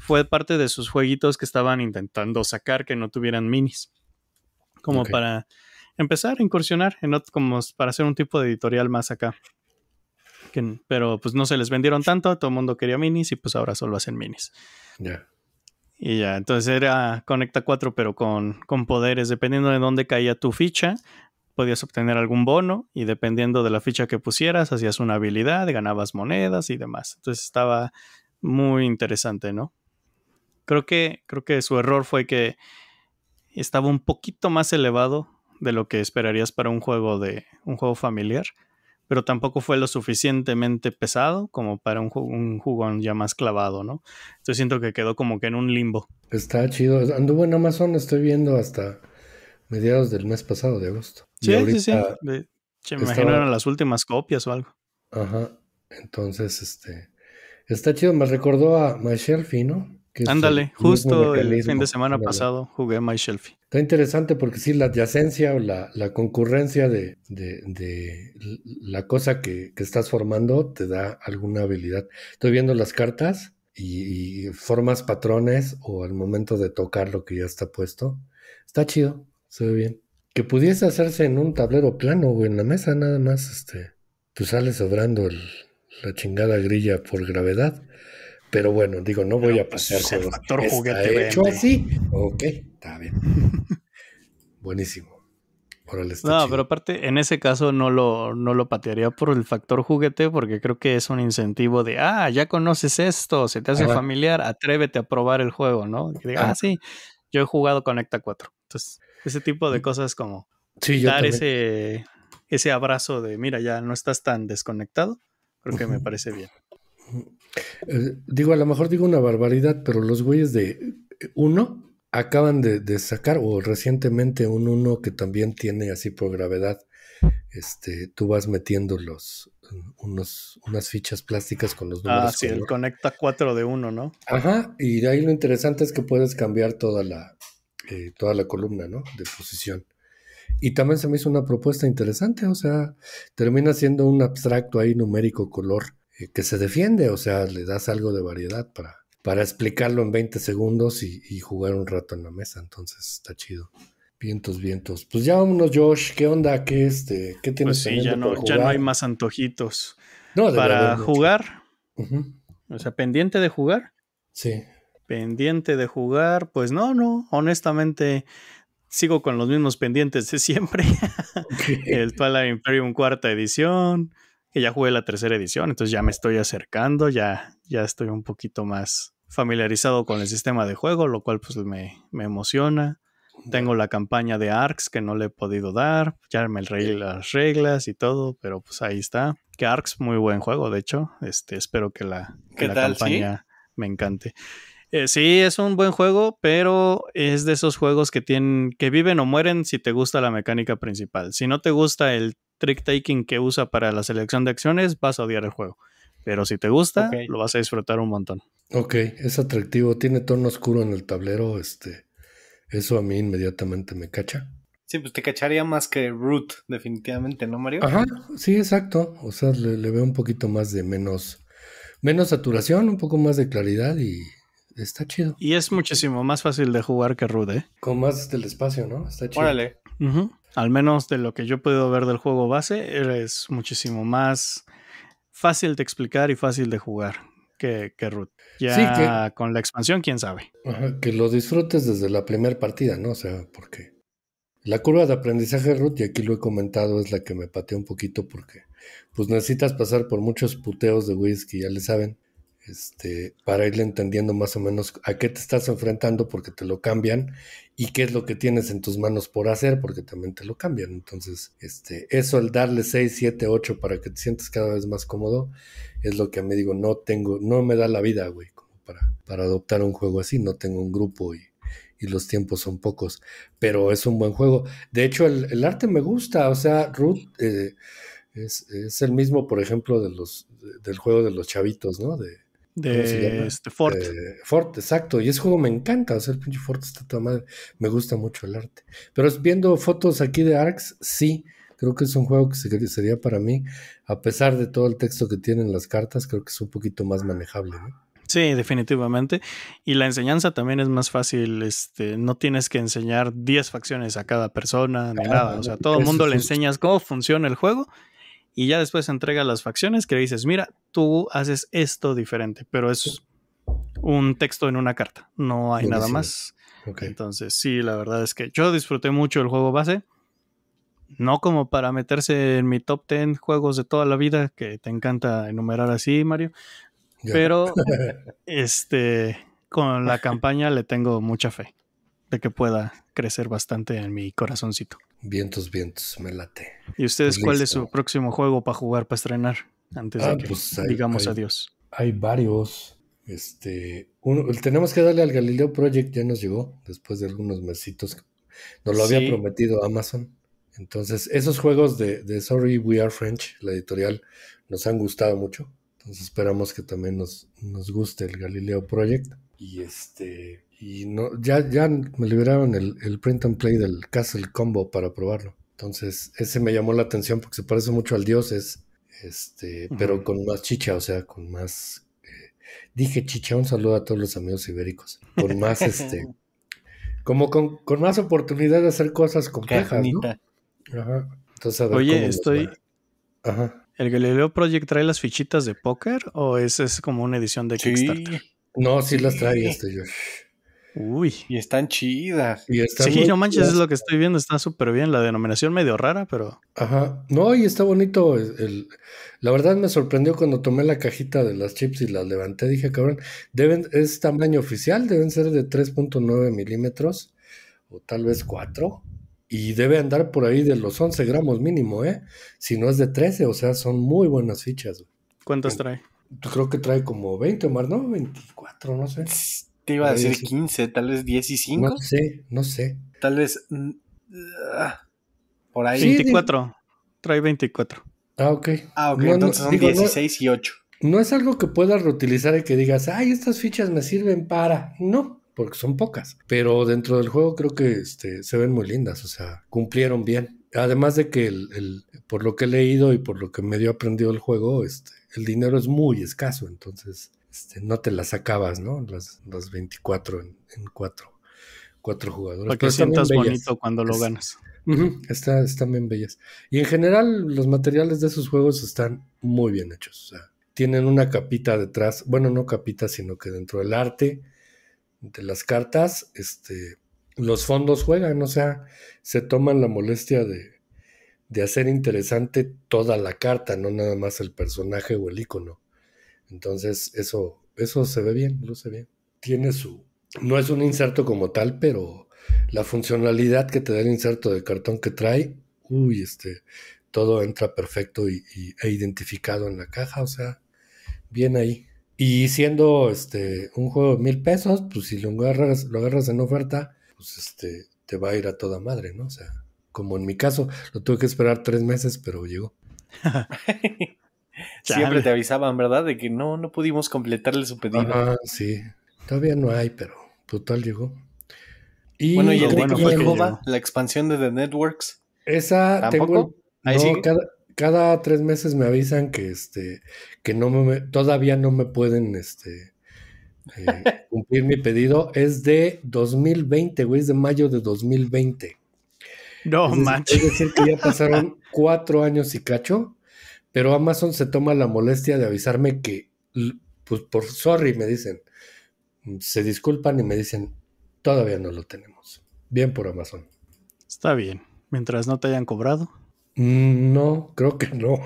fue parte de sus jueguitos que estaban intentando sacar que no tuvieran minis. Como para empezar a incursionar, como para hacer un tipo de editorial más acá. pero pues no se les vendieron tanto, todo el mundo quería minis y pues ahora solo hacen minis. Ya. Y ya, entonces era Conecta 4, pero con poderes. Dependiendo de dónde caía tu ficha, podías obtener algún bono y dependiendo de la ficha que pusieras, hacías una habilidad, ganabas monedas y demás. Entonces estaba muy interesante, ¿no? Creo que, creo que su error fue que estaba un poquito más elevado de lo que esperarías para un juego de un juego familiar, pero tampoco fue lo suficientemente pesado como para un, un jugón ya más clavado, ¿no? Entonces siento que quedó como que en un limbo. Está chido. Anduvo en Amazon, estoy viendo hasta mediados del mes pasado de agosto. Sí, sí, sí. me eran las últimas copias o algo. Ajá. Entonces, este. Está chido, me recordó a My ¿no? Ándale, justo el fin de semana pasado jugué My Shelfie. Está interesante porque sí, la adyacencia o la, la concurrencia de, la cosa que, estás formando te da alguna habilidad. Estoy viendo las cartas y, formas patrones o al momento de tocar lo que ya está puesto. Está chido, se ve bien. Que pudiese hacerse en un tablero plano o en la mesa nada más, este, pues sales sobrando la chingada grilla por gravedad. Pero bueno, digo, no voy a pues, pasar El factor ¿Está juguete hecho así? Ok, está bien. Buenísimo. no, pero aparte, en ese caso no lo, no lo patearía por el factor juguete, porque creo que es un incentivo de, ah, ya conoces esto, se te hace familiar, atrévete a probar el juego, ¿no? ah, sí, yo he jugado Conecta 4. Entonces, ese tipo de cosas como dar ese, ese abrazo de, mira, ya no estás tan desconectado, creo que me parece bien. Eh, digo, a lo mejor digo una barbaridad, pero los güeyes de eh, uno acaban de, sacar, o recientemente un uno que también tiene así por gravedad, este, tú vas metiendo los, mm, unos, unas fichas plásticas con los números. Ah, sí, conecta cuatro de uno ¿no? Ajá, y ahí lo interesante es que puedes cambiar toda la, eh, toda la columna, ¿no? De posición. Y también se me hizo una propuesta interesante, o sea, termina siendo un abstracto ahí numérico color eh, que se defiende, o sea, le das algo de variedad para, para explicarlo en 20 segundos y, jugar un rato en la mesa, entonces está chido. Vientos, vientos. Pues ya vámonos, Josh. ¿Qué onda? ¿Qué, este, qué tienes pues sí, ya no, ya no hay más antojitos. para jugar. O sea, pendiente de jugar. Sí. Pendiente de jugar. Pues no, no. Honestamente, sigo con los mismos pendientes de siempre. El Twilight Imperium cuarta edición que ya jugué la tercera edición, entonces ya me estoy acercando, ya, ya estoy un poquito más familiarizado con el sistema de juego, lo cual pues me, emociona. Tengo la campaña de arcs que no le he podido dar, ya me leí las reglas y todo, pero pues ahí está. Que ARX, muy buen juego, de hecho, este, espero que la, que campaña me encante. Eh, sí, es un buen juego, pero es de esos juegos que tienen, que viven o mueren si te gusta la mecánica principal. Si no te gusta el trick taking que usa para la selección de acciones, vas a odiar el juego. Pero si te gusta, lo vas a disfrutar un montón. Ok, es atractivo, tiene tono oscuro en el tablero, este, eso a mí inmediatamente me cacha. Sí, pues te cacharía más que Root, definitivamente, ¿no, Mario? Ajá, sí, exacto. O sea, le, veo un poquito más de menos, menos saturación, un poco más de claridad y, está chido. Y es muchísimo más fácil de jugar que Root, ¿eh? Con más del espacio, ¿no? Está chido. Órale. Al menos de lo que yo he podido ver del juego base, es muchísimo más fácil de explicar y fácil de jugar que, que Root. Ya que, con la expansión, quién sabe. que lo disfrutes desde la primera partida, ¿no? O sea, porque la curva de aprendizaje de Root, y aquí lo he comentado, es la que me pateó un poquito porque pues necesitas pasar por muchos puteos de whisky, ya le saben, este, para irle entendiendo más o menos a qué te estás enfrentando porque te lo cambian y qué es lo que tienes en tus manos por hacer, porque también te lo cambian. Entonces, este, eso, el darle 6, 7, 8 para que te sientas cada vez más cómodo, es lo que a mí digo, no tengo, no me da la vida, güey, como para, para adoptar un juego así, no tengo un grupo y, y los tiempos son pocos, pero es un buen juego. De hecho, el, arte me gusta, o sea, Ruth... Eh, es, es, el mismo, por ejemplo, de los, del juego de los chavitos, ¿no? De, de este Fort, eh, exacto. Y ese juego me encanta. O sea, el pinche Fort está toda madre. Me gusta mucho el arte. Pero viendo fotos aquí de Arx, sí. Creo que es un juego que, se, sería para mí, a pesar de todo el texto que tienen las cartas, creo que es un poquito más manejable. Sí, definitivamente. Y la enseñanza también es más fácil. Este, no tienes que enseñar 10 facciones a cada persona ni ah, nada. O sea, todo el mundo le enseñas cómo funciona el juego y ya después entrega las facciones que dices, mira, tú haces esto diferente, pero es un texto en una carta, no hay nada más. Entonces, sí, la verdad es que yo disfruté mucho el juego base, no como para meterse en mi top 10 juegos de toda la vida, que te encanta enumerar así, Mario, pero este, con la campaña le tengo mucha fe de que pueda crecer bastante en mi corazoncito. Vientos, vientos, me late. ¿Y ustedes pues cuál es su próximo juego para jugar, para estrenar? Antes de ah, que pues, digamos adiós. Hay varios. Este, tenemos que darle al Galileo Project, ya nos llegó después de algunos mesitos. Nos lo había prometido Amazon. Entonces, esos juegos de, Sorry We Are French, la editorial, nos han gustado mucho. Entonces, esperamos que también nos, nos guste el Galileo Project. Y este. Y no, ya, ya me liberaron el, print and play del Castle Combo para probarlo. Entonces, ese me llamó la atención porque se parece mucho al Dioses, este, pero con más chicha, o sea, con más. Eh, dije chicha, un saludo a todos los amigos ibéricos. Con más, este. Como con, más oportunidad de hacer cosas complejas, ¿no? Ajá. Entonces, Oye, estoy. Ajá. ¿El Galileo Project trae las fichitas de póker o es, es como una edición de sí. Kickstarter? No, sí las trae este yo. Uy. Y están chidas. Y sí, no manches, es lo que estoy viendo. Está súper bien. La denominación medio rara, pero. Ajá. No, y está bonito. El, la verdad me sorprendió cuando tomé la cajita de las chips y las levanté. Dije, cabrón, deben, es tamaño oficial, deben ser de 3.9 milímetros o tal vez 4. Y debe andar por ahí de los 11 gramos mínimo, ¿eh? Si no es de 13, o sea, son muy buenas fichas. ¿Cuántas trae? Pues, creo que trae como 20 o más, ¿no? 24, no sé. Te iba a decir 15, tal vez 15. No sé, no sé. Tal vez. Mm, ah, por ahí. 24. Trae 24. Ah, ok. Ah, ok. Entonces son 16 y 8. No es algo que puedas reutilizar y que digas, ay, estas fichas me sirven para. No, porque son pocas. Pero dentro del juego creo que este, se ven muy lindas. O sea, cumplieron bien. Además de que el, el, por lo que he leído y por lo que medio aprendido el juego, este, el dinero es muy escaso, entonces este, no te las acabas, ¿no? Las, las 24 en, en cuatro, cuatro jugadores. Para sientas bonito cuando lo ganas. está, están bien bellas. Y en general, los materiales de esos juegos están muy bien hechos. O sea, tienen una capita detrás, bueno, no capita, sino que dentro del arte de las cartas, este, los fondos juegan, o sea, se toman la molestia de, de hacer interesante toda la carta, no nada más el personaje o el icono. Entonces, eso, eso se ve bien, luce bien. Tiene su. No es un inserto como tal, pero la funcionalidad que te da el inserto de cartón que trae, uy, este, todo entra perfecto y, e identificado en la caja, o sea, bien ahí. Y siendo este un juego de mil pesos, pues si lo agarras, lo agarras en oferta, pues este, te va a ir a toda madre, ¿no? O sea, como en mi caso, lo tuve que esperar tres meses, pero llegó. Siempre te avisaban, ¿verdad? De que no, no pudimos completarle su pedido. Ah, sí. Todavía no hay, pero total llegó. Y bueno, y el la expansión de The Networks. Esa tengo. cada, tres meses me avisan que este, que no me, todavía no me pueden este, eh, cumplir mi pedido. Es de 2020, güey, es de mayo de 2020. No macho. Es decir, que ya pasaron cuatro años y cacho, pero Amazon se toma la molestia de avisarme que, pues por sorry, me dicen, mm, se disculpan y me dicen, todavía no lo tenemos. Bien por Amazon. Está bien, mientras no te hayan cobrado. Mm, no, creo que no.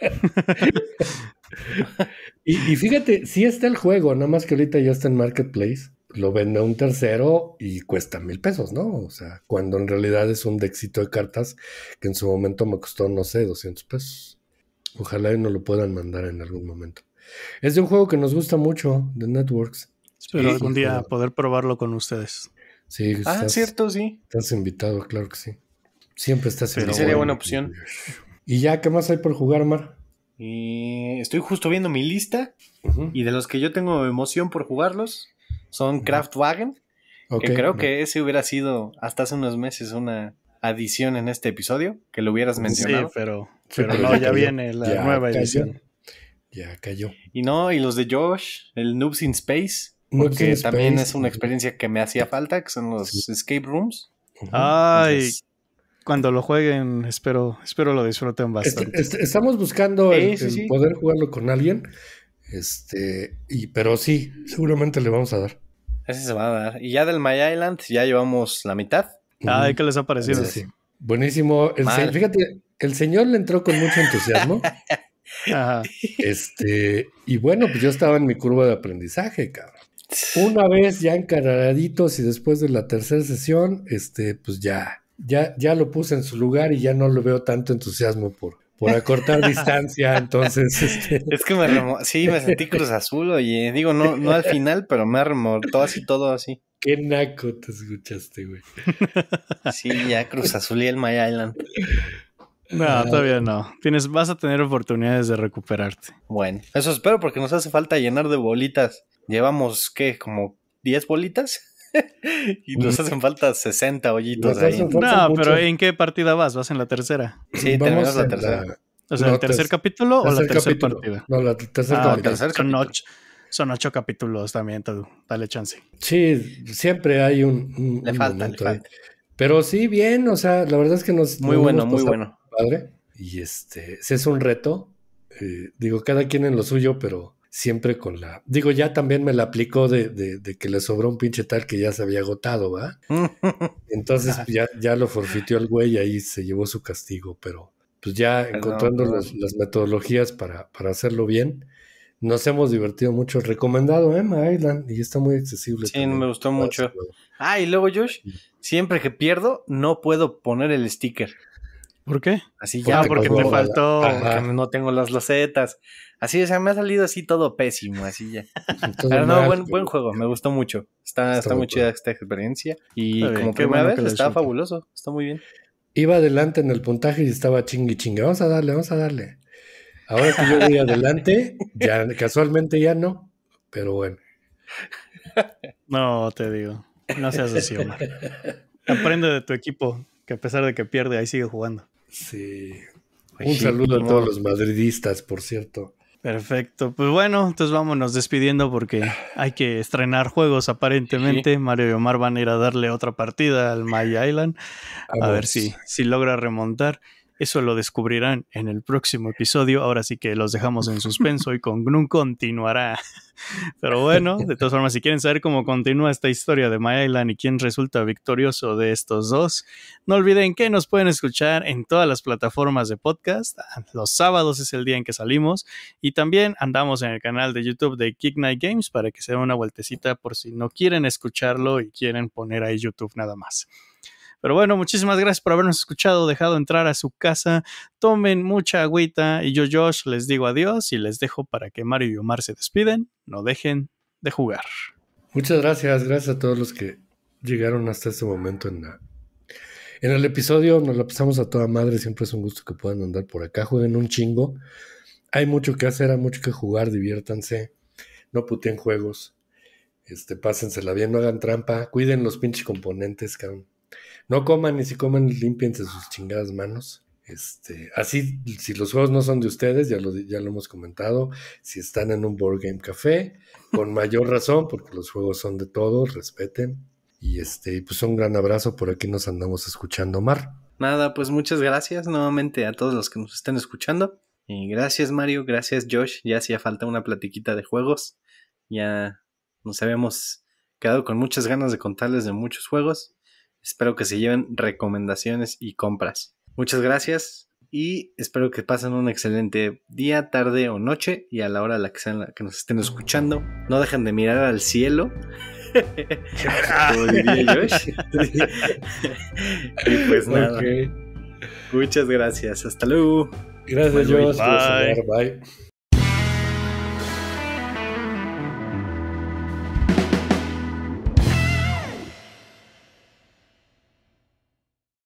y, fíjate, sí está el juego, nada más que ahorita ya está en Marketplace lo vende a un tercero y cuesta mil pesos, ¿no? O sea, cuando en realidad es un éxito de cartas que en su momento me costó, no sé, 200 pesos. Ojalá no lo puedan mandar en algún momento. Es de un juego que nos gusta mucho, de Networks. Espero algún día poder probarlo con ustedes. Sí, ah, cierto, sí. Estás invitado, claro que sí. Siempre estás invitado. sería buena opción. ¿Y ya qué más hay por jugar, Mar? Eh, estoy justo viendo mi lista y de los que yo tengo emoción por jugarlos, son Kraftwagen, que creo que ese hubiera sido hasta hace unos meses una adición en este episodio, que lo hubieras mencionado. Sí, pero, pero, no, ya, viene la nueva edición. Ya cayó. Y no, y los de Josh, el Noobs in Space, porque también es una experiencia que me hacía falta, que son los escape rooms. Ay. cuando lo jueguen, espero, espero lo disfruten bastante. estamos buscando el, poder jugarlo con alguien. Este, y, pero sí, seguramente le vamos a dar. Ese se va a dar. Y ya del My Island ya llevamos la mitad. Ah, ¿qué les ha parecido? Buenísimo. El fíjate, el señor le entró con mucho entusiasmo. Ajá. Este, y bueno, pues yo estaba en mi curva de aprendizaje, cabrón. Una vez ya encaraditos y después de la tercera sesión, este, pues ya, ya, ya lo puse en su lugar y ya no lo veo tanto entusiasmo por, por acortar distancia, entonces. Este es que me sí, me sentí Cruz Azul, oye. Digo, no, no al final, pero me todo así todo así. Qué naco te escuchaste, güey. Sí, ya Cruz Azul y el My Island. No, ah. todavía no. Tienes, vas a tener oportunidades de recuperarte. Bueno, eso espero porque nos hace falta llenar de bolitas. Llevamos, ¿qué? ¿Como 10 bolitas? y nos hacen falta 60 hoyitos ahí. No, pero ¿en qué partida vas? ¿Vas en la tercera? Sí, tenemos la tercera. O sea, ¿el tercer capítulo o la tercera partida? No, la tercera ah, Son ocho, son ocho capítulos también, todo. Dale chance. Sí, siempre hay un. le falta, Pero sí, bien, o sea, la verdad es que nos. Muy bueno, muy bueno. Padre. Y este, ese es un reto. Eh, digo, cada quien en lo suyo, pero siempre con la. Digo, ya también me la aplicó de, de, que le sobró un pinche tal que ya se había agotado, ¿va? Entonces ya, ya lo forfitió el güey y ahí se llevó su castigo, pero pues ya pues, encontrando pues, Las, metodologías para, para, hacerlo bien. Nos hemos divertido mucho. Recomendado, Emma ¿eh? Island, y está muy accesible. Sí, me gustó mucho. Ah, y luego, Josh, siempre que pierdo, no puedo poner el sticker. ¿Por qué? Así ya, porque, me faltó, no tengo las losetas. Así, o sea, me ha salido así todo pésimo, así ya. Pero no, buen, juego, me gustó mucho. Está, está, muy chida esta experiencia. Y como primera vez está fabuloso, está muy bien. Iba adelante en el puntaje y estaba chingui chingue. Vamos a darle, vamos a darle. Ahora que yo voy adelante, casualmente ya no, pero bueno. No, te digo, no seas así, Omar. Aprende de tu equipo, que a pesar de que pierde, ahí sigue jugando. Sí. Un saludo a todos los madridistas, por cierto. Perfecto. Pues bueno, entonces vámonos despidiendo porque hay que estrenar juegos aparentemente. Mario y Omar van a ir a darle otra partida al My Island. A, ver si, si logra remontar. Eso lo descubrirán en el próximo episodio. Ahora sí que los dejamos en suspenso y con Gnun continuará. Pero bueno, de todas formas, si quieren saber cómo continúa esta historia de My Island y quién resulta victorioso de estos dos, no olviden que nos pueden escuchar en todas las plataformas de podcast. Ah, los sábados es el día en que salimos y también andamos en el canal de YouTube de Kicknight Games para que se den una vueltecita por si no quieren escucharlo y quieren poner ahí YouTube nada más. Pero bueno, muchísimas gracias por habernos escuchado, dejado entrar a su casa. Tomen mucha agüita y yo, Josh, les digo adiós y les dejo para que Mario y Omar se despiden. No dejen de jugar. Muchas gracias, gracias a todos los que llegaron hasta este momento en en el episodio nos la pasamos a toda madre, siempre es un gusto que puedan andar por acá, jueguen un chingo. Hay mucho que hacer, hay mucho que jugar, diviértanse, no puteen juegos, este, pásensela bien, no hagan trampa, cuiden los pinches componentes, cabrón no coman y si coman, limpiense sus chingadas manos. Este, así, si los juegos no son de ustedes, ya lo, ya lo hemos comentado, si están en un board game café, con mayor razón, porque los juegos son de todos, respeten. Y este, pues un gran abrazo, por aquí nos andamos escuchando, Mar. Nada, pues muchas gracias nuevamente a todos los que nos estén escuchando. Y gracias Mario, gracias Josh, ya hacía falta una platiquita de juegos. Ya nos habíamos quedado con muchas ganas de contarles de muchos juegos. Espero que se lleven recomendaciones y compras. Muchas gracias y espero que pasen un excelente día, tarde o noche y a la hora a la que, que nos estén escuchando. No dejen de mirar al cielo. y pues nada. Muchas gracias. Hasta luego. Gracias, Josh. Bye.